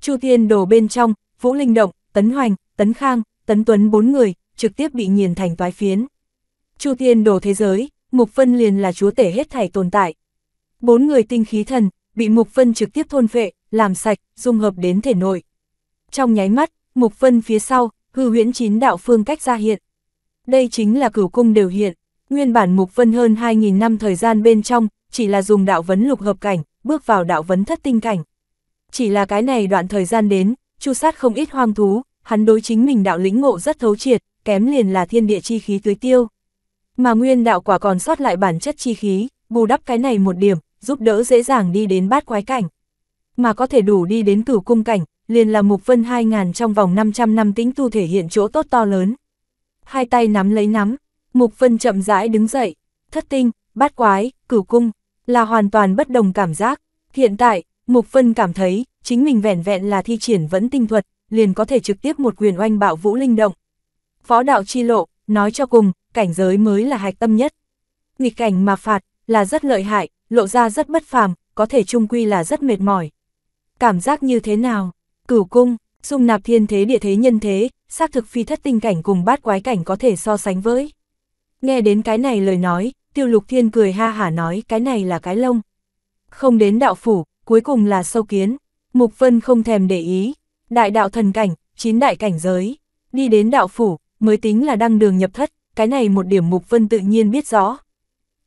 Chu Thiên đổ bên trong, Vũ Linh Động, Tấn Hoành, Tấn Khang, Tấn Tuấn bốn người, trực tiếp bị nghiền thành toái phiến. Chu Thiên đổ thế giới, Mục Vân liền là chúa tể hết thảy tồn tại. Bốn người tinh khí thần, bị Mục Vân trực tiếp thôn phệ, làm sạch, dung hợp đến thể nội. Trong nháy mắt, Mục Vân phía sau, hư huyễn chín đạo phương cách ra hiện. Đây chính là cửu cung đều hiện. Nguyên bản Mục Vân hơn 2.000 năm thời gian bên trong, chỉ là dùng đạo vấn lục hợp cảnh, bước vào đạo vấn thất tinh cảnh. Chỉ là cái này đoạn thời gian đến, chu sát không ít hoang thú, hắn đối chính mình đạo lĩnh ngộ rất thấu triệt, kém liền là thiên địa chi khí tưới tiêu. Mà nguyên đạo quả còn sót lại bản chất chi khí, bù đắp cái này một điểm, giúp đỡ dễ dàng đi đến bát quái cảnh. Mà có thể đủ đi đến cửu cung cảnh, liền là mục vân 2.000 trong vòng 500 năm tính tu thể hiện chỗ tốt to lớn. Hai tay nắm lấy nắm, Mục Vân chậm rãi đứng dậy, thất tinh, bát quái, cửu cung, là hoàn toàn bất đồng cảm giác. Hiện tại, Mục Vân cảm thấy, chính mình vẻn vẹn là thi triển vẫn tinh thuật, liền có thể trực tiếp một quyền oanh bạo vũ linh động. Phó đạo chi lộ, nói cho cùng, cảnh giới mới là hạch tâm nhất. Nghịch cảnh mà phạt, là rất lợi hại, lộ ra rất bất phàm, có thể trung quy là rất mệt mỏi. Cảm giác như thế nào? Cửu cung, dung nạp thiên thế địa thế nhân thế, xác thực phi thất tinh cảnh cùng bát quái cảnh có thể so sánh với. Nghe đến cái này lời nói, tiêu lục thiên cười ha hả nói cái này là cái lông. Không đến đạo phủ, cuối cùng là sâu kiến. Mục Vân không thèm để ý. Đại đạo thần cảnh, chín đại cảnh giới. Đi đến đạo phủ, mới tính là đăng đường nhập thất. Cái này một điểm Mục Vân tự nhiên biết rõ.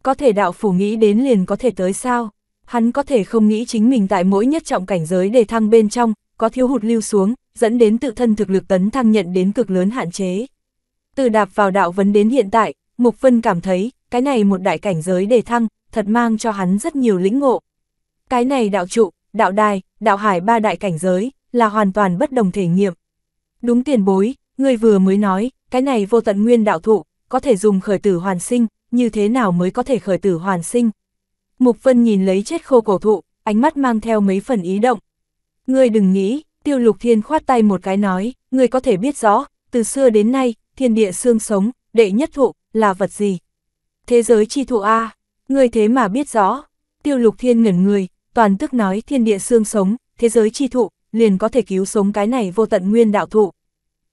Có thể đạo phủ nghĩ đến liền có thể tới sao? Hắn có thể không nghĩ chính mình tại mỗi nhất trọng cảnh giới để thăng bên trong, có thiếu hụt lưu xuống, dẫn đến tự thân thực lực tấn thăng nhận đến cực lớn hạn chế. Từ đạp vào đạo vấn đến hiện tại, Mục Vân cảm thấy, cái này một đại cảnh giới đề thăng, thật mang cho hắn rất nhiều lĩnh ngộ. Cái này đạo trụ, đạo đài, đạo hải ba đại cảnh giới, là hoàn toàn bất đồng thể nghiệm. Đúng tiền bối, người vừa mới nói, cái này vô tận nguyên đạo thụ, có thể dùng khởi tử hoàn sinh, như thế nào mới có thể khởi tử hoàn sinh. Mục Vân nhìn lấy chết khô cổ thụ, ánh mắt mang theo mấy phần ý động. Người đừng nghĩ, tiêu lục thiên khoát tay một cái nói, người có thể biết rõ, từ xưa đến nay, thiên địa xương sống, đệ nhất thụ, là vật gì? Thế giới chi thụ A, người thế mà biết rõ. Tiêu lục thiên ngẩn người, toàn tức nói thiên địa xương sống, thế giới chi thụ, liền có thể cứu sống cái này vô tận nguyên đạo thụ.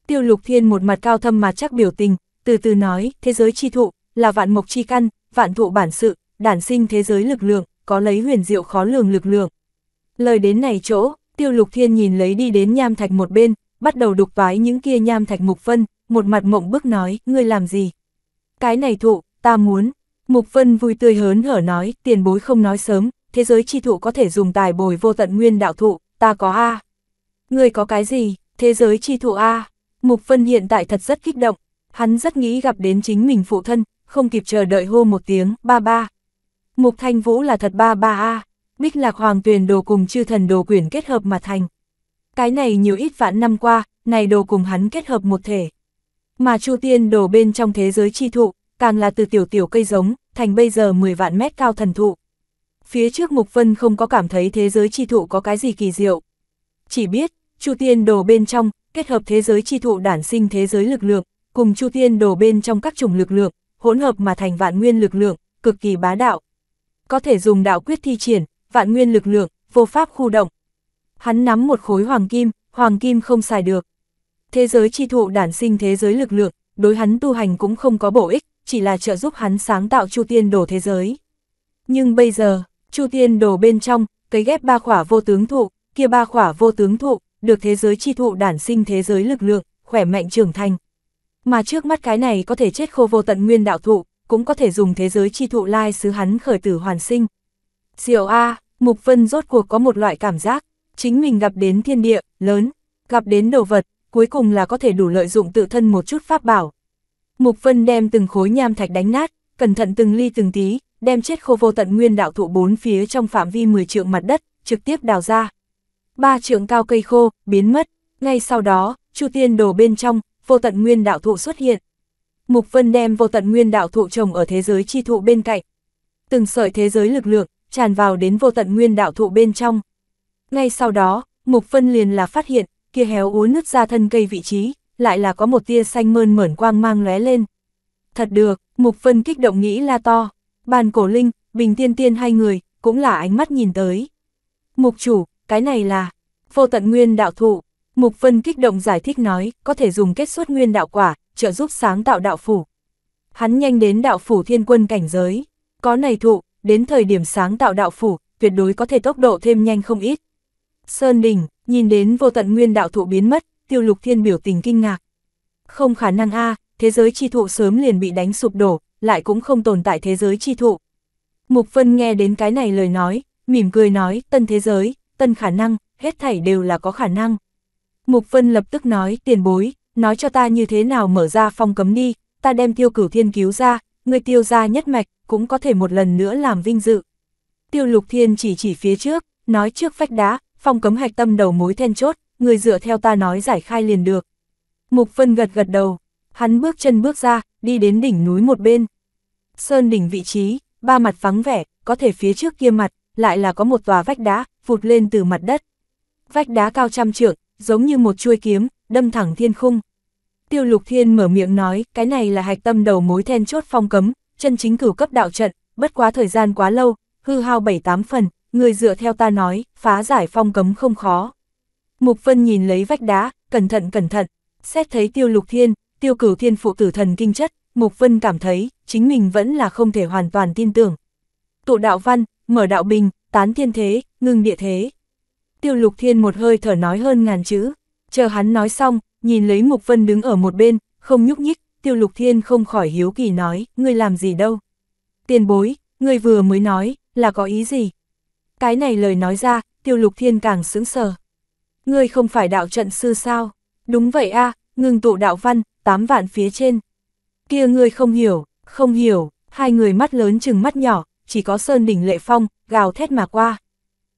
Tiêu lục thiên một mặt cao thâm mà chắc biểu tình, từ từ nói, thế giới chi thụ, là vạn mộc chi căn, vạn thụ bản sự, đản sinh thế giới lực lượng, có lấy huyền diệu khó lường lực lượng. Lời đến này chỗ, tiêu lục thiên nhìn lấy đi đến nham thạch một bên, bắt đầu đục vái những kia nham thạch mục phân, một mặt mộng bức nói, ngươi làm gì, cái này thụ, ta muốn. Mục Vân vui tươi hớn hở nói, tiền bối không nói sớm, thế giới chi thụ có thể dùng tài bồi vô tận nguyên đạo thụ, ta có A. Người có cái gì, thế giới chi thụ A. Mục Vân hiện tại thật rất kích động, hắn rất nghĩ gặp đến chính mình phụ thân, không kịp chờ đợi hô một tiếng, ba ba. Mục Thanh Vũ là thật ba ba A, Bích Lạc Hoàng Tuyền đồ cùng chư thần đồ quyển kết hợp mà thành. Cái này nhiều ít vạn năm qua, này đồ cùng hắn kết hợp một thể. Mà Chu Tiên đồ bên trong thế giới chi thụ, càng là từ tiểu tiểu cây giống, thành bây giờ 10 vạn mét cao thần thụ. Phía trước Mục Vân không có cảm thấy thế giới chi thụ có cái gì kỳ diệu. Chỉ biết, Chu Tiên đồ bên trong, kết hợp thế giới chi thụ đản sinh thế giới lực lượng, cùng Chu Tiên đồ bên trong các chủng lực lượng, hỗn hợp mà thành vạn nguyên lực lượng, cực kỳ bá đạo. Có thể dùng đạo quyết thi triển, vạn nguyên lực lượng, vô pháp khu động. Hắn nắm một khối hoàng kim, hoàng kim không xài được, Thế giới chi thụ đản sinh thế giới lực lượng, đối hắn tu hành cũng không có bổ ích, chỉ là trợ giúp hắn sáng tạo Chu Tiên Đồ thế giới. Nhưng bây giờ, Chu Tiên Đồ bên trong, cấy ghép ba khỏa vô tướng thụ, kia ba khỏa vô tướng thụ, được thế giới chi thụ đản sinh thế giới lực lượng, khỏe mạnh trưởng thành. Mà trước mắt cái này có thể chết khô vô tận nguyên đạo thụ, cũng có thể dùng thế giới chi thụ lai xứ hắn khởi tử hoàn sinh. Diệu A, Mục Vân rốt cuộc có một loại cảm giác, chính mình gặp đến thiên địa, lớn, gặp đến đồ vật, cuối cùng là có thể đủ lợi dụng tự thân một chút pháp bảo. Mục Vân đem từng khối nham thạch đánh nát, cẩn thận từng ly từng tí, đem chết khô vô tận nguyên đạo thụ bốn phía trong phạm vi 10 trượng mặt đất, trực tiếp đào ra. Ba trượng cao cây khô, biến mất, ngay sau đó, chu tiên đồ bên trong, vô tận nguyên đạo thụ xuất hiện. Mục Vân đem vô tận nguyên đạo thụ trồng ở thế giới chi thụ bên cạnh. Từng sợi thế giới lực lượng, tràn vào đến vô tận nguyên đạo thụ bên trong. Ngay sau đó, Mục Vân liền là phát hiện, kia héo úa nứt ra thân cây vị trí, lại là có một tia xanh mơn mởn quang mang lóe lên. Thật được, Mục Vân kích động nghĩ la to, bàn cổ linh, bình tiên tiên hai người, cũng là ánh mắt nhìn tới. Mục chủ, cái này là, vô tận nguyên đạo thụ, Mục Vân kích động giải thích nói, có thể dùng kết xuất nguyên đạo quả, trợ giúp sáng tạo đạo phủ. Hắn nhanh đến đạo phủ thiên quân cảnh giới, có này thụ, đến thời điểm sáng tạo đạo phủ, tuyệt đối có thể tốc độ thêm nhanh không ít. Sơn đỉnh, Nhìn đến vô tận nguyên đạo thụ biến mất, tiêu lục thiên biểu tình kinh ngạc. Không khả năng a thế giới chi thụ sớm liền bị đánh sụp đổ, lại cũng không tồn tại thế giới chi thụ. Mục Vân nghe đến cái này lời nói, mỉm cười nói, tân thế giới, tân khả năng, hết thảy đều là có khả năng. Mục Vân lập tức nói, tiền bối, nói cho ta như thế nào mở ra phong cấm đi, ta đem tiêu cửu thiên cứu ra, người tiêu ra nhất mạch, cũng có thể một lần nữa làm vinh dự. Tiêu lục thiên chỉ chỉ phía trước, nói trước vách đá, phong cấm hạch tâm đầu mối then chốt, người dựa theo ta nói giải khai liền được. Mục phân gật gật đầu, hắn bước chân bước ra, đi đến đỉnh núi một bên. Sơn đỉnh vị trí, ba mặt vắng vẻ, có thể phía trước kia mặt, lại là có một tòa vách đá, vụt lên từ mặt đất. Vách đá cao trăm trượng, giống như một chuôi kiếm, đâm thẳng thiên khung. Tiêu lục thiên mở miệng nói, cái này là hạch tâm đầu mối then chốt phong cấm, chân chính cửu cấp đạo trận, bất quá thời gian quá lâu, hư hao bảy tám phần, người dựa theo ta nói, phá giải phong cấm không khó. Mục Vân nhìn lấy vách đá, cẩn thận cẩn thận, xét thấy tiêu lục thiên, tiêu cửu thiên phụ tử thần kinh chất, Mục Vân cảm thấy, chính mình vẫn là không thể hoàn toàn tin tưởng. Tụ đạo văn, mở đạo bình, tán thiên thế, ngưng địa thế. Tiêu lục thiên một hơi thở nói hơn ngàn chữ, chờ hắn nói xong, nhìn lấy Mục Vân đứng ở một bên, không nhúc nhích, tiêu lục thiên không khỏi hiếu kỳ nói, ngươi làm gì đâu. Tiền bối, ngươi vừa mới nói, là có ý gì? Cái này lời nói ra, tiêu lục thiên càng sững sờ. Ngươi không phải đạo trận sư sao? Đúng vậy a à, ngừng tụ đạo văn, tám vạn phía trên. Kia ngươi không hiểu, không hiểu, hai người mắt lớn chừng mắt nhỏ, chỉ có sơn đỉnh lệ phong, gào thét mà qua.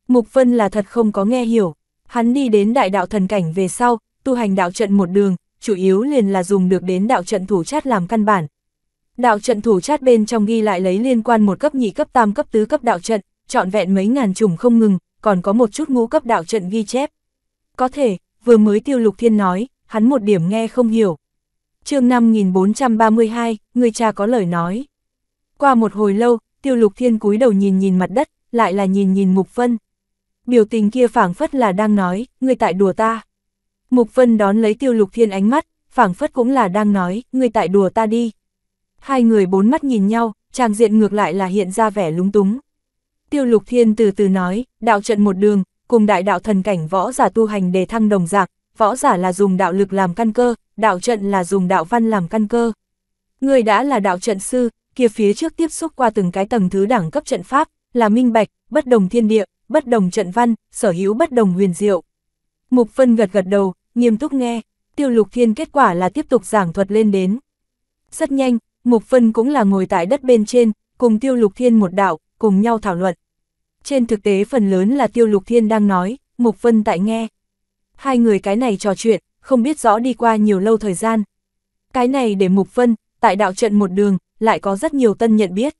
Mục Vân là thật không có nghe hiểu, hắn đi đến đại đạo thần cảnh về sau, tu hành đạo trận một đường, chủ yếu liền là dùng được đến đạo trận thủ chát làm căn bản. Đạo trận thủ chát bên trong ghi lại lấy liên quan một cấp nhị cấp tam cấp tứ cấp đạo trận, trọn vẹn mấy ngàn chủng không ngừng, còn có một chút ngũ cấp đạo trận ghi chép. Có thể, vừa mới Tiêu Lục Thiên nói, hắn một điểm nghe không hiểu. chương 5432, người cha có lời nói. Qua một hồi lâu, Tiêu Lục Thiên cúi đầu nhìn nhìn mặt đất, lại là nhìn nhìn Mục Vân. Biểu tình kia phảng phất là đang nói, người tại đùa ta. Mục Vân đón lấy Tiêu Lục Thiên ánh mắt, phảng phất cũng là đang nói, người tại đùa ta đi. Hai người bốn mắt nhìn nhau, trang diện ngược lại là hiện ra vẻ lúng túng. Tiêu lục thiên từ từ nói, đạo trận một đường, cùng đại đạo thần cảnh võ giả tu hành để thăng đồng dạng, võ giả là dùng đạo lực làm căn cơ, đạo trận là dùng đạo văn làm căn cơ. Người đã là đạo trận sư, kia phía trước tiếp xúc qua từng cái tầng thứ đẳng cấp trận pháp, là minh bạch, bất đồng thiên địa, bất đồng trận văn, sở hữu bất đồng huyền diệu. Mục Phân gật gật đầu, nghiêm túc nghe, tiêu lục thiên kết quả là tiếp tục giảng thuật lên đến. Rất nhanh, Mục Phân cũng là ngồi tại đất bên trên, cùng tiêu lục thiên một đạo, cùng nhau thảo luận. Trên thực tế phần lớn là Tiêu Lục Thiên đang nói, Mục Vân tại nghe. Hai người cái này trò chuyện, không biết rõ đi qua nhiều lâu thời gian. Cái này để Mục Vân, tại đạo trận một đường, lại có rất nhiều tân nhận biết.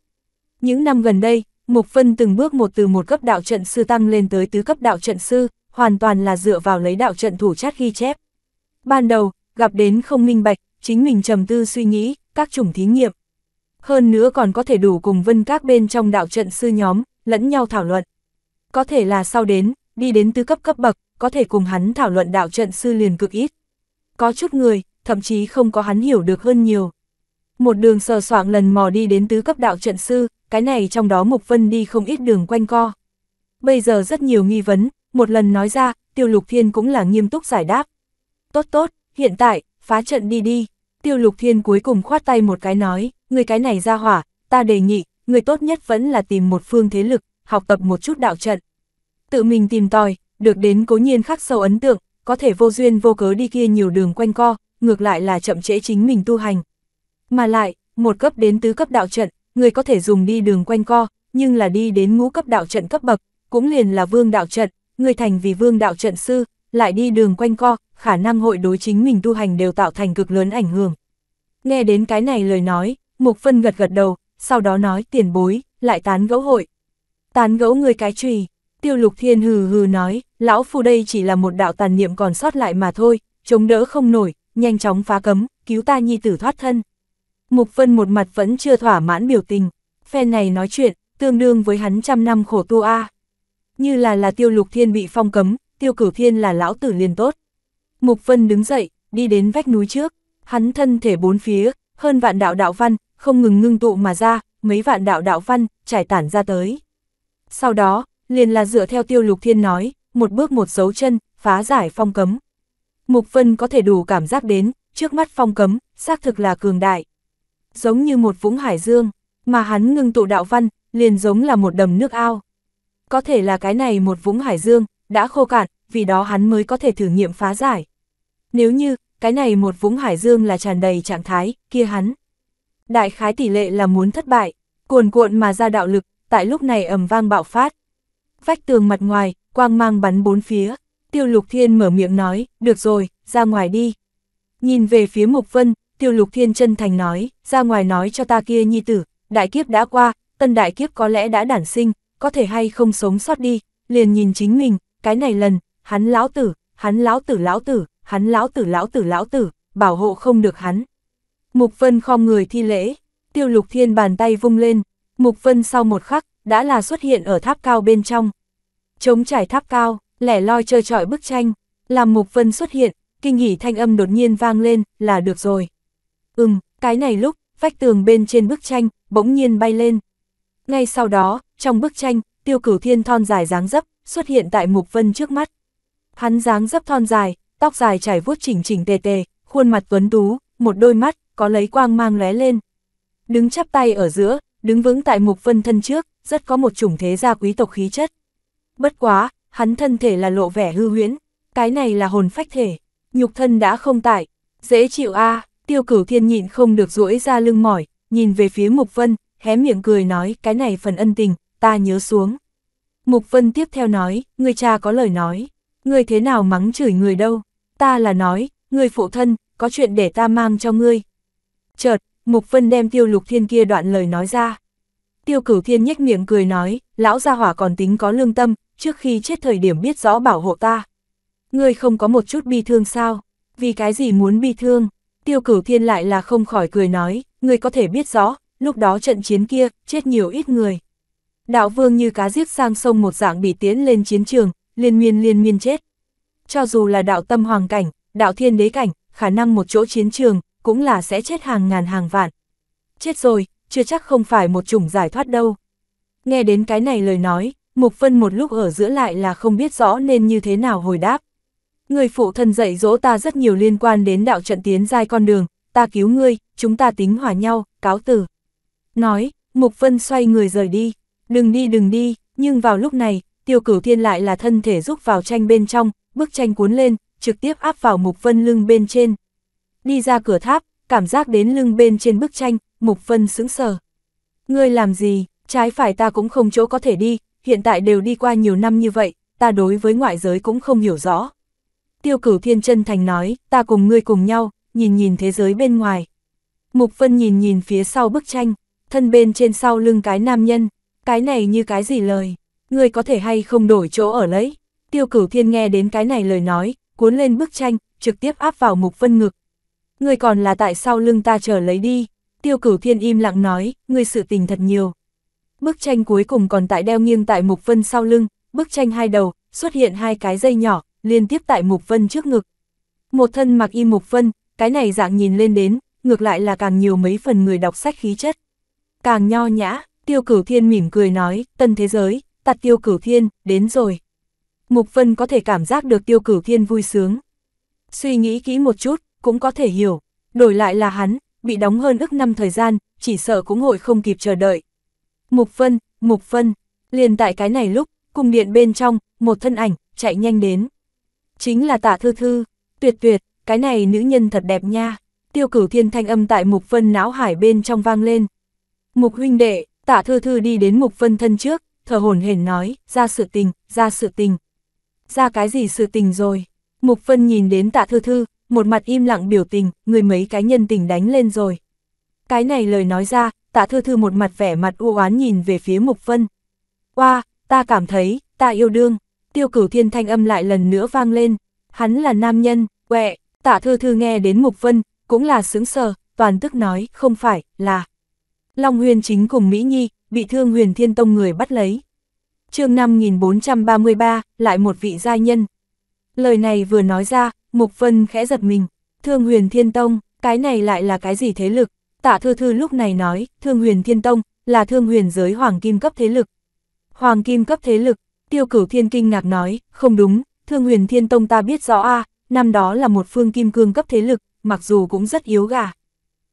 Những năm gần đây, Mục Vân từng bước một từ một cấp đạo trận sư tăng lên tới tứ cấp đạo trận sư, hoàn toàn là dựa vào lấy đạo trận thủ chát ghi chép. Ban đầu, gặp đến không minh bạch, chính mình trầm tư suy nghĩ, các chủng thí nghiệm. Hơn nữa còn có thể đủ cùng vân các bên trong đạo trận sư nhóm, lẫn nhau thảo luận. Có thể là sau đến, đi đến tứ cấp cấp bậc, có thể cùng hắn thảo luận đạo trận sư liền cực ít. Có chút người, thậm chí không có hắn hiểu được hơn nhiều. Một đường sờ soạng lần mò đi đến tứ cấp đạo trận sư, cái này trong đó Mục Vân đi không ít đường quanh co. Bây giờ rất nhiều nghi vấn, một lần nói ra, Tiêu Lục Thiên cũng là nghiêm túc giải đáp. Tốt tốt, hiện tại, phá trận đi đi. Tiêu Lục Thiên cuối cùng khoát tay một cái nói, người cái này ra hỏa, ta đề nghị, người tốt nhất vẫn là tìm một phương thế lực, học tập một chút đạo trận. Tự mình tìm tòi, được đến cố nhiên khắc sâu ấn tượng, có thể vô duyên vô cớ đi kia nhiều đường quanh co, ngược lại là chậm trễ chính mình tu hành. Mà lại, một cấp đến tứ cấp đạo trận, người có thể dùng đi đường quanh co, nhưng là đi đến ngũ cấp đạo trận cấp bậc, cũng liền là vương đạo trận, người thành vì vương đạo trận sư, lại đi đường quanh co, khả năng hội đối chính mình tu hành đều tạo thành cực lớn ảnh hưởng. Nghe đến cái này lời nói, Mục Phân gật gật đầu, sau đó nói tiền bối, lại tán gẫu hội. Tán gẫu người cái trùy, tiêu lục thiên hừ hừ nói, lão phu đây chỉ là một đạo tàn niệm còn sót lại mà thôi, chống đỡ không nổi, nhanh chóng phá cấm, cứu ta nhi tử thoát thân. Mục Vân một mặt vẫn chưa thỏa mãn biểu tình, phe này nói chuyện, tương đương với hắn trăm năm khổ tu a. Như là là tiêu lục thiên bị phong cấm, tiêu cửu thiên là lão tử liền tốt. Mục Vân đứng dậy, đi đến vách núi trước, hắn thân thể bốn phía, hơn vạn đạo đạo văn, không ngừng ngưng tụ mà ra, mấy vạn đạo đạo văn, trải tản ra tới. Sau đó, liền là dựa theo tiêu lục thiên nói, một bước một dấu chân, phá giải phong cấm. Mục Vân có thể đủ cảm giác đến, trước mắt phong cấm, xác thực là cường đại. Giống như một vũng hải dương, mà hắn ngưng tụ đạo văn, liền giống là một đầm nước ao. Có thể là cái này một vũng hải dương, đã khô cạn, vì đó hắn mới có thể thử nghiệm phá giải. Nếu như, cái này một vũng hải dương là tràn đầy trạng thái, kia hắn. Đại khái tỷ lệ là muốn thất bại, cuồn cuộn mà ra đạo lực, tại lúc này ầm vang bạo phát. Vách tường mặt ngoài, quang mang bắn bốn phía, tiêu lục thiên mở miệng nói, được rồi, ra ngoài đi. Nhìn về phía Mục Vân, tiêu lục thiên chân thành nói, ra ngoài nói cho ta kia nhi tử, đại kiếp đã qua, tân đại kiếp có lẽ đã đản sinh, có thể hay không sống sót đi, liền nhìn chính mình, cái này lần, hắn lão tử, hắn lão tử lão tử, hắn lão tử lão tử lão tử, bảo hộ không được hắn, Mục Vân khom người thi lễ, tiêu lục thiên bàn tay vung lên, Mục Vân sau một khắc, đã là xuất hiện ở tháp cao bên trong. Chống trải tháp cao, lẻ loi chơi trọi bức tranh, làm Mục Vân xuất hiện, kinh nghỉ thanh âm đột nhiên vang lên, là được rồi. Ừm, cái này lúc, vách tường bên trên bức tranh, bỗng nhiên bay lên. Ngay sau đó, trong bức tranh, tiêu cửu thiên thon dài dáng dấp, xuất hiện tại Mục Vân trước mắt. Hắn dáng dấp thon dài, tóc dài trải vuốt chỉnh chỉnh tề tề, khuôn mặt tuấn tú, một đôi mắt, có lấy quang mang lóe lên. Đứng chắp tay ở giữa, đứng vững tại Mục Vân thân trước, rất có một chủng thế gia quý tộc khí chất. Bất quá, hắn thân thể là lộ vẻ hư huyễn, cái này là hồn phách thể, nhục thân đã không tại, dễ chịu a tiêu cửu thiên nhịn không được duỗi ra lưng mỏi, nhìn về phía Mục Vân, hé miệng cười nói cái này phần ân tình, ta nhớ xuống. Mục Vân tiếp theo nói, người cha có lời nói, người thế nào mắng chửi người đâu, ta là nói, người phụ thân, có chuyện để ta mang cho ngươi, Chợt, Mục Vân đem tiêu lục thiên kia đoạn lời nói ra. Tiêu cửu thiên nhếch miệng cười nói, lão gia hỏa còn tính có lương tâm, trước khi chết thời điểm biết rõ bảo hộ ta. Ngươi không có một chút bi thương sao, vì cái gì muốn bi thương? Tiêu cửu thiên lại là không khỏi cười nói, ngươi có thể biết rõ, lúc đó trận chiến kia, chết nhiều ít người. Đạo vương như cá giết sang sông một dạng bị tiến lên chiến trường, liên miên liên miên chết. Cho dù là đạo tâm hoàng cảnh, đạo thiên đế cảnh, khả năng một chỗ chiến trường, cũng là sẽ chết hàng ngàn hàng vạn. Chết rồi, chưa chắc không phải một chủng giải thoát đâu. Nghe đến cái này lời nói, Mục Vân một lúc ở giữa lại là không biết rõ nên như thế nào hồi đáp. Người phụ thân dạy dỗ ta rất nhiều liên quan đến đạo trận tiến giai con đường, ta cứu ngươi, chúng ta tính hòa nhau, cáo từ. Nói, Mục Vân xoay người rời đi, đừng đi đừng đi, nhưng vào lúc này, tiêu cửu thiên lại là thân thể rúc vào tranh bên trong, bức tranh cuốn lên, trực tiếp áp vào Mục Vân lưng bên trên, đi ra cửa tháp, cảm giác đến lưng bên trên bức tranh, Mục Vân sững sờ. Ngươi làm gì, trái phải ta cũng không chỗ có thể đi, hiện tại đều đi qua nhiều năm như vậy, ta đối với ngoại giới cũng không hiểu rõ. Tiêu cửu thiên chân thành nói, ta cùng ngươi cùng nhau, nhìn nhìn thế giới bên ngoài. Mục Vân nhìn nhìn phía sau bức tranh, thân bên trên sau lưng cái nam nhân, cái này như cái gì lời, ngươi có thể hay không đổi chỗ ở lấy. Tiêu cửu thiên nghe đến cái này lời nói, cuốn lên bức tranh, trực tiếp áp vào Mục Vân ngực, ngươi còn là tại sao lưng ta chờ lấy đi, tiêu cửu thiên im lặng nói, người sự tình thật nhiều. Bức tranh cuối cùng còn tại đeo nghiêng tại Mục Vân sau lưng, bức tranh hai đầu, xuất hiện hai cái dây nhỏ, liên tiếp tại Mục Vân trước ngực. Một thân mặc y Mục Vân, cái này dạng nhìn lên đến, ngược lại là càng nhiều mấy phần người đọc sách khí chất. Càng nho nhã, tiêu cửu thiên mỉm cười nói, tân thế giới, tạt tiêu cửu thiên, đến rồi. Mục Vân có thể cảm giác được tiêu cửu thiên vui sướng. Suy nghĩ kỹ một chút, cũng có thể hiểu. Đổi lại là hắn, bị đóng hơn ức năm thời gian, chỉ sợ cũng hội không kịp chờ đợi. Mục Vân, Mục Vân, liền tại cái này lúc, cung điện bên trong, một thân ảnh, chạy nhanh đến. Chính là tạ thư thư, tuyệt tuyệt, cái này nữ nhân thật đẹp nha. Tiêu cửu thiên thanh âm tại Mục Vân não hải bên trong vang lên. Mục huynh đệ, tạ thư thư đi đến Mục Vân thân trước, thở hồn hển nói, ra sự tình, ra sự tình. Ra cái gì sự tình rồi? Mục Vân nhìn đến tạ thư thư, một mặt im lặng biểu tình, người mấy cái nhân tình đánh lên rồi. Cái này lời nói ra, tạ thư thư một mặt vẻ mặt u oán nhìn về phía Mục Vân. qua, ta cảm thấy, ta yêu đương, tiêu cửu thiên thanh âm lại lần nữa vang lên, hắn là nam nhân, quẹ, tạ thư thư nghe đến Mục Vân, cũng là sướng sờ, toàn tức nói, không phải, là. Long huyền chính cùng Mỹ Nhi, bị thương huyền thiên tông người bắt lấy. chương 5433, lại một vị gia nhân. Lời này vừa nói ra, Mục Vân khẽ giật mình, Thương Huyền Thiên Tông, cái này lại là cái gì thế lực? Tạ Thư Thư lúc này nói, Thương Huyền Thiên Tông, là Thương Huyền giới Hoàng Kim cấp thế lực. Hoàng Kim cấp thế lực, Tiêu Cửu Thiên Kinh ngạc nói, không đúng, Thương Huyền Thiên Tông ta biết rõ a năm đó là một phương kim cương cấp thế lực, mặc dù cũng rất yếu gà.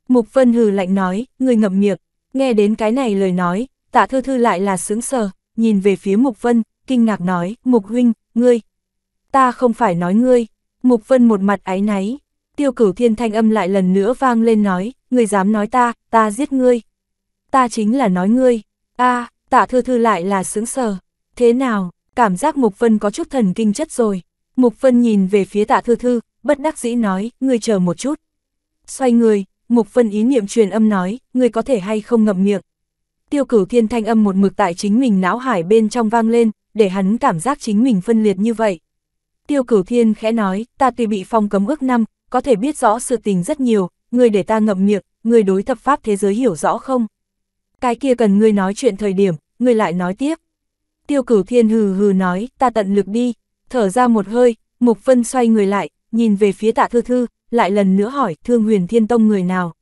Mục Vân hừ lạnh nói, người ngậm miệng, nghe đến cái này lời nói, Tạ Thư Thư lại là sướng sờ, nhìn về phía Mục Vân, kinh ngạc nói, Mục Huynh, ngươi. Ta không phải nói ngươi, Mục Vân một mặt áy náy, tiêu cửu thiên thanh âm lại lần nữa vang lên nói, người dám nói ta, ta giết ngươi. Ta chính là nói ngươi, a tạ thư thư lại là sướng sờ. Thế nào, cảm giác Mục Vân có chút thần kinh chất rồi. Mục Vân nhìn về phía tạ thư thư, bất đắc dĩ nói, ngươi chờ một chút. Xoay người, Mục Vân ý niệm truyền âm nói, ngươi có thể hay không ngậm miệng. Tiêu cửu thiên thanh âm một mực tại chính mình não hải bên trong vang lên, để hắn cảm giác chính mình phân liệt như vậy. Tiêu Cửu Thiên khẽ nói, ta tuy bị phong cấm ước năm, có thể biết rõ sự tình rất nhiều, người để ta ngậm miệng, người đối thập pháp thế giới hiểu rõ không? Cái kia cần ngươi nói chuyện thời điểm, ngươi lại nói tiếp. Tiêu Cửu Thiên hừ hừ nói, ta tận lực đi, thở ra một hơi, Mục Phân xoay người lại, nhìn về phía Tạ Thư Thư, lại lần nữa hỏi, Thương Huyền Thiên Tông người nào?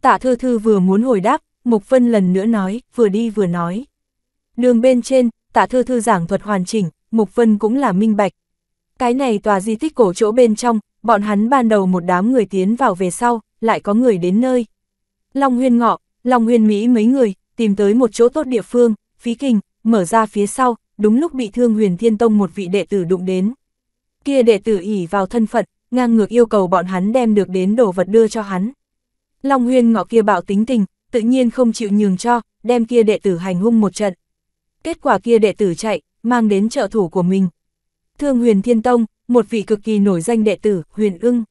Tạ Thư Thư vừa muốn hồi đáp, Mục Phân lần nữa nói, vừa đi vừa nói. Đường bên trên, Tạ Thư Thư giảng thuật hoàn chỉnh, Mục Phân cũng là minh bạch, cái này tòa di tích cổ chỗ bên trong, bọn hắn ban đầu một đám người tiến vào về sau, lại có người đến nơi. Long huyên ngọ, Long huyên Mỹ mấy người, tìm tới một chỗ tốt địa phương, phí kinh, mở ra phía sau, đúng lúc bị thương huyền thiên tông một vị đệ tử đụng đến. Kia đệ tử ỉ vào thân phận, ngang ngược yêu cầu bọn hắn đem được đến đồ vật đưa cho hắn. Long huyên ngọ kia bạo tính tình, tự nhiên không chịu nhường cho, đem kia đệ tử hành hung một trận. Kết quả kia đệ tử chạy, mang đến trợ thủ của mình, Thương huyền thiên tông, một vị cực kỳ nổi danh đệ tử, huyền ưng.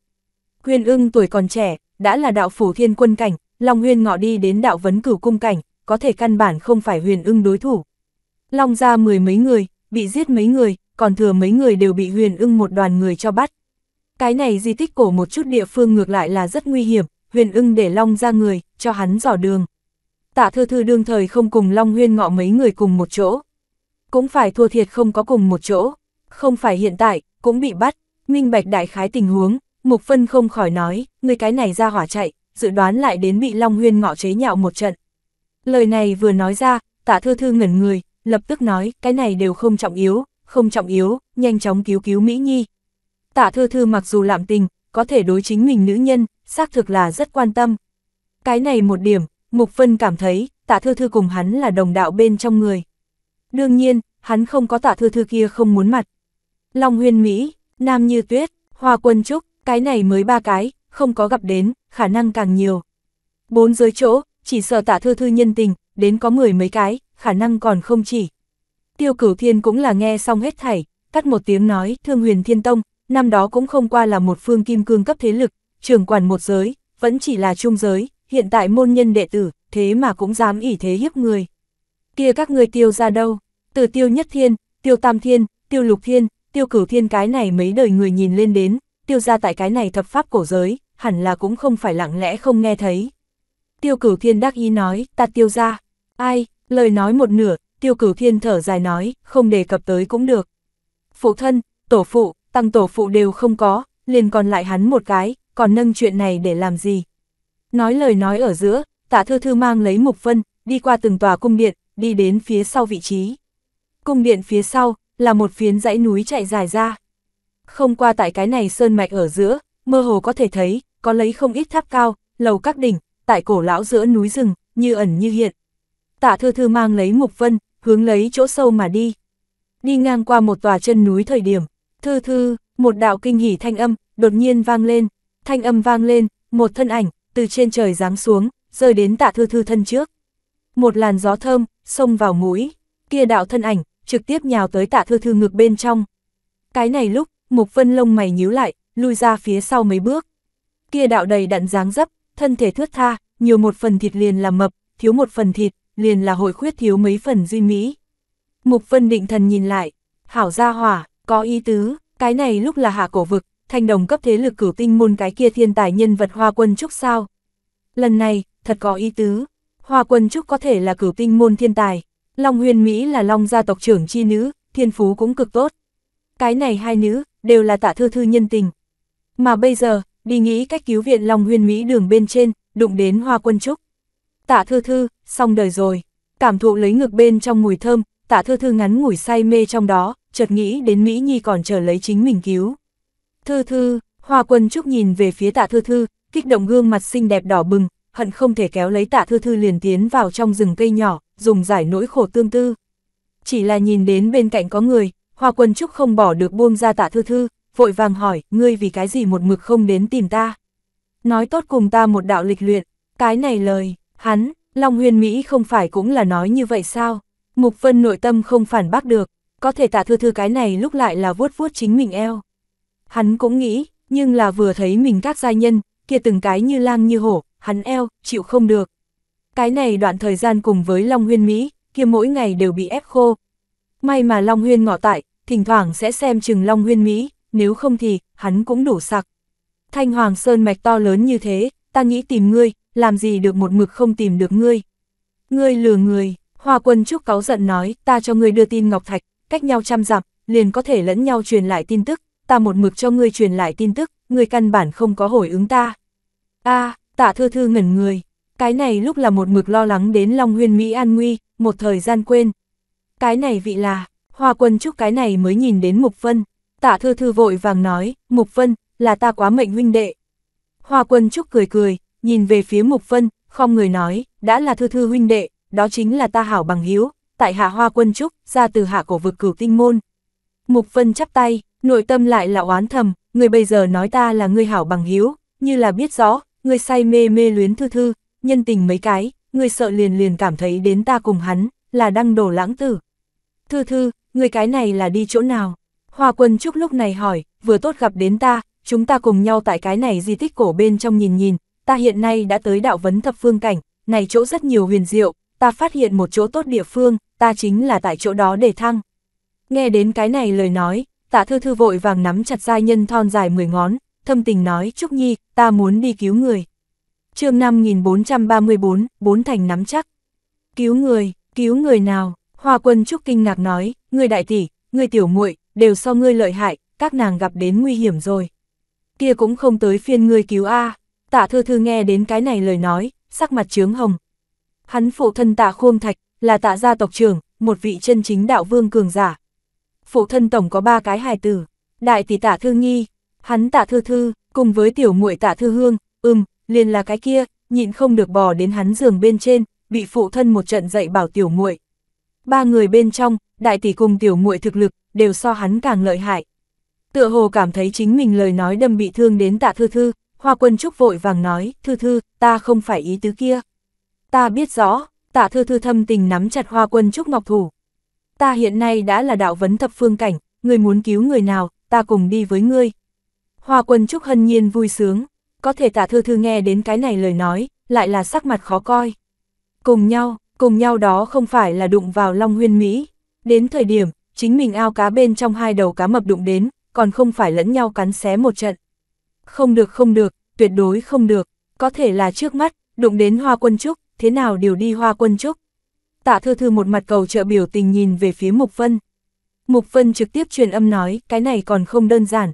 Huyền ưng tuổi còn trẻ, đã là đạo phủ thiên quân cảnh, Long Huyền ngọ đi đến đạo vấn cửu cung cảnh, có thể căn bản không phải huyền ưng đối thủ. Long ra mười mấy người, bị giết mấy người, còn thừa mấy người đều bị huyền ưng một đoàn người cho bắt. Cái này di tích cổ một chút địa phương ngược lại là rất nguy hiểm, huyền ưng để Long ra người, cho hắn dò đường. Tạ thư thư đương thời không cùng Long Huyền ngọ mấy người cùng một chỗ. Cũng phải thua thiệt không có cùng một chỗ. Không phải hiện tại, cũng bị bắt, minh bạch đại khái tình huống, Mục Phân không khỏi nói, người cái này ra hỏa chạy, dự đoán lại đến bị Long Huyên ngọ chế nhạo một trận. Lời này vừa nói ra, tạ thư thư ngẩn người, lập tức nói, cái này đều không trọng yếu, không trọng yếu, nhanh chóng cứu cứu Mỹ Nhi. Tạ thư thư mặc dù lạm tình, có thể đối chính mình nữ nhân, xác thực là rất quan tâm. Cái này một điểm, Mục phân cảm thấy, tạ thư thư cùng hắn là đồng đạo bên trong người. Đương nhiên, hắn không có tạ thư thư kia không muốn mặt, Long Huyên Mỹ, Nam Như Tuyết, Hoa Quân Trúc, cái này mới ba cái, không có gặp đến, khả năng càng nhiều. Bốn giới chỗ, chỉ sợ tạ thư thư nhân tình, đến có mười mấy cái, khả năng còn không chỉ. Tiêu cửu thiên cũng là nghe xong hết thảy, cắt một tiếng nói, thương huyền thiên tông, năm đó cũng không qua là một phương kim cương cấp thế lực, trưởng quản một giới, vẫn chỉ là trung giới, hiện tại môn nhân đệ tử, thế mà cũng dám ỉ thế hiếp người. Kia các người tiêu ra đâu? Từ tiêu nhất thiên, tiêu tam thiên, tiêu lục thiên, tiêu cửu thiên cái này mấy đời người nhìn lên đến, tiêu ra tại cái này thập pháp cổ giới, hẳn là cũng không phải lặng lẽ không nghe thấy. Tiêu cửu thiên đắc ý nói, ta tiêu ra, ai, lời nói một nửa, tiêu cửu thiên thở dài nói, không đề cập tới cũng được. Phụ thân, tổ phụ, tăng tổ phụ đều không có, liền còn lại hắn một cái, còn nâng chuyện này để làm gì. Nói lời nói ở giữa, tạ thư thư mang lấy mục phân, đi qua từng tòa cung điện, đi đến phía sau vị trí. Cung điện phía sau, là một phiến dãy núi chạy dài ra. Không qua tại cái này sơn mạch ở giữa, mơ hồ có thể thấy, có lấy không ít tháp cao, lầu các đỉnh, tại cổ lão giữa núi rừng, như ẩn như hiện. Tạ thư thư mang lấy mục vân, hướng lấy chỗ sâu mà đi. Đi ngang qua một tòa chân núi thời điểm, thư thư, một đạo kinh hỉ thanh âm, đột nhiên vang lên, thanh âm vang lên, một thân ảnh, từ trên trời giáng xuống, rơi đến tạ thư thư thân trước. Một làn gió thơm, xông vào mũi, kia đạo thân ảnh, trực tiếp nhào tới tạ thư thư ngược bên trong. Cái này lúc, Mục Vân lông mày nhíu lại, lui ra phía sau mấy bước. Kia đạo đầy đặn dáng dấp, thân thể thướt tha, nhiều một phần thịt liền là mập, thiếu một phần thịt, liền là hội khuyết thiếu mấy phần duy mỹ. Mục Vân định thần nhìn lại, hảo gia hỏa, có ý tứ, cái này lúc là hạ cổ vực, thành đồng cấp thế lực cửu tinh môn cái kia thiên tài nhân vật hoa quân trúc sao. Lần này, thật có ý tứ, hoa quân trúc có thể là cửu tinh môn thiên tài, Long Huyền Mỹ là Long gia tộc trưởng chi nữ, thiên phú cũng cực tốt. Cái này hai nữ, đều là tạ thư thư nhân tình. Mà bây giờ, đi nghĩ cách cứu viện Long Huyền Mỹ đường bên trên, đụng đến hoa quân trúc. Tạ thư thư, xong đời rồi. Cảm thụ lấy ngực bên trong mùi thơm, tạ thư thư ngắn ngủi say mê trong đó, chợt nghĩ đến Mỹ Nhi còn chờ lấy chính mình cứu. Thư thư, hoa quân trúc nhìn về phía tạ thư thư, kích động gương mặt xinh đẹp đỏ bừng, hận không thể kéo lấy tạ thư thư liền tiến vào trong rừng cây nhỏ, dùng giải nỗi khổ tương tư. Chỉ là nhìn đến bên cạnh có người, hoa quân trúc không bỏ được buông ra tạ thư thư, vội vàng hỏi, ngươi vì cái gì một mực không đến tìm ta. Nói tốt cùng ta một đạo lịch luyện, cái này lời, hắn, Long huyền Mỹ không phải cũng là nói như vậy sao? Mục Vân nội tâm không phản bác được, có thể tạ thư thư cái này lúc lại là vuốt vuốt chính mình eo. Hắn cũng nghĩ, nhưng là vừa thấy mình các gia nhân, kia từng cái như lang như hổ, hắn eo, chịu không được. Cái này đoạn thời gian cùng với Long Huyên Mỹ, kia mỗi ngày đều bị ép khô. May mà Long Huyên ngọ tại, thỉnh thoảng sẽ xem chừng Long Huyên Mỹ, nếu không thì, hắn cũng đủ sặc. Thanh Hoàng Sơn mạch to lớn như thế, ta nghĩ tìm ngươi, làm gì được một mực không tìm được ngươi. Ngươi lừa người, Hoa Quân Trúc cáu giận nói, ta cho ngươi đưa tin Ngọc Thạch, cách nhau trăm dặm, liền có thể lẫn nhau truyền lại tin tức, ta một mực cho ngươi truyền lại tin tức, ngươi căn bản không có hồi ứng ta. a à, Tạ thư thư ngẩn người, cái này lúc là một mực lo lắng đến Long Huyên Mỹ an nguy, một thời gian quên. Cái này vị là, Hoa Quân Trúc cái này mới nhìn đến Mục Vân, Tạ thư thư vội vàng nói, Mục Vân, là ta quá mệnh huynh đệ. Hoa Quân Trúc cười cười, nhìn về phía Mục Vân, không người nói, đã là thư thư huynh đệ, đó chính là ta hảo bằng hiếu, tại hạ Hoa Quân Trúc, ra từ hạ cổ vực cửu tinh môn. Mục Vân chắp tay, nội tâm lại là oán thầm, người bây giờ nói ta là người hảo bằng hiếu, như là biết rõ, ngươi say mê mê luyến thư thư, nhân tình mấy cái, người sợ liền liền cảm thấy đến ta cùng hắn, là đang đổ lãng tử. Thư thư, người cái này là đi chỗ nào? Hoa quân Trúc lúc này hỏi, vừa tốt gặp đến ta, chúng ta cùng nhau tại cái này di tích cổ bên trong nhìn nhìn, ta hiện nay đã tới đạo vấn thập phương cảnh, này chỗ rất nhiều huyền diệu, ta phát hiện một chỗ tốt địa phương, ta chính là tại chỗ đó để thăng. Nghe đến cái này lời nói, tạ thư thư vội vàng nắm chặt giai nhân thon dài 10 ngón, thâm tình nói Trúc Nhi, ta muốn đi cứu người. chương 5434, bốn thành nắm chắc. Cứu người, cứu người nào, Hoa quân Trúc kinh ngạc nói, người đại tỷ, người tiểu muội đều so ngươi lợi hại, các nàng gặp đến nguy hiểm rồi. Kia cũng không tới phiên ngươi cứu A, tạ thư thư nghe đến cái này lời nói, sắc mặt trướng hồng. Hắn phụ thân tạ khuông thạch, là tạ gia tộc trưởng, một vị chân chính đạo vương cường giả. Phụ thân tổng có ba cái hài tử, đại tỷ tạ thư nghi, Hắn tạ thư thư, cùng với tiểu muội tạ thư hương, ừm liền là cái kia, nhịn không được bò đến hắn giường bên trên, bị phụ thân một trận dậy bảo tiểu muội. Ba người bên trong, đại tỷ cùng tiểu muội thực lực, đều so hắn càng lợi hại. Tựa hồ cảm thấy chính mình lời nói đâm bị thương đến tạ thư thư, hoa quân trúc vội vàng nói, thư thư, ta không phải ý tứ kia. Ta biết rõ, tạ thư thư thâm tình nắm chặt hoa quân trúc ngọc thủ. Ta hiện nay đã là đạo vấn thập phương cảnh, người muốn cứu người nào, ta cùng đi với ngươi, Hoa quân Trúc Hân Nhiên vui sướng, có thể tả thư thư nghe đến cái này lời nói, lại là sắc mặt khó coi. Cùng nhau, cùng nhau đó không phải là đụng vào Long Huyên Mỹ. Đến thời điểm, chính mình ao cá bên trong hai đầu cá mập đụng đến, còn không phải lẫn nhau cắn xé một trận. Không được không được, tuyệt đối không được, có thể là trước mắt, đụng đến hoa quân trúc, thế nào điều đi hoa quân trúc. Tạ thư thư một mặt cầu trợ biểu tình nhìn về phía Mục Vân. Mục Vân trực tiếp truyền âm nói, cái này còn không đơn giản,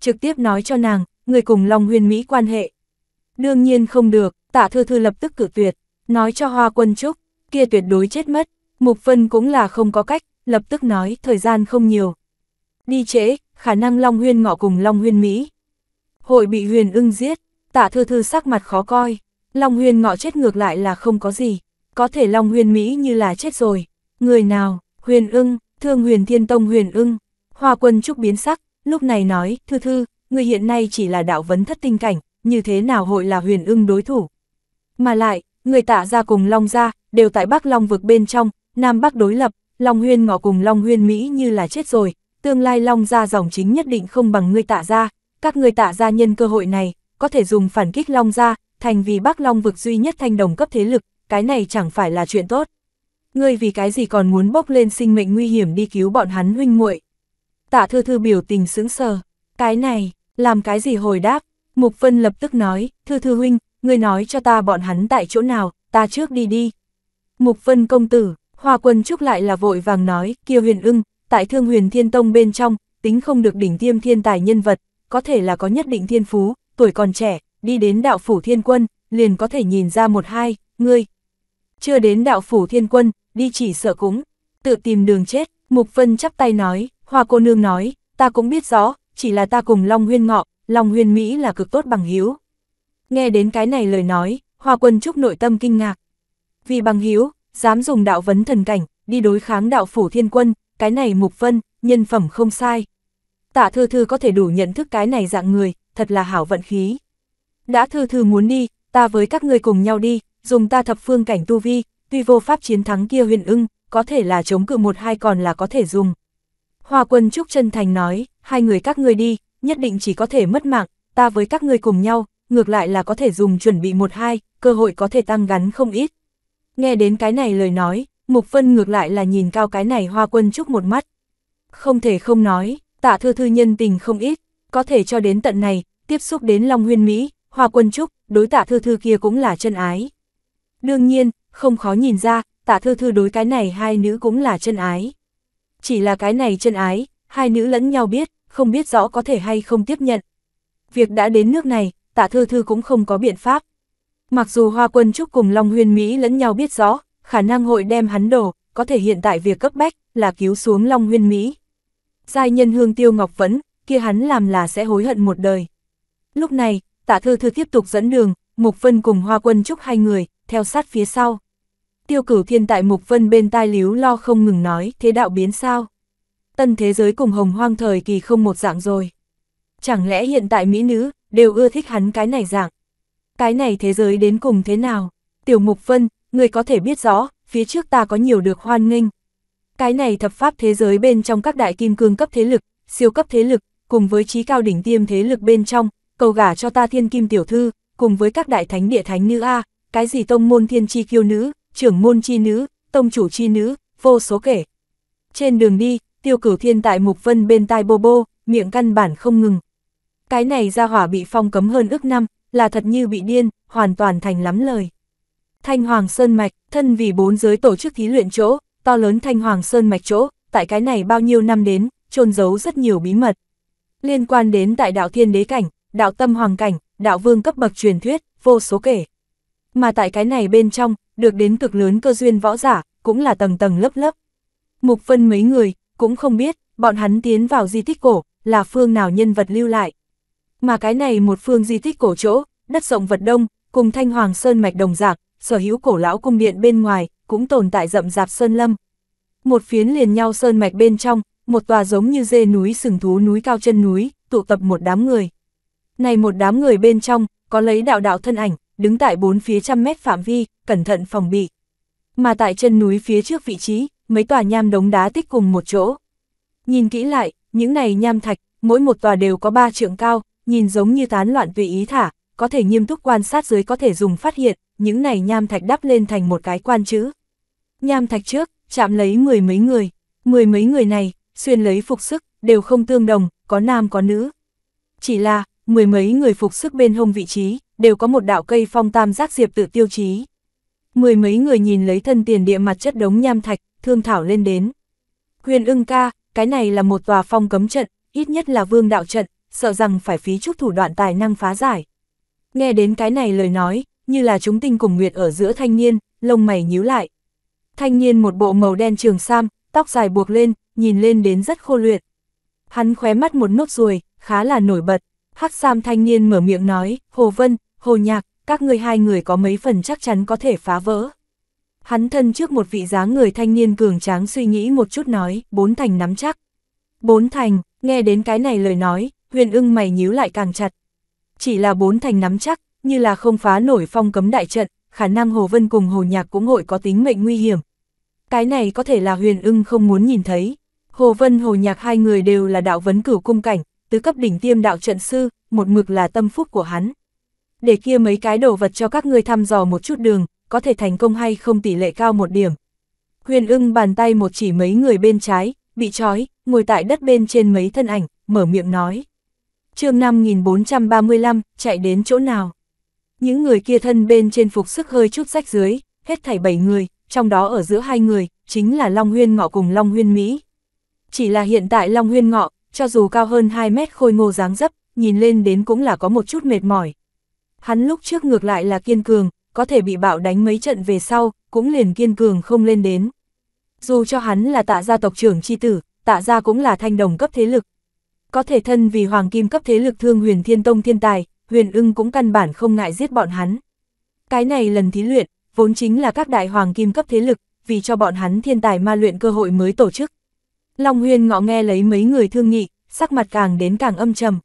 trực tiếp nói cho nàng, người cùng Long Huyên Mỹ quan hệ. Đương nhiên không được, tạ thư thư lập tức cử tuyệt, nói cho Hoa Quân Trúc, kia tuyệt đối chết mất, Mục Vân cũng là không có cách, lập tức nói thời gian không nhiều. Đi trễ, khả năng Long Huyên ngọ cùng Long Huyên Mỹ. Hội bị Huyền ưng giết, tạ thư thư sắc mặt khó coi, Long Huyên ngọ chết ngược lại là không có gì, có thể Long Huyên Mỹ như là chết rồi, người nào, Huyền ưng, thương Huyền Thiên Tông Huyền ưng, Hoa Quân Trúc biến sắc, lúc này nói, thư thư, người hiện nay chỉ là đạo vấn thất tinh cảnh, như thế nào hội là huyền ưng đối thủ. Mà lại, người tạ ra cùng Long ra, đều tại Bắc Long vực bên trong, Nam Bắc đối lập, Long huyên ngọ cùng Long huyên Mỹ như là chết rồi, tương lai Long ra dòng chính nhất định không bằng người tạ ra, các người tạ ra nhân cơ hội này, có thể dùng phản kích Long ra, thành vì Bắc Long vực duy nhất thanh đồng cấp thế lực, cái này chẳng phải là chuyện tốt. Ngươi vì cái gì còn muốn bốc lên sinh mệnh nguy hiểm đi cứu bọn hắn huynh muội Tạ thư thư biểu tình sững sờ. Cái này, làm cái gì hồi đáp? Mục Vân lập tức nói, thư thư huynh, người nói cho ta bọn hắn tại chỗ nào, ta trước đi đi. Mục Vân công tử, Hoa quân trúc lại là vội vàng nói, kia huyền ưng, tại thương huyền thiên tông bên trong, tính không được đỉnh tiêm thiên tài nhân vật, có thể là có nhất định thiên phú, tuổi còn trẻ, đi đến đạo phủ thiên quân, liền có thể nhìn ra một hai, ngươi. Chưa đến đạo phủ thiên quân, đi chỉ sợ cũng, tự tìm đường chết, Mục Vân chắp tay nói, Hoa cô nương nói, ta cũng biết rõ, chỉ là ta cùng Long Huyên Ngọ, Long Huyên Mỹ là cực tốt bằng hiếu. Nghe đến cái này lời nói, Hoa quân trúc nội tâm kinh ngạc. Vì bằng hiếu, dám dùng đạo vấn thần cảnh, đi đối kháng đạo phủ thiên quân, cái này mục vân, nhân phẩm không sai. Tạ thư thư có thể đủ nhận thức cái này dạng người, thật là hảo vận khí. Đã thư thư muốn đi, ta với các ngươi cùng nhau đi, dùng ta thập phương cảnh tu vi, tuy vô pháp chiến thắng kia huyền ưng, có thể là chống cự một hai còn là có thể dùng. Hoa quân Trúc chân thành nói, hai người các ngươi đi, nhất định chỉ có thể mất mạng, ta với các ngươi cùng nhau, ngược lại là có thể dùng chuẩn bị một hai, cơ hội có thể tăng gắn không ít. Nghe đến cái này lời nói, Mục Vân ngược lại là nhìn cao cái này hoa quân Trúc một mắt. Không thể không nói, tạ thư thư nhân tình không ít, có thể cho đến tận này, tiếp xúc đến Long Huyên Mỹ, hoa quân Trúc, đối tạ thư thư kia cũng là chân ái. Đương nhiên, không khó nhìn ra, tạ thư thư đối cái này hai nữ cũng là chân ái chỉ là cái này chân ái, hai nữ lẫn nhau biết, không biết rõ có thể hay không tiếp nhận. Việc đã đến nước này, tạ thư thư cũng không có biện pháp. Mặc dù Hoa Quân Trúc cùng Long Huyên Mỹ lẫn nhau biết rõ, khả năng hội đem hắn đổ, có thể hiện tại việc cấp bách là cứu xuống Long Huyên Mỹ. Giai nhân hương tiêu ngọc vẫn, kia hắn làm là sẽ hối hận một đời. Lúc này, tạ thư thư tiếp tục dẫn đường, Mục Vân cùng Hoa Quân Trúc hai người, theo sát phía sau tiêu cửu thiên tại Mục Vân bên tai líu lo không ngừng nói, thế đạo biến sao? Tân thế giới cùng hồng hoang thời kỳ không một dạng rồi. Chẳng lẽ hiện tại mỹ nữ, đều ưa thích hắn cái này dạng? Cái này thế giới đến cùng thế nào? Tiểu Mục Vân, người có thể biết rõ, phía trước ta có nhiều được hoan nghênh. Cái này thập pháp thế giới bên trong các đại kim cương cấp thế lực, siêu cấp thế lực, cùng với trí cao đỉnh tiêm thế lực bên trong, cầu gả cho ta thiên kim tiểu thư, cùng với các đại thánh địa thánh nữ A, cái gì tông môn thiên chi kiêu nữ, trưởng môn chi nữ, tông chủ chi nữ, vô số kể. Trên đường đi, tiêu cửu thiên tại Mục Vân bên tai bô bô, miệng căn bản không ngừng. Cái này ra hỏa bị phong cấm hơn ước năm, là thật như bị điên, hoàn toàn thành lắm lời. Thanh Hoàng Sơn Mạch, thân vì bốn giới tổ chức thí luyện chỗ, to lớn Thanh Hoàng Sơn Mạch chỗ, tại cái này bao nhiêu năm đến, trôn giấu rất nhiều bí mật. Liên quan đến tại đạo thiên đế cảnh, đạo tâm hoàng cảnh, đạo vương cấp bậc truyền thuyết, vô số kể mà tại cái này bên trong, được đến cực lớn cơ duyên võ giả, cũng là tầng tầng lớp lớp. Mục phân mấy người, cũng không biết, bọn hắn tiến vào di tích cổ, là phương nào nhân vật lưu lại. Mà cái này một phương di tích cổ chỗ, đất rộng vật đông, cùng thanh hoàng sơn mạch đồng giạc, sở hữu cổ lão cung điện bên ngoài, cũng tồn tại rậm rạp sơn lâm. Một phiến liền nhau sơn mạch bên trong, một tòa giống như dê núi sừng thú núi cao chân núi, tụ tập một đám người. Này một đám người bên trong, có lấy đạo đạo thân ảnh, đứng tại bốn phía trăm mét phạm vi, cẩn thận phòng bị. Mà tại chân núi phía trước vị trí, mấy tòa nham đống đá tích cùng một chỗ. Nhìn kỹ lại, những này nham thạch, mỗi một tòa đều có ba trượng cao, nhìn giống như tán loạn tùy ý thả, có thể nghiêm túc quan sát dưới có thể dùng phát hiện, những này nham thạch đắp lên thành một cái quan chữ. Nham thạch trước, chạm lấy mười mấy người, mười mấy người này, xuyên lấy phục sức, đều không tương đồng, có nam có nữ. Chỉ là, mười mấy người phục sức bên hông vị trí, đều có một đạo cây phong tam giác diệp tự tiêu chí. Mười mấy người nhìn lấy thân tiền địa mặt chất đống nham thạch, thương thảo lên đến. Huyền ưng ca, cái này là một tòa phong cấm trận, ít nhất là vương đạo trận, sợ rằng phải phí chút thủ đoạn tài năng phá giải. Nghe đến cái này lời nói, như là chúng tinh cùng nguyệt ở giữa thanh niên, lông mày nhíu lại. Thanh niên một bộ màu đen trường sam, tóc dài buộc lên, nhìn lên đến rất khô luyện. Hắn khóe mắt một nốt ruồi, khá là nổi bật. Hắc sam thanh niên mở miệng nói, Hồ Vân, hồ nhạc, các ngươi hai người có mấy phần chắc chắn có thể phá vỡ. Hắn thân trước một vị dáng người thanh niên cường tráng suy nghĩ một chút nói, bốn thành nắm chắc. Bốn thành, nghe đến cái này lời nói, huyền ưng mày nhíu lại càng chặt. Chỉ là bốn thành nắm chắc, như là không phá nổi phong cấm đại trận, khả năng Hồ Vân cùng Hồ Nhạc cũng hội có tính mệnh nguy hiểm. Cái này có thể là huyền ưng không muốn nhìn thấy. Hồ Vân Hồ Nhạc hai người đều là đạo vấn cửu cung cảnh, tứ cấp đỉnh tiêm đạo trận sư, một mực là tâm phúc của hắn để kia mấy cái đồ vật cho các ngươi thăm dò một chút đường, có thể thành công hay không tỷ lệ cao một điểm. Huyền ưng bàn tay một chỉ mấy người bên trái, bị trói, ngồi tại đất bên trên mấy thân ảnh, mở miệng nói. chương 5435, chạy đến chỗ nào? Những người kia thân bên trên phục sức hơi chút rách dưới, hết thảy bảy người, trong đó ở giữa hai người, chính là Long Huyên Ngọ cùng Long Huyên Mỹ. Chỉ là hiện tại Long Huyên Ngọ, cho dù cao hơn 2 mét khôi ngô dáng dấp, nhìn lên đến cũng là có một chút mệt mỏi, Hắn lúc trước ngược lại là kiên cường, có thể bị bạo đánh mấy trận về sau, cũng liền kiên cường không lên đến. Dù cho hắn là tạ gia tộc trưởng chi tử, tạ gia cũng là thanh đồng cấp thế lực. Có thể thân vì hoàng kim cấp thế lực thương huyền thiên tông thiên tài, huyền ưng cũng căn bản không ngại giết bọn hắn. Cái này lần thí luyện, vốn chính là các đại hoàng kim cấp thế lực, vì cho bọn hắn thiên tài ma luyện cơ hội mới tổ chức. Long huyền ngọ nghe lấy mấy người thương nghị, sắc mặt càng đến càng âm trầm.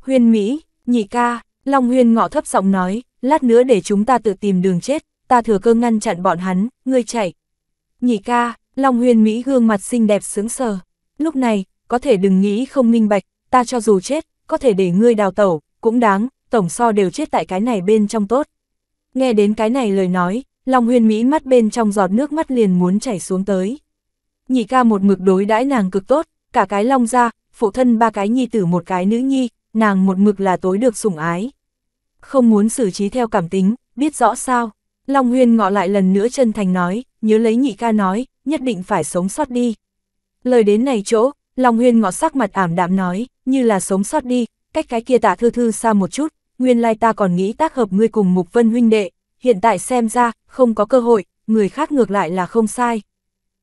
huyền Mỹ, nhị ca, Long Huyên ngọ thấp giọng nói, lát nữa để chúng ta tự tìm đường chết, ta thừa cơ ngăn chặn bọn hắn, ngươi chạy. Nhị ca, Long Huyên Mỹ gương mặt xinh đẹp sướng sờ. Lúc này, có thể đừng nghĩ không minh bạch, ta cho dù chết, có thể để ngươi đào tẩu, cũng đáng, tổng so đều chết tại cái này bên trong tốt. Nghe đến cái này lời nói, Long Huyên Mỹ mắt bên trong giọt nước mắt liền muốn chảy xuống tới. Nhị ca một mực đối đãi nàng cực tốt, cả cái Long ra, phụ thân ba cái nhi tử một cái nữ nhi, nàng một mực là tối được sủng ái. Không muốn xử trí theo cảm tính, biết rõ sao. Long Huyên ngọ lại lần nữa chân thành nói, nhớ lấy nhị ca nói, nhất định phải sống sót đi. Lời đến này chỗ, Long Huyên ngọ sắc mặt ảm đạm nói, như là sống sót đi, cách cái kia tạ thư thư xa một chút, nguyên lai ta còn nghĩ tác hợp ngươi cùng Mục Vân huynh đệ, hiện tại xem ra, không có cơ hội, người khác ngược lại là không sai.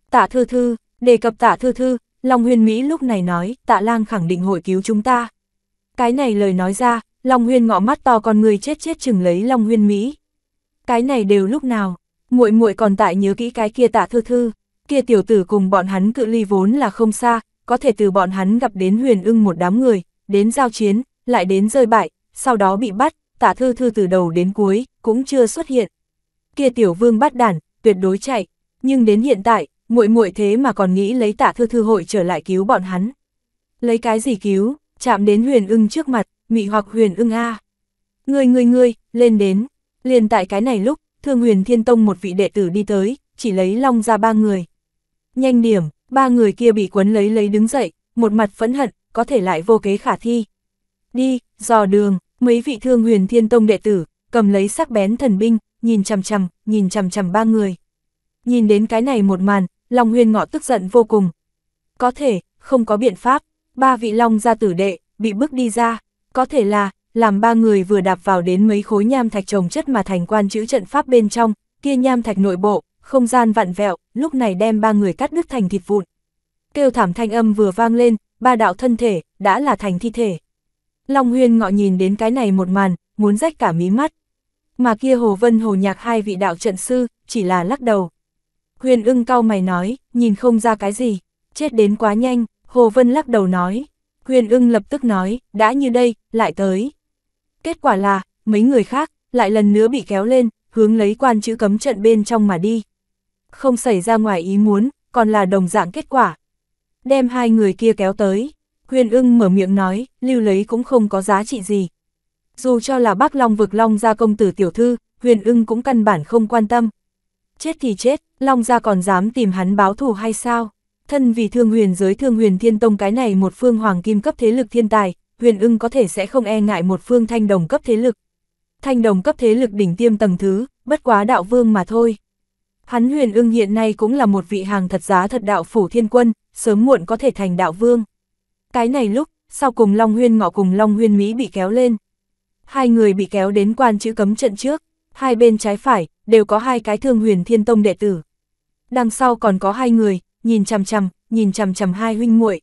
Tạ thư thư, đề cập tạ thư thư, Long Huyên Mỹ lúc này nói, tạ lang khẳng định hội cứu chúng ta. Cái này lời nói ra, Long Huyên ngọ mắt to con người chết chết chừng lấy Long Huyên Mỹ. Cái này đều lúc nào, muội muội còn tại nhớ kỹ cái kia tạ thư thư, kia tiểu tử cùng bọn hắn cự ly vốn là không xa, có thể từ bọn hắn gặp đến huyền ưng một đám người, đến giao chiến, lại đến rơi bại, sau đó bị bắt, tạ thư thư từ đầu đến cuối, cũng chưa xuất hiện. Kia tiểu vương bắt đản, tuyệt đối chạy, nhưng đến hiện tại, muội muội thế mà còn nghĩ lấy tạ thư thư hội trở lại cứu bọn hắn. Lấy cái gì cứu? chạm đến huyền ưng trước mặt, mị hoặc huyền ưng a. Người người người, lên đến. Liền tại cái này lúc, thương huyền thiên tông một vị đệ tử đi tới, chỉ lấy long ra ba người. Nhanh điểm, ba người kia bị quấn lấy lấy đứng dậy, một mặt phẫn hận, có thể lại vô kế khả thi. Đi, dò đường, mấy vị thương huyền thiên tông đệ tử, cầm lấy sắc bén thần binh, nhìn chằm chằm, nhìn chằm chằm ba người. Nhìn đến cái này một màn, Long Huyền Ngọ tức giận vô cùng. Có thể, không có biện pháp ba vị long gia tử đệ, bị bước đi ra, có thể là, làm ba người vừa đạp vào đến mấy khối nham thạch trồng chất mà thành quan chữ trận pháp bên trong, kia nham thạch nội bộ, không gian vặn vẹo, lúc này đem ba người cắt đứt thành thịt vụn. Kêu thảm thanh âm vừa vang lên, ba đạo thân thể, đã là thành thi thể. Long Huyên ngọ nhìn đến cái này một màn, muốn rách cả mí mắt. Mà kia Hồ Vân Hồ Nhạc hai vị đạo trận sư, chỉ là lắc đầu. Huyền ưng cao mày nói, nhìn không ra cái gì, chết đến quá nhanh, Hồ Vân lắc đầu nói, huyền ưng lập tức nói, đã như đây, lại tới. Kết quả là, mấy người khác, lại lần nữa bị kéo lên, hướng lấy quan chữ cấm trận bên trong mà đi. Không xảy ra ngoài ý muốn, còn là đồng dạng kết quả. Đem hai người kia kéo tới, huyền ưng mở miệng nói, lưu lấy cũng không có giá trị gì. Dù cho là bác Long vực Long ra công tử tiểu thư, huyền ưng cũng căn bản không quan tâm. Chết thì chết, Long ra còn dám tìm hắn báo thù hay sao? Thân vì thương huyền giới thương huyền thiên tông cái này một phương hoàng kim cấp thế lực thiên tài, huyền ưng có thể sẽ không e ngại một phương thanh đồng cấp thế lực. Thanh đồng cấp thế lực đỉnh tiêm tầng thứ, bất quá đạo vương mà thôi. Hắn huyền ưng hiện nay cũng là một vị hàng thật giá thật đạo phủ thiên quân, sớm muộn có thể thành đạo vương. Cái này lúc, sau cùng Long Huyên Ngọ cùng Long Huyên Mỹ bị kéo lên. Hai người bị kéo đến quan chữ cấm trận trước, hai bên trái phải, đều có hai cái thương huyền thiên tông đệ tử. Đằng sau còn có hai người, nhìn chằm chằm, nhìn chằm chằm hai huynh muội.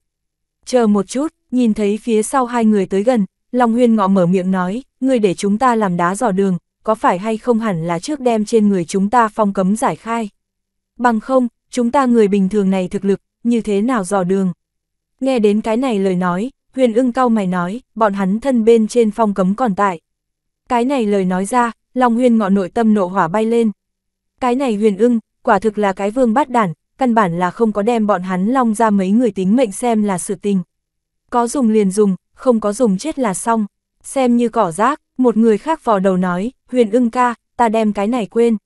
Chờ một chút, nhìn thấy phía sau hai người tới gần, Long Huyên ngọ mở miệng nói, người để chúng ta làm đá dò đường, có phải hay không hẳn là trước đem trên người chúng ta phong cấm giải khai. Bằng không, chúng ta người bình thường này thực lực, như thế nào dò đường. Nghe đến cái này lời nói, huyền ưng cao mày nói, bọn hắn thân bên trên phong cấm còn tại. Cái này lời nói ra, Long Huyên ngọ nội tâm nộ hỏa bay lên. Cái này huyền ưng, quả thực là cái vương bát đản, căn bản là không có đem bọn hắn long ra mấy người tính mệnh xem là sự tình. Có dùng liền dùng, không có dùng chết là xong, xem như cỏ rác, một người khác vò đầu nói, huyền ưng ca, ta đem cái này quên.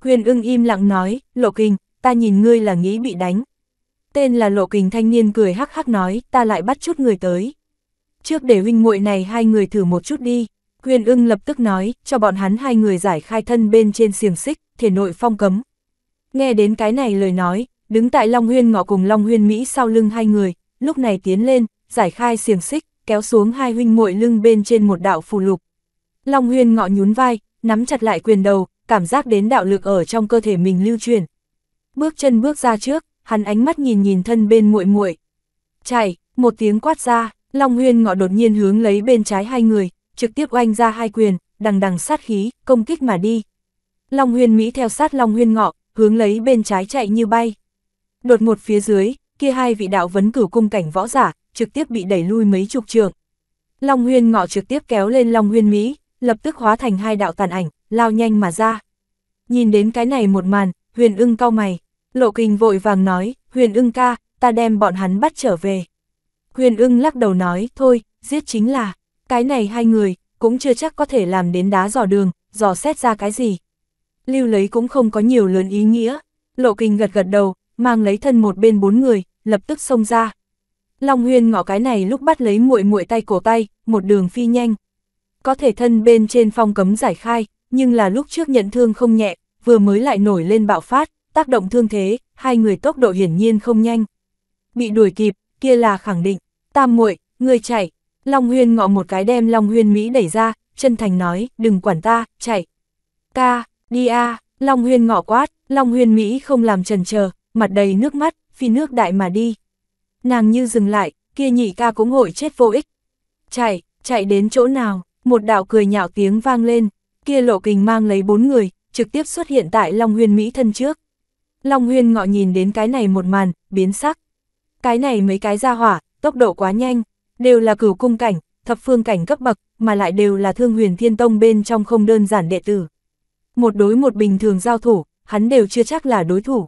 Huyền ưng im lặng nói, lộ kình, ta nhìn ngươi là nghĩ bị đánh. Tên là lộ kình thanh niên cười hắc hắc nói, ta lại bắt chút người tới. Trước để huynh muội này hai người thử một chút đi. Huyền ưng lập tức nói, cho bọn hắn hai người giải khai thân bên trên xiềng xích, thể nội phong cấm, Nghe đến cái này lời nói, đứng tại Long Huyên Ngọ cùng Long Huyên Mỹ sau lưng hai người, lúc này tiến lên, giải khai xiềng xích, kéo xuống hai huynh muội lưng bên trên một đạo phù lục. Long Huyên Ngọ nhún vai, nắm chặt lại quyền đầu, cảm giác đến đạo lực ở trong cơ thể mình lưu truyền. Bước chân bước ra trước, hắn ánh mắt nhìn nhìn thân bên muội muội. Chạy, một tiếng quát ra, Long Huyên Ngọ đột nhiên hướng lấy bên trái hai người, trực tiếp oanh ra hai quyền, đằng đằng sát khí, công kích mà đi. Long Huyên Mỹ theo sát Long Huyên Ngọ, hướng lấy bên trái chạy như bay. Đột một phía dưới, kia hai vị đạo vấn cửu cung cảnh võ giả, trực tiếp bị đẩy lui mấy chục trường. Long huyên ngọ trực tiếp kéo lên Long huyên Mỹ, lập tức hóa thành hai đạo tàn ảnh, lao nhanh mà ra. Nhìn đến cái này một màn, huyền ưng cao mày, lộ kinh vội vàng nói, huyền ưng ca, ta đem bọn hắn bắt trở về. Huyền ưng lắc đầu nói, thôi, giết chính là, cái này hai người, cũng chưa chắc có thể làm đến đá dò đường, dò xét ra cái gì lưu lấy cũng không có nhiều lớn ý nghĩa. Lộ kinh gật gật đầu, mang lấy thân một bên bốn người, lập tức xông ra. Long Huyên ngỏ cái này lúc bắt lấy muội muội tay cổ tay, một đường phi nhanh. Có thể thân bên trên phong cấm giải khai, nhưng là lúc trước nhận thương không nhẹ, vừa mới lại nổi lên bạo phát, tác động thương thế, hai người tốc độ hiển nhiên không nhanh. Bị đuổi kịp, kia là khẳng định, tam muội, người chạy. Long Huyên ngọ một cái đem Long Huyên Mỹ đẩy ra, chân thành nói, đừng quản ta, chạy. Ca, đi a à, Long Huyên ngỏ quát, Long Huyên Mỹ không làm trần chờ mặt đầy nước mắt, phi nước đại mà đi. Nàng như dừng lại, kia nhị ca cũng hội chết vô ích. Chạy, chạy đến chỗ nào, một đạo cười nhạo tiếng vang lên, kia lộ kình mang lấy bốn người, trực tiếp xuất hiện tại Long Huyên Mỹ thân trước. Long Huyên ngọ nhìn đến cái này một màn, biến sắc. Cái này mấy cái ra hỏa, tốc độ quá nhanh, đều là cửu cung cảnh, thập phương cảnh cấp bậc, mà lại đều là thương huyền thiên tông bên trong không đơn giản đệ tử một đối một bình thường giao thủ, hắn đều chưa chắc là đối thủ.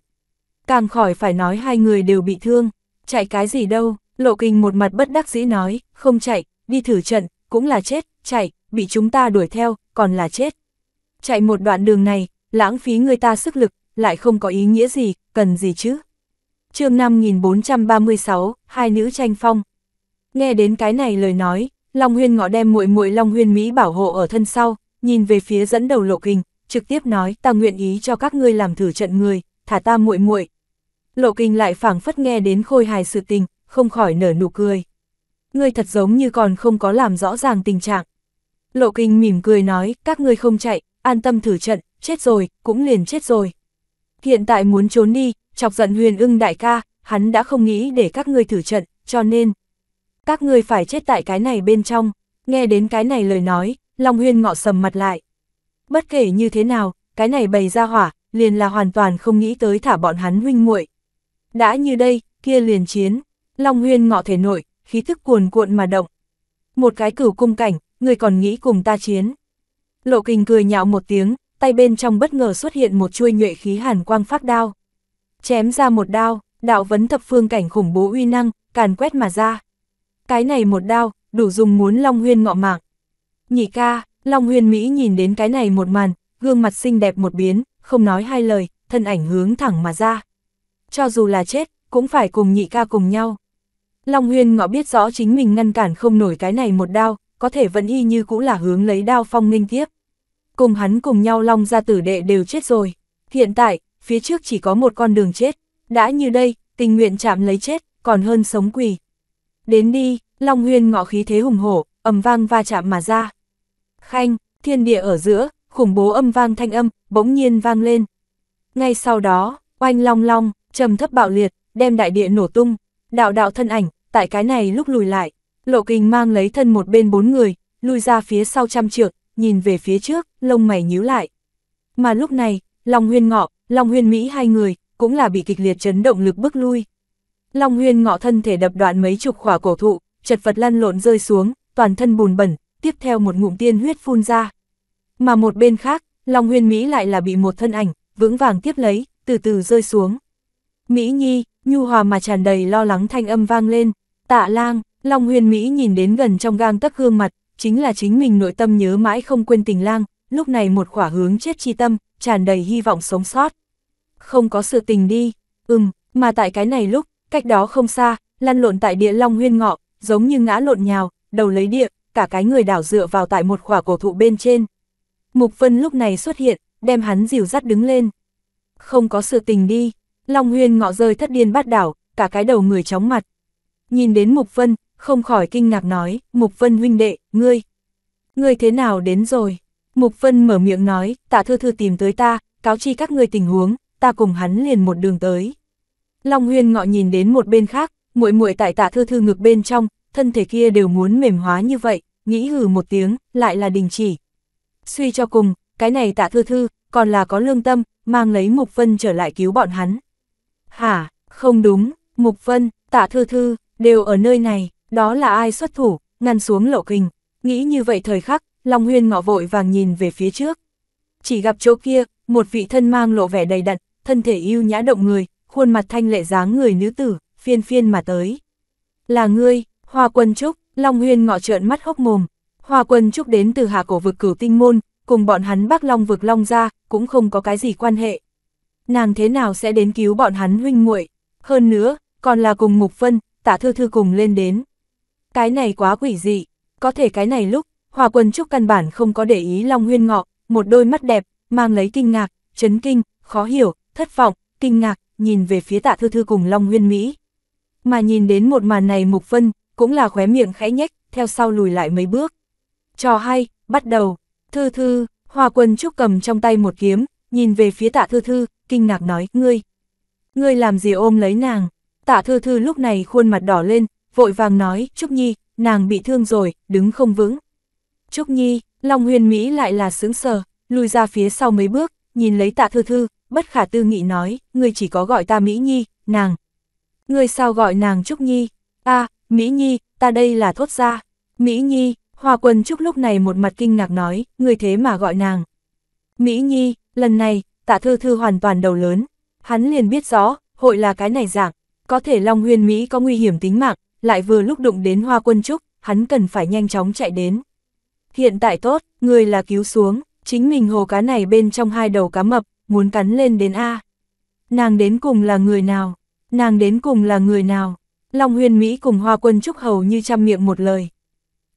Càng khỏi phải nói hai người đều bị thương, chạy cái gì đâu, lộ kinh một mặt bất đắc dĩ nói, không chạy, đi thử trận, cũng là chết, chạy, bị chúng ta đuổi theo, còn là chết. Chạy một đoạn đường này, lãng phí người ta sức lực, lại không có ý nghĩa gì, cần gì chứ. chương 5436, hai nữ tranh phong. Nghe đến cái này lời nói, Long Huyên ngọ đem muội muội Long Huyên Mỹ bảo hộ ở thân sau, nhìn về phía dẫn đầu lộ kinh, trực tiếp nói ta nguyện ý cho các ngươi làm thử trận người, thả ta muội muội. Lộ kinh lại phảng phất nghe đến khôi hài sự tình, không khỏi nở nụ cười. Ngươi thật giống như còn không có làm rõ ràng tình trạng. Lộ kinh mỉm cười nói, các ngươi không chạy, an tâm thử trận, chết rồi, cũng liền chết rồi. Hiện tại muốn trốn đi, chọc giận huyền ưng đại ca, hắn đã không nghĩ để các ngươi thử trận, cho nên... Các ngươi phải chết tại cái này bên trong, nghe đến cái này lời nói, Long Huyên ngọ sầm mặt lại bất kể như thế nào, cái này bày ra hỏa, liền là hoàn toàn không nghĩ tới thả bọn hắn huynh muội. Đã như đây, kia liền chiến, Long Huyên ngọ thể nội khí thức cuồn cuộn mà động. Một cái cửu cung cảnh, người còn nghĩ cùng ta chiến. Lộ kình cười nhạo một tiếng, tay bên trong bất ngờ xuất hiện một chuôi nhuệ khí hàn quang phát đao. Chém ra một đao, đạo vấn thập phương cảnh khủng bố uy năng, càn quét mà ra. Cái này một đao, đủ dùng muốn Long Huyên ngọ mạng. Nhị ca, Long huyền Mỹ nhìn đến cái này một màn, gương mặt xinh đẹp một biến, không nói hai lời, thân ảnh hướng thẳng mà ra. Cho dù là chết, cũng phải cùng nhị ca cùng nhau. Long Huyên ngọ biết rõ chính mình ngăn cản không nổi cái này một đao, có thể vẫn y như cũ là hướng lấy đao phong ninh tiếp. Cùng hắn cùng nhau Long ra tử đệ đều chết rồi. Hiện tại, phía trước chỉ có một con đường chết. Đã như đây, tình nguyện chạm lấy chết, còn hơn sống quỳ. Đến đi, Long Huyên ngọ khí thế hùng hổ, ầm vang va chạm mà ra khanh, thiên địa ở giữa, khủng bố âm vang thanh âm, bỗng nhiên vang lên. Ngay sau đó, oanh long long, trầm thấp bạo liệt, đem đại địa nổ tung, đạo đạo thân ảnh, tại cái này lúc lùi lại, lộ kình mang lấy thân một bên bốn người, lùi ra phía sau trăm trượng, nhìn về phía trước, lông mày nhíu lại. Mà lúc này, Long Huyên Ngọ, Long Huyên Mỹ hai người, cũng là bị kịch liệt chấn động lực bước lui. Long Huyên Ngọ thân thể đập đoạn mấy chục khỏa cổ thụ, chật vật lăn lộn rơi xuống, toàn thân bùn bẩn, tiếp theo một ngụm tiên huyết phun ra. Mà một bên khác, Long Huyên Mỹ lại là bị một thân ảnh, vững vàng tiếp lấy, từ từ rơi xuống. Mỹ Nhi, nhu hòa mà tràn đầy lo lắng thanh âm vang lên, tạ lang, Long Huyên Mỹ nhìn đến gần trong gang tấc gương mặt, chính là chính mình nội tâm nhớ mãi không quên tình lang, lúc này một khỏa hướng chết chi tâm, tràn đầy hy vọng sống sót. Không có sự tình đi, ừm, mà tại cái này lúc, cách đó không xa, lăn lộn tại địa Long Huyên Ngọ, giống như ngã lộn nhào, đầu lấy địa, cả cái người đảo dựa vào tại một khỏa cổ thụ bên trên. Mục Vân lúc này xuất hiện, đem hắn dìu dắt đứng lên. Không có sự tình đi, Long Huyên ngọ rơi thất điên bắt đảo, cả cái đầu người chóng mặt. Nhìn đến Mục Vân, không khỏi kinh ngạc nói, Mục Vân huynh đệ, ngươi. Ngươi thế nào đến rồi? Mục Vân mở miệng nói, tạ thư thư tìm tới ta, cáo chi các ngươi tình huống, ta cùng hắn liền một đường tới. Long Huyên ngọ nhìn đến một bên khác, muội muội tại tạ thư thư ngực bên trong, thân thể kia đều muốn mềm hóa như vậy, nghĩ hừ một tiếng, lại là đình chỉ. Suy cho cùng, cái này tạ thư thư, còn là có lương tâm, mang lấy Mục Vân trở lại cứu bọn hắn. Hả, không đúng, Mục Vân, tạ thư thư, đều ở nơi này, đó là ai xuất thủ, ngăn xuống lộ kình. Nghĩ như vậy thời khắc, Long Huyên ngọ vội vàng nhìn về phía trước. Chỉ gặp chỗ kia, một vị thân mang lộ vẻ đầy đặn, thân thể yêu nhã động người, khuôn mặt thanh lệ dáng người nữ tử, phiên phiên mà tới. Là ngươi, Hoa Quân Trúc, Long Huyên ngọ trợn mắt hốc mồm. Hoa Quân Trúc đến từ Hà Cổ vực Cửu Tinh môn, cùng bọn hắn Bắc Long vực Long gia cũng không có cái gì quan hệ. Nàng thế nào sẽ đến cứu bọn hắn huynh muội? Hơn nữa, còn là cùng Mục Vân, Tả Thư Thư cùng lên đến. Cái này quá quỷ dị, có thể cái này lúc, Hoa Quân Trúc căn bản không có để ý Long Huyên ngọ, một đôi mắt đẹp mang lấy kinh ngạc, chấn kinh, khó hiểu, thất vọng, kinh ngạc, nhìn về phía Tạ Thư Thư cùng Long Huyên Mỹ. Mà nhìn đến một màn này Mục Vân, cũng là khóe miệng khẽ nhếch, theo sau lùi lại mấy bước. Trò hay, bắt đầu, thư thư, hòa quân trúc cầm trong tay một kiếm, nhìn về phía tạ thư thư, kinh ngạc nói, ngươi, ngươi làm gì ôm lấy nàng, tạ thư thư lúc này khuôn mặt đỏ lên, vội vàng nói, Trúc Nhi, nàng bị thương rồi, đứng không vững. Trúc Nhi, Long Huyền Mỹ lại là sướng sờ, lùi ra phía sau mấy bước, nhìn lấy tạ thư thư, bất khả tư nghị nói, ngươi chỉ có gọi ta Mỹ Nhi, nàng. Ngươi sao gọi nàng Trúc Nhi? a Mỹ Nhi, ta đây là thốt ra. Mỹ Nhi, Hoa Quân Trúc lúc này một mặt kinh ngạc nói, người thế mà gọi nàng. Mỹ Nhi, lần này, tạ thư thư hoàn toàn đầu lớn. Hắn liền biết rõ, hội là cái này dạng. Có thể Long Huyên Mỹ có nguy hiểm tính mạng, lại vừa lúc đụng đến Hoa Quân Trúc, hắn cần phải nhanh chóng chạy đến. Hiện tại tốt, người là cứu xuống, chính mình hồ cá này bên trong hai đầu cá mập, muốn cắn lên đến A. Nàng đến cùng là người nào? Nàng đến cùng là người nào? Long huyền Mỹ cùng hoa quân trúc hầu như chăm miệng một lời.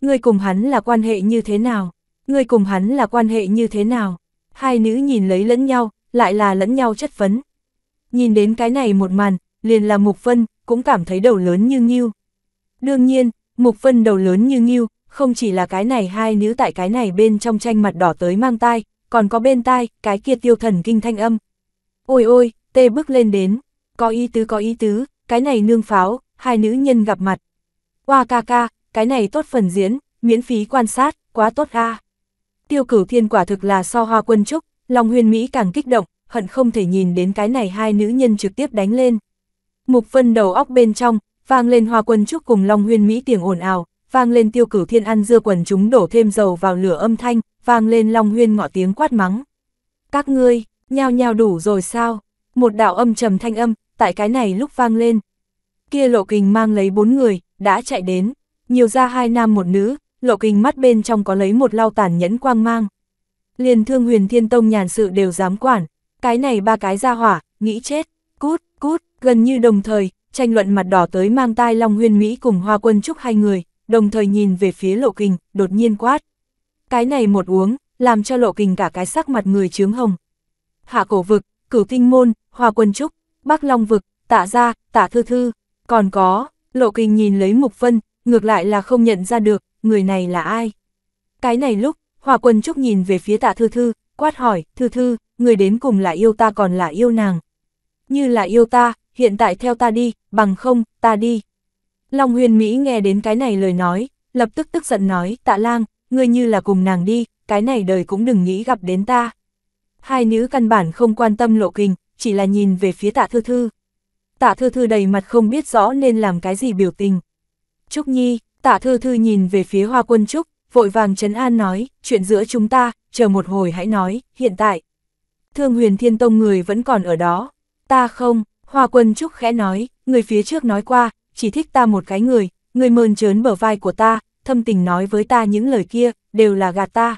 Ngươi cùng hắn là quan hệ như thế nào? Ngươi cùng hắn là quan hệ như thế nào? Hai nữ nhìn lấy lẫn nhau, lại là lẫn nhau chất vấn. Nhìn đến cái này một màn, liền là Mục Vân, cũng cảm thấy đầu lớn như nghiêu. Đương nhiên, Mục Vân đầu lớn như nghiêu, không chỉ là cái này hai nữ tại cái này bên trong tranh mặt đỏ tới mang tai, còn có bên tai, cái kia tiêu thần kinh thanh âm. Ôi ôi, tê bước lên đến, có ý tứ có ý tứ, cái này nương pháo, hai nữ nhân gặp mặt. Hoa ca ca, cái này tốt phần diễn, miễn phí quan sát, quá tốt a. Tiêu cửu thiên quả thực là so hoa quân trúc, Long Huyền Mỹ càng kích động, hận không thể nhìn đến cái này hai nữ nhân trực tiếp đánh lên. Mục phân đầu óc bên trong, vang lên hoa quân trúc cùng Long Huyền Mỹ tiếng ồn ào, vang lên tiêu cửu thiên ăn dưa quần chúng đổ thêm dầu vào lửa âm thanh, vang lên Long Huyên ngọ tiếng quát mắng. Các ngươi, nhao nhao đủ rồi sao? Một đạo âm trầm thanh âm, tại cái này lúc vang lên, kia lộ kình mang lấy bốn người, đã chạy đến, nhiều ra hai nam một nữ, lộ kình mắt bên trong có lấy một lau tàn nhẫn quang mang. Liền thương huyền thiên tông nhàn sự đều dám quản, cái này ba cái ra hỏa, nghĩ chết, cút, cút, gần như đồng thời, tranh luận mặt đỏ tới mang tai Long huyền Mỹ cùng Hoa Quân Trúc hai người, đồng thời nhìn về phía lộ kình, đột nhiên quát. Cái này một uống, làm cho lộ kình cả cái sắc mặt người chướng hồng. Hạ cổ vực, cửu tinh môn, Hoa Quân Trúc, Bắc Long vực, tạ ra, tạ thư thư, còn có, Lộ Kinh nhìn lấy Mục Vân, ngược lại là không nhận ra được, người này là ai. Cái này lúc, Hòa Quân Trúc nhìn về phía tạ Thư Thư, quát hỏi, Thư Thư, người đến cùng là yêu ta còn là yêu nàng. Như là yêu ta, hiện tại theo ta đi, bằng không, ta đi. Long huyền Mỹ nghe đến cái này lời nói, lập tức tức giận nói, tạ lang, ngươi như là cùng nàng đi, cái này đời cũng đừng nghĩ gặp đến ta. Hai nữ căn bản không quan tâm lộ kình, chỉ là nhìn về phía tạ thư thư tạ thư thư đầy mặt không biết rõ nên làm cái gì biểu tình. Trúc Nhi, tạ thư thư nhìn về phía hoa quân Trúc, vội vàng trấn an nói, chuyện giữa chúng ta, chờ một hồi hãy nói, hiện tại. Thương huyền thiên tông người vẫn còn ở đó, ta không, hoa quân Trúc khẽ nói, người phía trước nói qua, chỉ thích ta một cái người, người mơn trớn bờ vai của ta, thâm tình nói với ta những lời kia, đều là gạt ta.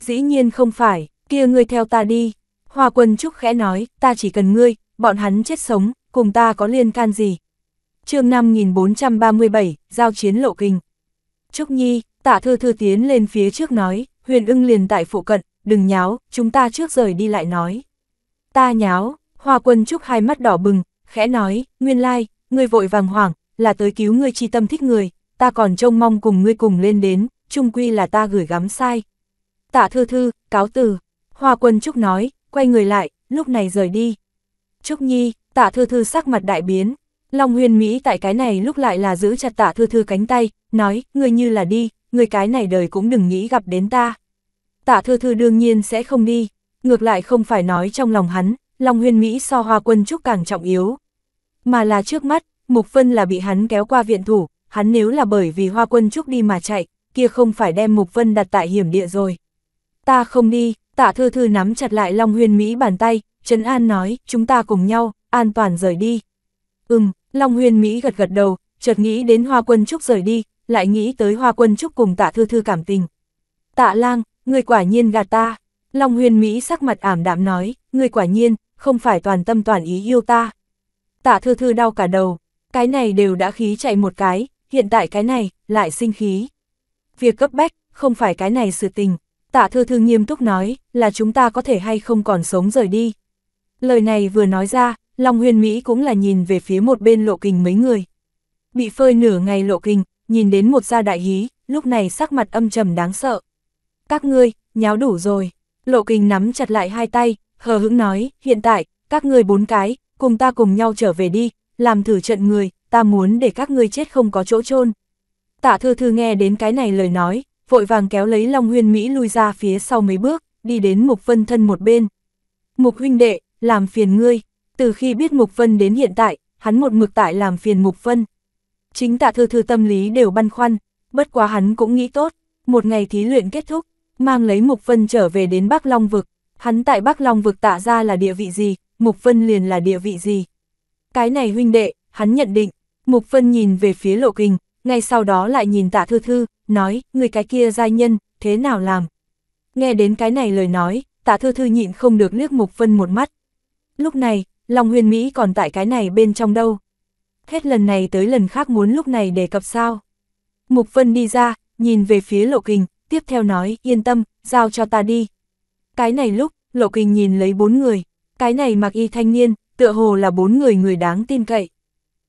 Dĩ nhiên không phải, kia ngươi theo ta đi. Hoa quân Trúc khẽ nói, ta chỉ cần ngươi, bọn hắn chết sống, cùng ta có liên can gì? chương 5437, Giao chiến lộ kinh. Trúc Nhi, tạ thư thư tiến lên phía trước nói, huyền ưng liền tại phụ cận, đừng nháo, chúng ta trước rời đi lại nói. Ta nháo, hoa quân Trúc hai mắt đỏ bừng, khẽ nói, nguyên lai, ngươi vội vàng hoảng, là tới cứu ngươi chi tâm thích người, ta còn trông mong cùng ngươi cùng lên đến, trung quy là ta gửi gắm sai. Tạ thư thư, cáo từ, hoa quân Trúc nói, quay người lại, lúc này rời đi. Trúc Nhi, tạ thư thư sắc mặt đại biến. Long huyền Mỹ tại cái này lúc lại là giữ chặt tạ thư thư cánh tay, nói, ngươi như là đi, ngươi cái này đời cũng đừng nghĩ gặp đến ta. Tạ thư thư đương nhiên sẽ không đi, ngược lại không phải nói trong lòng hắn, Long huyền Mỹ so hoa quân trúc càng trọng yếu. Mà là trước mắt, Mục Vân là bị hắn kéo qua viện thủ, hắn nếu là bởi vì hoa quân trúc đi mà chạy, kia không phải đem Mục Vân đặt tại hiểm địa rồi. Ta không đi, tạ thư thư nắm chặt lại Long huyền Mỹ bàn tay, Trấn An nói, chúng ta cùng nhau, an toàn rời đi. Ừm, Long Huyên Mỹ gật gật đầu, chợt nghĩ đến Hoa Quân Trúc rời đi, lại nghĩ tới Hoa Quân Trúc cùng tạ thư thư cảm tình. Tạ lang, người quả nhiên gạt ta. Long Huyên Mỹ sắc mặt ảm đạm nói, người quả nhiên, không phải toàn tâm toàn ý yêu ta. Tạ thư thư đau cả đầu, cái này đều đã khí chạy một cái, hiện tại cái này, lại sinh khí. Việc cấp bách, không phải cái này sự tình. Tạ thư thư nghiêm túc nói, là chúng ta có thể hay không còn sống rời đi. Lời này vừa nói ra, Long huyền Mỹ cũng là nhìn về phía một bên lộ kình mấy người. Bị phơi nửa ngày lộ kình, nhìn đến một gia đại hí, lúc này sắc mặt âm trầm đáng sợ. Các ngươi, nháo đủ rồi. Lộ kình nắm chặt lại hai tay, hờ hững nói, hiện tại, các ngươi bốn cái, cùng ta cùng nhau trở về đi, làm thử trận người, ta muốn để các ngươi chết không có chỗ chôn Tạ thư thư nghe đến cái này lời nói, vội vàng kéo lấy Long Huyên Mỹ lui ra phía sau mấy bước, đi đến Mục Vân Thân một bên. Mục huynh đệ, làm phiền ngươi, từ khi biết Mục Vân đến hiện tại, hắn một mực tại làm phiền Mục Vân. Chính tạ thư thư tâm lý đều băn khoăn, bất quá hắn cũng nghĩ tốt, một ngày thí luyện kết thúc, mang lấy Mục Vân trở về đến Bắc Long Vực. Hắn tại Bắc Long Vực tạ ra là địa vị gì, Mục Vân liền là địa vị gì. Cái này huynh đệ, hắn nhận định, Mục Vân nhìn về phía lộ kình, ngay sau đó lại nhìn tạ thư thư, nói, người cái kia giai nhân, thế nào làm. Nghe đến cái này lời nói, tạ thư thư nhịn không được liếc Mục Vân một mắt. Lúc này, Long huyền Mỹ còn tại cái này bên trong đâu. Hết lần này tới lần khác muốn lúc này đề cập sao. Mục Vân đi ra, nhìn về phía Lộ Kình, tiếp theo nói, yên tâm, giao cho ta đi. Cái này lúc, Lộ Kình nhìn lấy bốn người, cái này mặc y thanh niên, tựa hồ là bốn người người đáng tin cậy.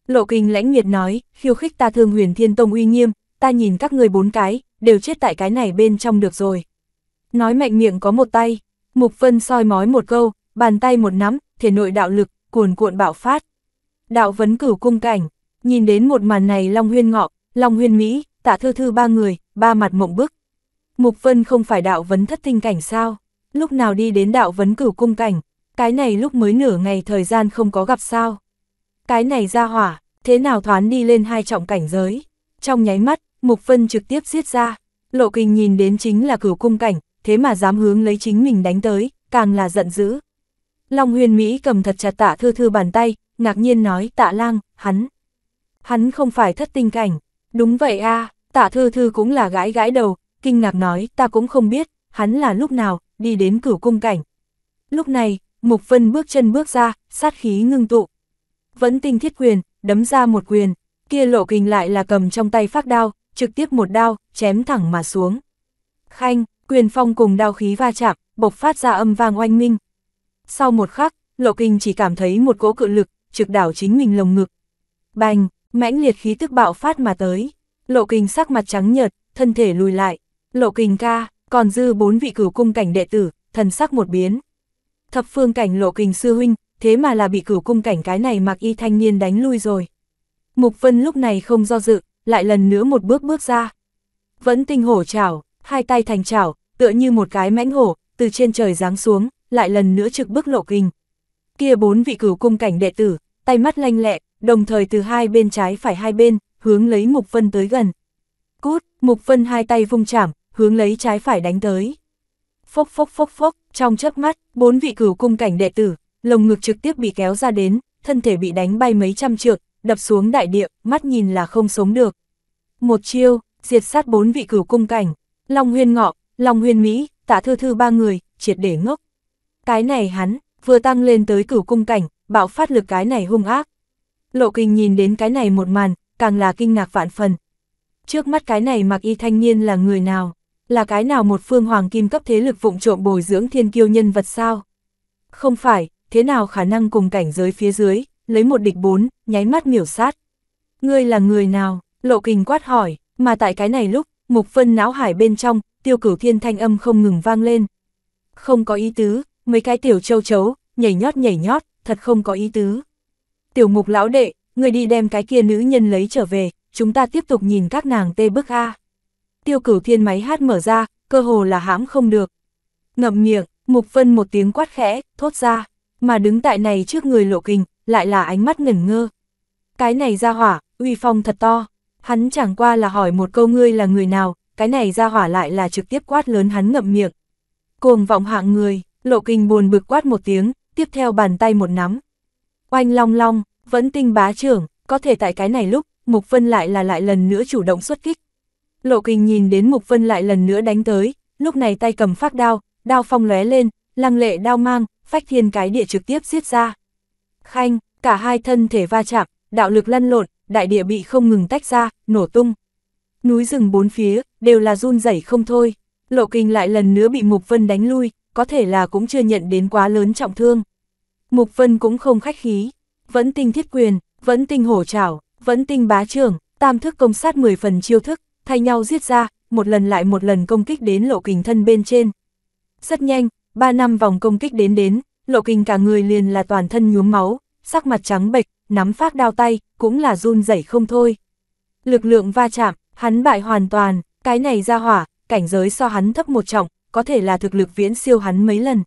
Lộ Kình lãnh miệt nói, khiêu khích ta thương huyền thiên tông uy nghiêm, ta nhìn các người bốn cái, đều chết tại cái này bên trong được rồi. Nói mạnh miệng có một tay, Mục Vân soi mói một câu, bàn tay một nắm, thể nội đạo lực, cuồn cuộn bạo phát. Đạo vấn cửu cung cảnh, nhìn đến một màn này Long Huyên Ngọ, Long Huyên Mỹ, tạ thư thư ba người, ba mặt mộng bức. Mục Vân không phải đạo vấn thất tinh cảnh sao, lúc nào đi đến đạo vấn cửu cung cảnh, cái này lúc mới nửa ngày thời gian không có gặp sao. Cái này ra hỏa, thế nào thoán đi lên hai trọng cảnh giới. Trong nháy mắt, Mục Vân trực tiếp giết ra, lộ kinh nhìn đến chính là cửu cung cảnh, thế mà dám hướng lấy chính mình đánh tới, càng là giận dữ. Long huyền Mỹ cầm thật chặt tạ thư thư bàn tay, ngạc nhiên nói tạ lang, hắn. Hắn không phải thất tinh cảnh. Đúng vậy a tạ thư thư cũng là gãi gãi đầu, kinh ngạc nói ta cũng không biết, hắn là lúc nào, đi đến cửu cung cảnh. Lúc này, Mục Vân bước chân bước ra, sát khí ngưng tụ. Vẫn tinh thiết quyền, đấm ra một quyền, kia lộ kình lại là cầm trong tay phát đao, trực tiếp một đao, chém thẳng mà xuống. Khanh, quyền phong cùng đao khí va chạm, bộc phát ra âm vang oanh minh, sau một khắc, Lộ Kinh chỉ cảm thấy một cỗ cự lực, trực đảo chính mình lồng ngực. Bành, mãnh liệt khí tức bạo phát mà tới. Lộ Kinh sắc mặt trắng nhợt, thân thể lùi lại. Lộ Kinh ca, còn dư bốn vị cửu cung cảnh đệ tử, thần sắc một biến. Thập phương cảnh Lộ Kinh sư huynh, thế mà là bị cửu cung cảnh cái này mặc y thanh niên đánh lui rồi. Mục Vân lúc này không do dự, lại lần nữa một bước bước ra. Vẫn tinh hổ chảo, hai tay thành chảo, tựa như một cái mãnh hổ, từ trên trời giáng xuống, lại lần nữa trực bức lộ kình. Kia bốn vị cửu cung cảnh đệ tử, tay mắt lanh lẹ, đồng thời từ hai bên trái phải hai bên, hướng lấy Mục Vân tới gần. Cút, Mục Vân hai tay vung chảm, hướng lấy trái phải đánh tới. Phốc phốc phốc phốc, trong chớp mắt, bốn vị cửu cung cảnh đệ tử, lồng ngực trực tiếp bị kéo ra đến, thân thể bị đánh bay mấy trăm trượt đập xuống đại địa, mắt nhìn là không sống được. Một chiêu, diệt sát bốn vị cửu cung cảnh, Long Huyên Ngọ, Long Huyên Mỹ, Tạ Thư Thư ba người, triệt để ngốc. Cái này hắn, vừa tăng lên tới cửu cung cảnh, bạo phát lực cái này hung ác. Lộ kinh nhìn đến cái này một màn, càng là kinh ngạc vạn phần. Trước mắt cái này mặc y thanh niên là người nào? Là cái nào một phương hoàng kim cấp thế lực vụng trộm bồi dưỡng thiên kiêu nhân vật sao? Không phải, thế nào khả năng cùng cảnh giới phía dưới, lấy một địch bốn, nháy mắt miểu sát. Ngươi là người nào? Lộ kinh quát hỏi, mà tại cái này lúc, mục phân não hải bên trong, tiêu cửu thiên thanh âm không ngừng vang lên. Không có ý tứ, mấy cái tiểu châu chấu, nhảy nhót nhảy nhót, thật không có ý tứ. Tiểu mục lão đệ, người đi đem cái kia nữ nhân lấy trở về, chúng ta tiếp tục nhìn các nàng tê bức a. Tiêu cửu thiên máy hát mở ra, cơ hồ là hãm không được. Ngậm miệng, mục vân một tiếng quát khẽ, thốt ra, mà đứng tại này trước người lộ kình, lại là ánh mắt ngẩn ngơ. Cái này ra hỏa, uy phong thật to, hắn chẳng qua là hỏi một câu ngươi là người nào, cái này ra hỏa lại là trực tiếp quát lớn hắn ngậm miệng. Cuồng vọng hạng người, Lộ kinh buồn bực quát một tiếng, tiếp theo bàn tay một nắm. Oanh long long, vẫn tinh bá trưởng, có thể tại cái này lúc, Mục Vân lại là lại lần nữa chủ động xuất kích. Lộ kinh nhìn đến Mục Vân lại lần nữa đánh tới, lúc này tay cầm phát đao, đao phong lóe lên, lăng lệ đao mang, phách thiên cái địa trực tiếp giết ra. Khanh, cả hai thân thể va chạm, đạo lực lăn lộn, đại địa bị không ngừng tách ra, nổ tung. Núi rừng bốn phía, đều là run rẩy không thôi. Lộ kinh lại lần nữa bị Mục Vân đánh lui, có thể là cũng chưa nhận đến quá lớn trọng thương. Mục Vân cũng không khách khí, vẫn tinh thiết quyền, vẫn tinh hổ trảo, vẫn tinh bá trưởng, tam thức công sát 10 phần chiêu thức, thay nhau giết ra, một lần lại một lần công kích đến lộ kình thân bên trên. Rất nhanh, 3 năm vòng công kích đến đến, lộ kình cả người liền là toàn thân nhuốm máu, sắc mặt trắng bệch, nắm phát đao tay, cũng là run rẩy không thôi. Lực lượng va chạm, hắn bại hoàn toàn, cái này ra hỏa, cảnh giới so hắn thấp một trọng, có thể là thực lực viễn siêu hắn mấy lần.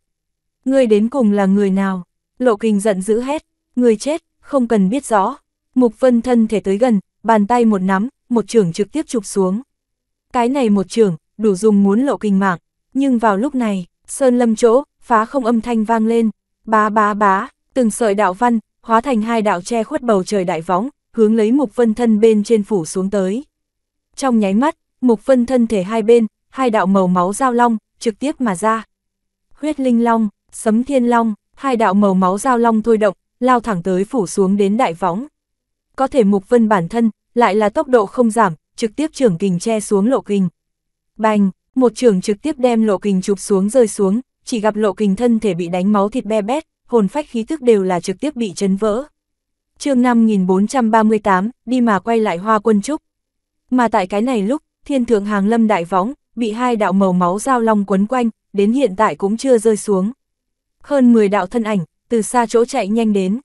Ngươi đến cùng là người nào? Lộ Kình giận dữ hết người chết, không cần biết rõ. Mục Vân thân thể tới gần, bàn tay một nắm, một trường trực tiếp chụp xuống. Cái này một trường, đủ dùng muốn Lộ Kình mạng, nhưng vào lúc này, sơn lâm chỗ, phá không âm thanh vang lên, bá bá bá, từng sợi đạo văn, hóa thành hai đạo che khuất bầu trời đại võng, hướng lấy Mục Vân thân bên trên phủ xuống tới. Trong nháy mắt, Mục Vân thân thể hai bên, hai đạo màu máu giao long, trực tiếp mà ra. Huyết linh long, sấm thiên long, hai đạo màu máu dao long thôi động, lao thẳng tới phủ xuống đến đại võng. Có thể mục vân bản thân, lại là tốc độ không giảm, trực tiếp trưởng kình che xuống lộ kình. Bành, một trưởng trực tiếp đem lộ kình chụp xuống rơi xuống, chỉ gặp lộ kình thân thể bị đánh máu thịt be bét, hồn phách khí thức đều là trực tiếp bị chấn vỡ. chương 5438, đi mà quay lại hoa quân trúc. Mà tại cái này lúc, thiên thượng hàng lâm đại võng, bị hai đạo màu máu dao long quấn quanh, đến hiện tại cũng chưa rơi xuống. Hơn 10 đạo thân ảnh, từ xa chỗ chạy nhanh đến.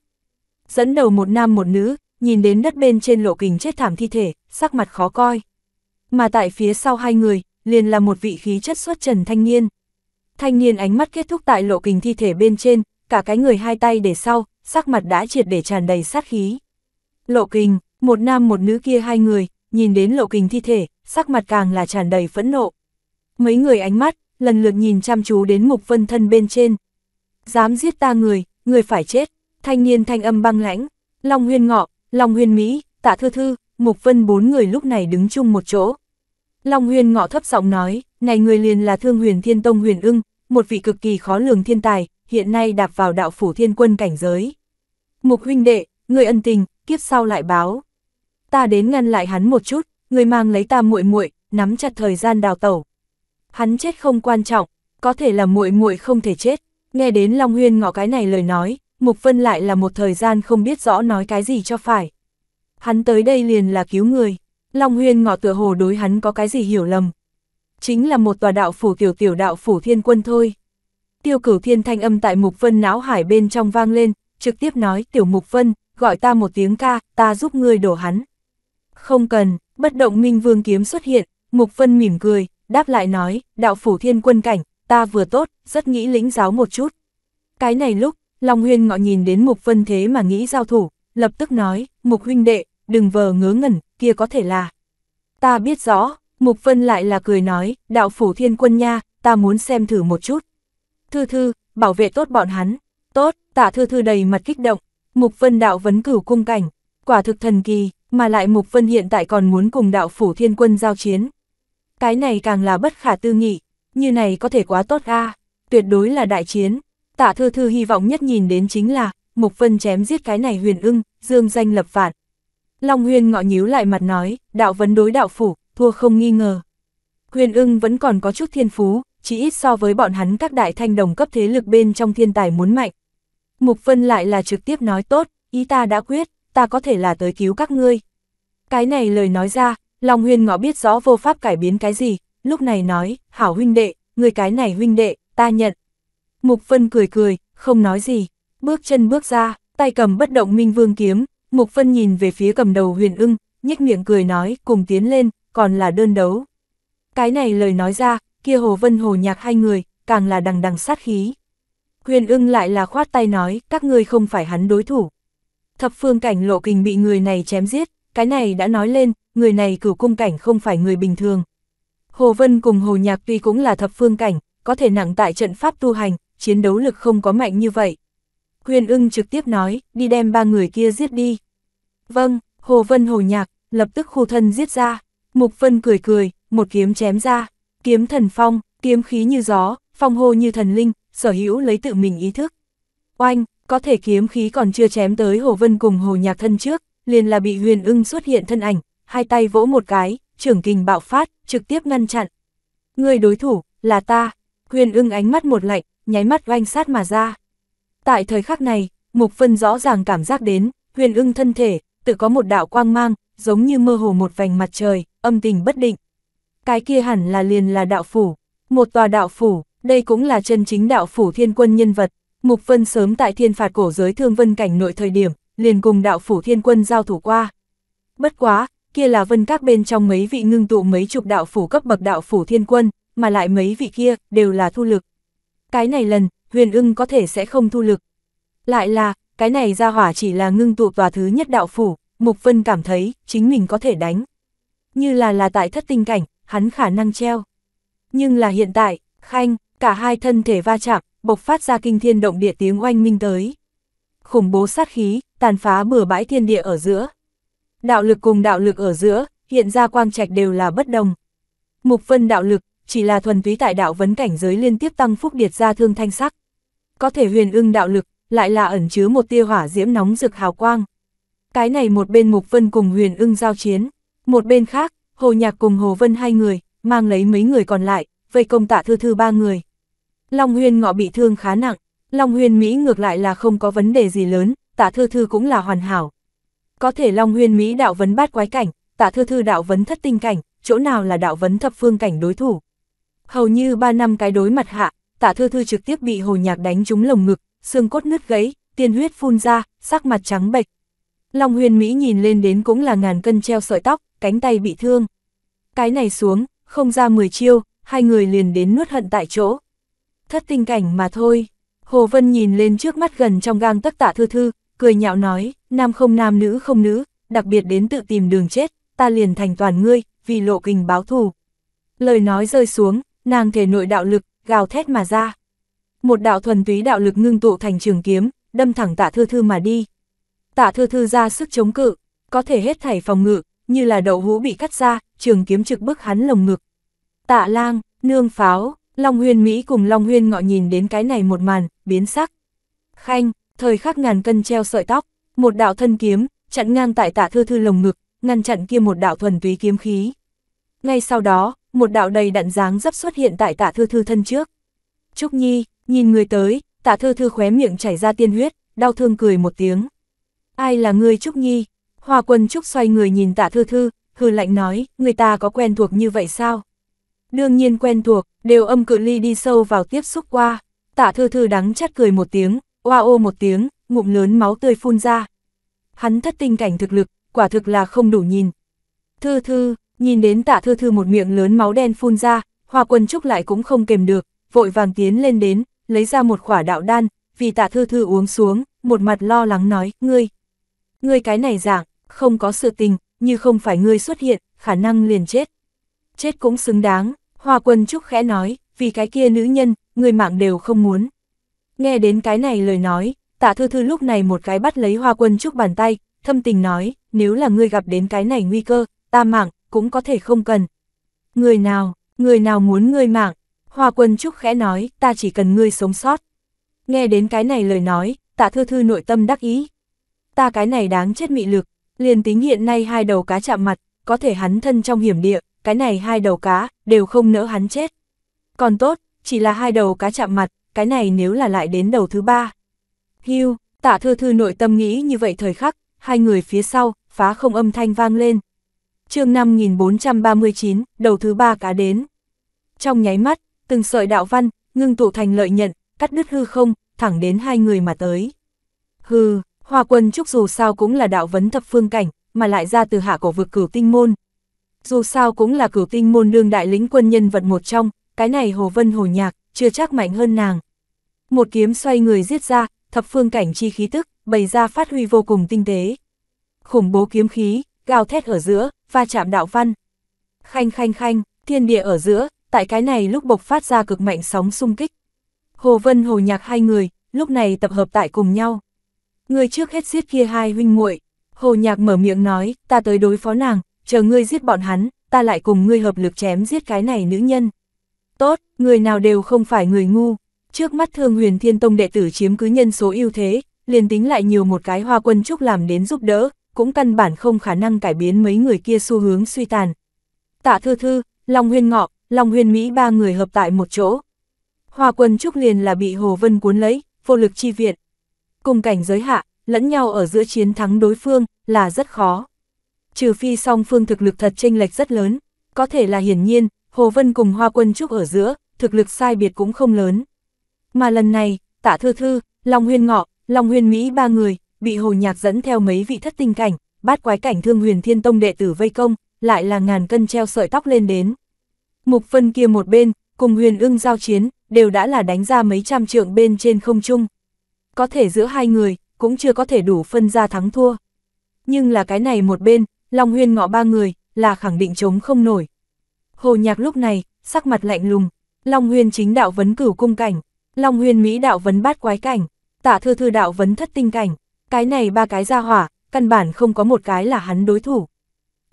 Dẫn đầu một nam một nữ, nhìn đến đất bên trên lộ kình chết thảm thi thể, sắc mặt khó coi. Mà tại phía sau hai người, liền là một vị khí chất xuất trần thanh niên. Thanh niên ánh mắt kết thúc tại lộ kình thi thể bên trên, cả cái người hai tay để sau, sắc mặt đã triệt để tràn đầy sát khí. Lộ kình, một nam một nữ kia hai người, nhìn đến lộ kình thi thể, sắc mặt càng là tràn đầy phẫn nộ mấy người ánh mắt, lần lượt nhìn chăm chú đến Mục Vân Thân bên trên. Dám giết ta người, người phải chết, thanh niên thanh âm băng lãnh, Long Huyên Ngọ, Long Huyên Mỹ, Tạ Thư Thư, Mục Vân bốn người lúc này đứng chung một chỗ. Long Huyên Ngọ thấp giọng nói, này người liền là Thương Huyền Thiên Tông Huyền Ưng, một vị cực kỳ khó lường thiên tài, hiện nay đạp vào đạo phủ thiên quân cảnh giới. Mục huynh đệ, người ân tình, kiếp sau lại báo. Ta đến ngăn lại hắn một chút, người mang lấy ta muội muội, nắm chặt thời gian đào tẩu hắn chết không quan trọng, có thể là muội muội không thể chết. Nghe đến Long Huyên ngỏ cái này lời nói, Mục Vân lại là một thời gian không biết rõ nói cái gì cho phải. Hắn tới đây liền là cứu người, Long Huyên ngỏ tựa hồ đối hắn có cái gì hiểu lầm. Chính là một tòa đạo phủ tiểu tiểu đạo phủ thiên quân thôi. Tiêu cửu thiên thanh âm tại Mục Vân não hải bên trong vang lên, trực tiếp nói tiểu Mục Vân, gọi ta một tiếng ca, ta giúp ngươi đổ hắn. Không cần, bất động minh vương kiếm xuất hiện, Mục Vân mỉm cười, đáp lại nói, đạo phủ thiên quân cảnh, ta vừa tốt, rất nghĩ lĩnh giáo một chút. Cái này lúc, Long Huyên ngọ nhìn đến Mục Vân thế mà nghĩ giao thủ, lập tức nói, Mục huynh đệ, đừng vờ ngớ ngẩn, kia có thể là. Ta biết rõ, Mục Vân lại là cười nói, đạo phủ thiên quân nha, ta muốn xem thử một chút. Thư thư, bảo vệ tốt bọn hắn, tốt, tạ thư thư đầy mặt kích động, Mục Vân đạo vấn cửu cung cảnh, quả thực thần kỳ, mà lại Mục Vân hiện tại còn muốn cùng đạo phủ thiên quân giao chiến. Cái này càng là bất khả tư nghị, như này có thể quá tốt a tuyệt đối là đại chiến. Tạ thư thư hy vọng nhất nhìn đến chính là, Mục Vân chém giết cái này huyền ưng, dương danh lập vạn. Long Huyên ngọ nhíu lại mặt nói, đạo vấn đối đạo phủ, thua không nghi ngờ. Huyền ưng vẫn còn có chút thiên phú, chỉ ít so với bọn hắn các đại thanh đồng cấp thế lực bên trong thiên tài muốn mạnh. Mục Vân lại là trực tiếp nói tốt, ý ta đã quyết, ta có thể là tới cứu các ngươi. Cái này lời nói ra, Long huyên ngọ biết rõ vô pháp cải biến cái gì, lúc này nói, hảo huynh đệ, người cái này huynh đệ, ta nhận. Mục Vân cười cười, không nói gì, bước chân bước ra, tay cầm bất động minh vương kiếm, Mục Vân nhìn về phía cầm đầu huyền ưng, nhếch miệng cười nói, cùng tiến lên, còn là đơn đấu. Cái này lời nói ra, kia Hồ Vân Hồ Nhạc hai người, càng là đằng đằng sát khí. Huyền ưng lại là khoát tay nói, các ngươi không phải hắn đối thủ. Thập phương cảnh lộ kình bị người này chém giết, cái này đã nói lên, người này cửu cung cảnh không phải người bình thường. Hồ Vân cùng Hồ Nhạc tuy cũng là thập phương cảnh, có thể nặng tại trận pháp tu hành, chiến đấu lực không có mạnh như vậy. Huyền ưng trực tiếp nói, đi đem ba người kia giết đi. Vâng, Hồ Vân Hồ Nhạc, lập tức khu thân giết ra. Mục Vân cười cười, một kiếm chém ra. Kiếm thần phong, kiếm khí như gió, phong hô như thần linh, sở hữu lấy tự mình ý thức. Oanh, có thể kiếm khí còn chưa chém tới Hồ Vân cùng Hồ Nhạc thân trước, liền là bị huyền ưng xuất hiện thân ảnh, hai tay vỗ một cái, trưởng kình bạo phát, trực tiếp ngăn chặn. Người đối thủ, là ta, huyền ưng ánh mắt một lạnh, nháy mắt oanh sát mà ra. Tại thời khắc này, Mục Phân rõ ràng cảm giác đến, huyền ưng thân thể, tự có một đạo quang mang, giống như mơ hồ một vành mặt trời, âm tình bất định. Cái kia hẳn là liền là đạo phủ, một tòa đạo phủ, đây cũng là chân chính đạo phủ thiên quân nhân vật. Mục Vân sớm tại thiên phạt cổ giới thương vân cảnh nội thời điểm, liền cùng đạo phủ thiên quân giao thủ qua. Bất quá, kia là vân các bên trong mấy vị ngưng tụ mấy chục đạo phủ cấp bậc đạo phủ thiên quân, mà lại mấy vị kia đều là thu lực. Cái này lần, huyền ưng có thể sẽ không thu lực. Lại là, cái này ra hỏa chỉ là ngưng tụ và thứ nhất đạo phủ, Mục Vân cảm thấy chính mình có thể đánh. Như là là tại thất tinh cảnh, hắn khả năng treo. Nhưng là hiện tại, Khanh, cả hai thân thể va chạm, bộc phát ra kinh thiên động địa tiếng oanh minh tới khủng bố sát khí, tàn phá bừa bãi thiên địa ở giữa. Đạo lực cùng đạo lực ở giữa, hiện ra quang trạch đều là bất đồng. Mục vân đạo lực, chỉ là thuần túy tại đạo vấn cảnh giới liên tiếp tăng phúc điệt ra thương thanh sắc. Có thể huyền ưng đạo lực, lại là ẩn chứa một tia hỏa diễm nóng rực hào quang. Cái này một bên Mục Vân cùng huyền ưng giao chiến, một bên khác, Hồ Nhạc cùng Hồ Vân hai người, mang lấy mấy người còn lại, vây công tạ thư thư ba người. Long huyền ngọ bị thương khá nặng, Long Huyên Mỹ ngược lại là không có vấn đề gì lớn, tạ thư thư cũng là hoàn hảo. Có thể Long Huyên Mỹ đạo vấn bát quái cảnh, tạ thư thư đạo vấn thất tinh cảnh, chỗ nào là đạo vấn thập phương cảnh đối thủ. Hầu như 3 năm cái đối mặt hạ, tạ thư thư trực tiếp bị hồ nhạc đánh trúng lồng ngực, xương cốt nứt gãy, tiên huyết phun ra, sắc mặt trắng bệch. Long Huyền Mỹ nhìn lên đến cũng là ngàn cân treo sợi tóc, cánh tay bị thương. Cái này xuống, không ra 10 chiêu, hai người liền đến nuốt hận tại chỗ. Thất tinh cảnh mà thôi. Hồ Vân nhìn lên trước mắt gần trong gang tất tạ thư thư, cười nhạo nói, nam không nam nữ không nữ, đặc biệt đến tự tìm đường chết, ta liền thành toàn ngươi, vì lộ kình báo thù. Lời nói rơi xuống, nàng thể nội đạo lực, gào thét mà ra. Một đạo thuần túy đạo lực ngưng tụ thành trường kiếm, đâm thẳng tạ thư thư mà đi. Tạ thư thư ra sức chống cự, có thể hết thảy phòng ngự, như là đậu hũ bị cắt ra, trường kiếm trực bức hắn lồng ngực. Tạ lang, nương pháo, Long huyên Mỹ cùng Long huyên ngọ nhìn đến cái này một màn, biến sắc. Khanh, thời khắc ngàn cân treo sợi tóc, một đạo thân kiếm, chặn ngang tại tạ thư thư lồng ngực, ngăn chặn kia một đạo thuần túy kiếm khí. Ngay sau đó, một đạo đầy đặn dáng dấp xuất hiện tại tạ thư thư thân trước. Trúc Nhi, nhìn người tới, tạ thư thư khóe miệng chảy ra tiên huyết, đau thương cười một tiếng. Ai là người Trúc Nhi? Hòa quân Trúc xoay người nhìn tạ thư thư, hư lạnh nói, người ta có quen thuộc như vậy sao? đương nhiên quen thuộc, đều âm cự ly đi sâu vào tiếp xúc qua. Tạ thư thư đắng chát cười một tiếng, oa ô một tiếng, ngụm lớn máu tươi phun ra. Hắn thất tinh cảnh thực lực, quả thực là không đủ nhìn. Thư thư, nhìn đến tạ thư thư một miệng lớn máu đen phun ra, hoa quân trúc lại cũng không kềm được, vội vàng tiến lên đến, lấy ra một quả đạo đan, vì tạ thư thư uống xuống, một mặt lo lắng nói, ngươi, ngươi cái này dạng, không có sự tình, như không phải ngươi xuất hiện, khả năng liền chết chết cũng xứng đáng, Hoa Quân Trúc khẽ nói, vì cái kia nữ nhân, người mạng đều không muốn. Nghe đến cái này lời nói, tạ thư thư lúc này một cái bắt lấy Hoa Quân Trúc bàn tay, thâm tình nói, nếu là ngươi gặp đến cái này nguy cơ, ta mạng, cũng có thể không cần. Người nào, người nào muốn ngươi mạng, Hoa Quân Trúc khẽ nói, ta chỉ cần ngươi sống sót. Nghe đến cái này lời nói, tạ thư thư nội tâm đắc ý. Ta cái này đáng chết mị lực, liền tính hiện nay hai đầu cá chạm mặt, có thể hắn thân trong hiểm địa, cái này hai đầu cá, đều không nỡ hắn chết. Còn tốt, chỉ là hai đầu cá chạm mặt, cái này nếu là lại đến đầu thứ ba. Hưu, tạ thư thư nội tâm nghĩ như vậy thời khắc, hai người phía sau, phá không âm thanh vang lên. chương 5439, đầu thứ ba cá đến. Trong nháy mắt, từng sợi đạo văn, ngưng tụ thành lợi nhận, cắt đứt hư không, thẳng đến hai người mà tới. Hừ, hòa quân trúc dù sao cũng là đạo vấn thập phương cảnh, mà lại ra từ hạ cổ vực cửu tinh môn, dù sao cũng là cửu tinh môn đương đại lĩnh quân nhân vật một trong, cái này Hồ Vân Hồ Nhạc, chưa chắc mạnh hơn nàng. Một kiếm xoay người giết ra, thập phương cảnh chi khí tức, bày ra phát huy vô cùng tinh tế. Khủng bố kiếm khí, gào thét ở giữa, va chạm đạo văn. Khanh khanh khanh, thiên địa ở giữa, tại cái này lúc bộc phát ra cực mạnh sóng xung kích. Hồ Vân Hồ Nhạc hai người, lúc này tập hợp tại cùng nhau. Người trước hết giết kia hai huynh muội Hồ Nhạc mở miệng nói, ta tới đối phó nàng, chờ ngươi giết bọn hắn, ta lại cùng ngươi hợp lực chém giết cái này nữ nhân. Tốt, người nào đều không phải người ngu, trước mắt thương huyền thiên tông đệ tử chiếm cứ nhân số ưu thế, liền tính lại nhiều một cái hoa quân trúc làm đến giúp đỡ, cũng căn bản không khả năng cải biến mấy người kia xu hướng suy tàn. Tạ thư thư, Long huyền ngọ, Long huyền Mỹ ba người hợp tại một chỗ. Hoa quân trúc liền là bị Hồ Vân cuốn lấy, vô lực chi viện. Cùng cảnh giới hạ, lẫn nhau ở giữa chiến thắng đối phương là rất khó trừ phi song phương thực lực thật chênh lệch rất lớn, có thể là hiển nhiên, Hồ Vân cùng Hoa Quân Trúc ở giữa, thực lực sai biệt cũng không lớn. Mà lần này, Tạ Thư Thư, Long Huyên Ngọ, Long Huyên Mỹ ba người, bị Hồ Nhạc dẫn theo mấy vị thất tinh cảnh, bát quái cảnh thương huyền thiên tông đệ tử vây công, lại là ngàn cân treo sợi tóc lên đến. Mục phân kia một bên, cùng huyền ưng giao chiến, đều đã là đánh ra mấy trăm trượng bên trên không trung. Có thể giữa hai người, cũng chưa có thể đủ phân ra thắng thua. Nhưng là cái này một bên, Long Huyên ngọ ba người, là khẳng định chống không nổi. Hồ Nhạc lúc này, sắc mặt lạnh lùng, Long Huyên chính đạo vấn cửu cung cảnh, Long Huyên Mỹ đạo vấn bát quái cảnh, Tạ thư thư đạo vấn thất tinh cảnh, cái này ba cái ra hỏa, căn bản không có một cái là hắn đối thủ.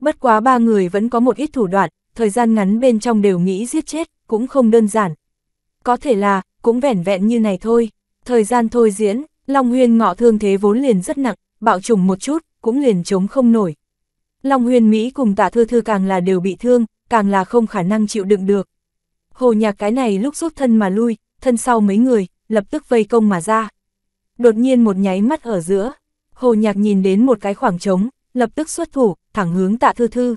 Bất quá ba người vẫn có một ít thủ đoạn, thời gian ngắn bên trong đều nghĩ giết chết, cũng không đơn giản. Có thể là, cũng vẻn vẹn như này thôi, thời gian thôi diễn, Long Huyên ngọ thương thế vốn liền rất nặng, bạo trùng một chút, cũng liền chống không nổi. Long huyền Mỹ cùng tạ thư thư càng là đều bị thương, càng là không khả năng chịu đựng được. Hồ nhạc cái này lúc rút thân mà lui, thân sau mấy người, lập tức vây công mà ra. Đột nhiên một nháy mắt ở giữa, hồ nhạc nhìn đến một cái khoảng trống, lập tức xuất thủ, thẳng hướng tạ thư thư.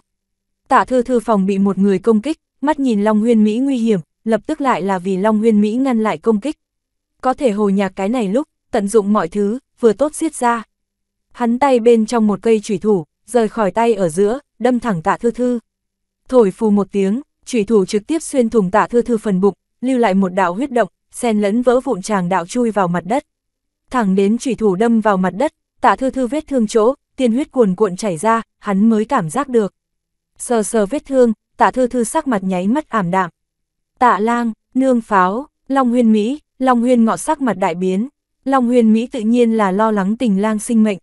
Tạ thư thư phòng bị một người công kích, mắt nhìn Long Huyên Mỹ nguy hiểm, lập tức lại là vì Long Huyên Mỹ ngăn lại công kích. Có thể hồ nhạc cái này lúc, tận dụng mọi thứ, vừa tốt giết ra. Hắn tay bên trong một cây chủy thủ, rời khỏi tay ở giữa, đâm thẳng tạ thư thư. Thổi phù một tiếng, chủy thủ trực tiếp xuyên thùng tạ thư thư phần bụng, lưu lại một đạo huyết động, xen lẫn vỡ vụn chàng đạo chui vào mặt đất. Thẳng đến chủy thủ đâm vào mặt đất, tạ thư thư vết thương chỗ, tiên huyết cuồn cuộn chảy ra, hắn mới cảm giác được. Sờ sờ vết thương, tạ thư thư sắc mặt nháy mắt ảm đạm. Tạ lang, nương pháo, long huyên Mỹ, long huyên ngọ sắc mặt đại biến. Long huyên Mỹ tự nhiên là lo lắng tình lang sinh mệnh,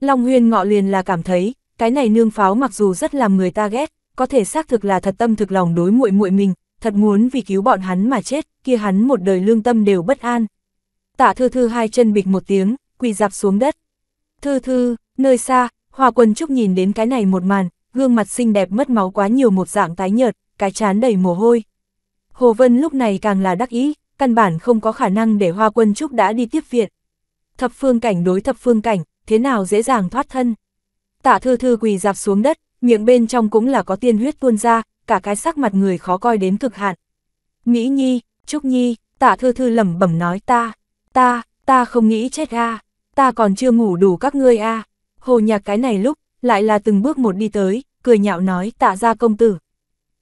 Long Huyên Ngọ liền là cảm thấy, cái này nương pháo mặc dù rất làm người ta ghét, có thể xác thực là thật tâm thực lòng đối muội muội mình, thật muốn vì cứu bọn hắn mà chết, kia hắn một đời lương tâm đều bất an. Tạ Thư Thư hai chân bịch một tiếng, quỳ dạp xuống đất. Thư Thư, nơi xa, Hoa Quân Trúc nhìn đến cái này một màn, gương mặt xinh đẹp mất máu quá nhiều một dạng tái nhợt, cái chán đầy mồ hôi. Hồ Vân lúc này càng là đắc ý, căn bản không có khả năng để Hoa Quân Trúc đã đi tiếp viện. Thập phương cảnh đối thập phương cảnh, thế nào dễ dàng thoát thân. Tạ thư thư quỳ dạp xuống đất, miệng bên trong cũng là có tiên huyết tuôn ra, cả cái sắc mặt người khó coi đến cực hạn. Mỹ Nhi, Trúc Nhi, tạ thư thư lẩm bẩm nói ta, ta, ta không nghĩ chết a ta còn chưa ngủ đủ các ngươi a à. Hồ nhạc cái này lúc, lại là từng bước một đi tới, cười nhạo nói tạ ra công tử.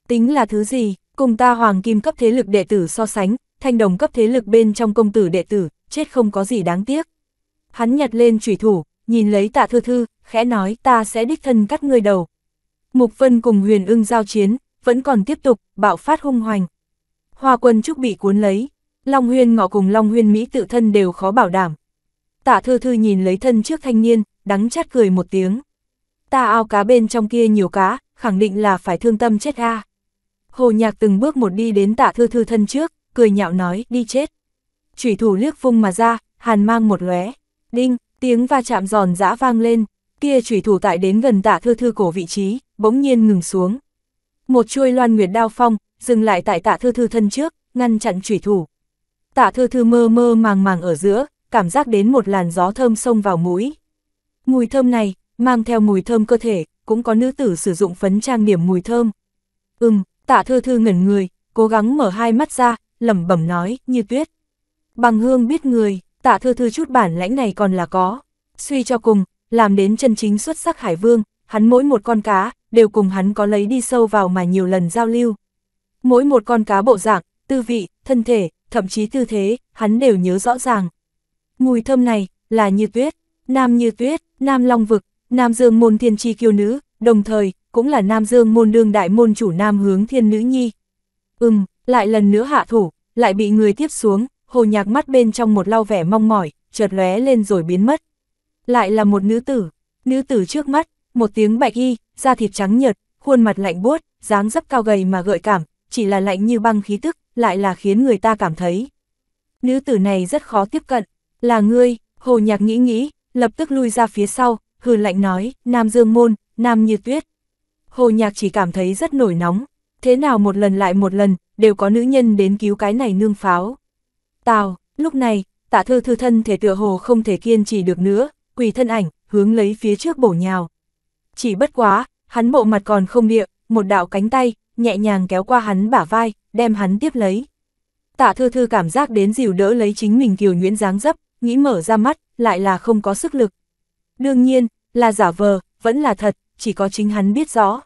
Tính là thứ gì, cùng ta hoàng kim cấp thế lực đệ tử so sánh, thanh đồng cấp thế lực bên trong công tử đệ tử, chết không có gì đáng tiếc. Hắn nhặt lên trùy thủ, nhìn lấy tạ thư thư, khẽ nói ta sẽ đích thân cắt ngươi đầu. Mục Vân cùng huyền ưng giao chiến, vẫn còn tiếp tục, bạo phát hung hoành. Hoa quân trúc bị cuốn lấy, Long Huyên ngọ cùng Long Huyên Mỹ tự thân đều khó bảo đảm. Tạ thư thư nhìn lấy thân trước thanh niên, đắng chát cười một tiếng. Ta ao cá bên trong kia nhiều cá, khẳng định là phải thương tâm chết ga Hồ Nhạc từng bước một đi đến tạ thư thư thân trước, cười nhạo nói, đi chết. Chủy thủ liếc phung mà ra, hàn mang một lóe, đinh, Tiếng va chạm giòn giã vang lên, kia chủy thủ tại đến gần tạ thư thư cổ vị trí, bỗng nhiên ngừng xuống. Một chuôi loan nguyệt đao phong, dừng lại tại tạ thư thư thân trước, ngăn chặn chủy thủ. Tạ thư thư mơ mơ màng màng ở giữa, cảm giác đến một làn gió thơm xông vào mũi. Mùi thơm này, mang theo mùi thơm cơ thể, cũng có nữ tử sử dụng phấn trang điểm mùi thơm. Ừm, tạ thư thư ngẩn người, cố gắng mở hai mắt ra, lẩm bẩm nói, như tuyết. Bằng hương biết người tạ thư thư chút bản lãnh này còn là có. Suy cho cùng, làm đến chân chính xuất sắc hải vương, hắn mỗi một con cá, đều cùng hắn có lấy đi sâu vào mà nhiều lần giao lưu. Mỗi một con cá bộ dạng, tư vị, thân thể, thậm chí tư thế, hắn đều nhớ rõ ràng. Mùi thơm này, là như tuyết, nam như tuyết, nam long vực, nam dương môn thiên tri kiêu nữ, đồng thời, cũng là nam dương môn đương đại môn chủ nam hướng thiên nữ nhi. Ừm, lại lần nữa hạ thủ, lại bị người tiếp xuống, hồ nhạc mắt bên trong một lau vẻ mong mỏi, chợt lóe lên rồi biến mất. Lại là một nữ tử, nữ tử trước mắt, một tiếng bạch y, da thịt trắng nhợt, khuôn mặt lạnh buốt, dáng dấp cao gầy mà gợi cảm, chỉ là lạnh như băng khí tức, lại là khiến người ta cảm thấy. Nữ tử này rất khó tiếp cận, là ngươi, hồ nhạc nghĩ nghĩ, lập tức lui ra phía sau, hừ lạnh nói, nam dương môn, nam như tuyết. Hồ nhạc chỉ cảm thấy rất nổi nóng, thế nào một lần lại một lần, đều có nữ nhân đến cứu cái này nương pháo. Tào, lúc này, tạ thư thư thân thể tựa hồ không thể kiên trì được nữa, quỳ thân ảnh, hướng lấy phía trước bổ nhào. Chỉ bất quá, hắn bộ mặt còn không địa, một đạo cánh tay, nhẹ nhàng kéo qua hắn bả vai, đem hắn tiếp lấy. Tạ thư thư cảm giác đến dìu đỡ lấy chính mình kiều nguyễn dáng dấp, nghĩ mở ra mắt, lại là không có sức lực. Đương nhiên, là giả vờ, vẫn là thật, chỉ có chính hắn biết rõ.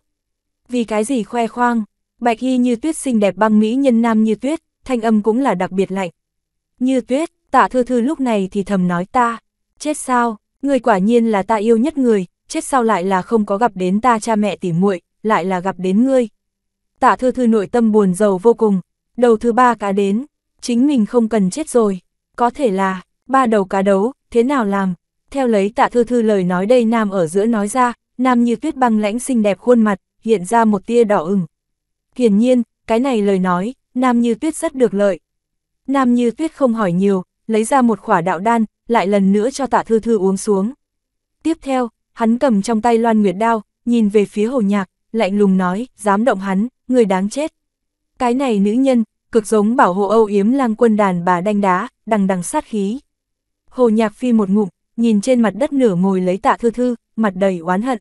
Vì cái gì khoe khoang, bạch y như tuyết xinh đẹp băng mỹ nhân nam như tuyết, thanh âm cũng là đặc biệt lạnh. Như tuyết, tạ thư thư lúc này thì thầm nói ta, chết sao, người quả nhiên là ta yêu nhất người, chết sao lại là không có gặp đến ta cha mẹ tỉ muội lại là gặp đến ngươi. Tạ thư thư nội tâm buồn giàu vô cùng, đầu thứ ba cá đến, chính mình không cần chết rồi, có thể là, ba đầu cá đấu, thế nào làm? Theo lấy tạ thư thư lời nói đây nam ở giữa nói ra, nam như tuyết băng lãnh xinh đẹp khuôn mặt, hiện ra một tia đỏ ửng. Hiển nhiên, cái này lời nói, nam như tuyết rất được lợi, Nam Như Tuyết không hỏi nhiều, lấy ra một khỏa đạo đan, lại lần nữa cho tạ thư thư uống xuống. Tiếp theo, hắn cầm trong tay loan nguyệt đao, nhìn về phía hồ nhạc, lạnh lùng nói, dám động hắn, người đáng chết. Cái này nữ nhân, cực giống bảo hộ âu yếm lang quân đàn bà đanh đá, đằng đằng sát khí. Hồ nhạc phi một ngụm, nhìn trên mặt đất nửa ngồi lấy tạ thư thư, mặt đầy oán hận.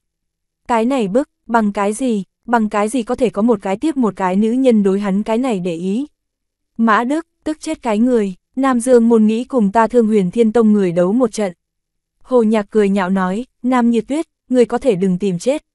Cái này bức, bằng cái gì, bằng cái gì có thể có một cái tiếp một cái nữ nhân đối hắn cái này để ý. Mã Đức, tức chết cái người, Nam Dương môn nghĩ cùng ta thương huyền thiên tông người đấu một trận. Hồ Nhạc cười nhạo nói, Nam Nhiệt Tuyết, người có thể đừng tìm chết,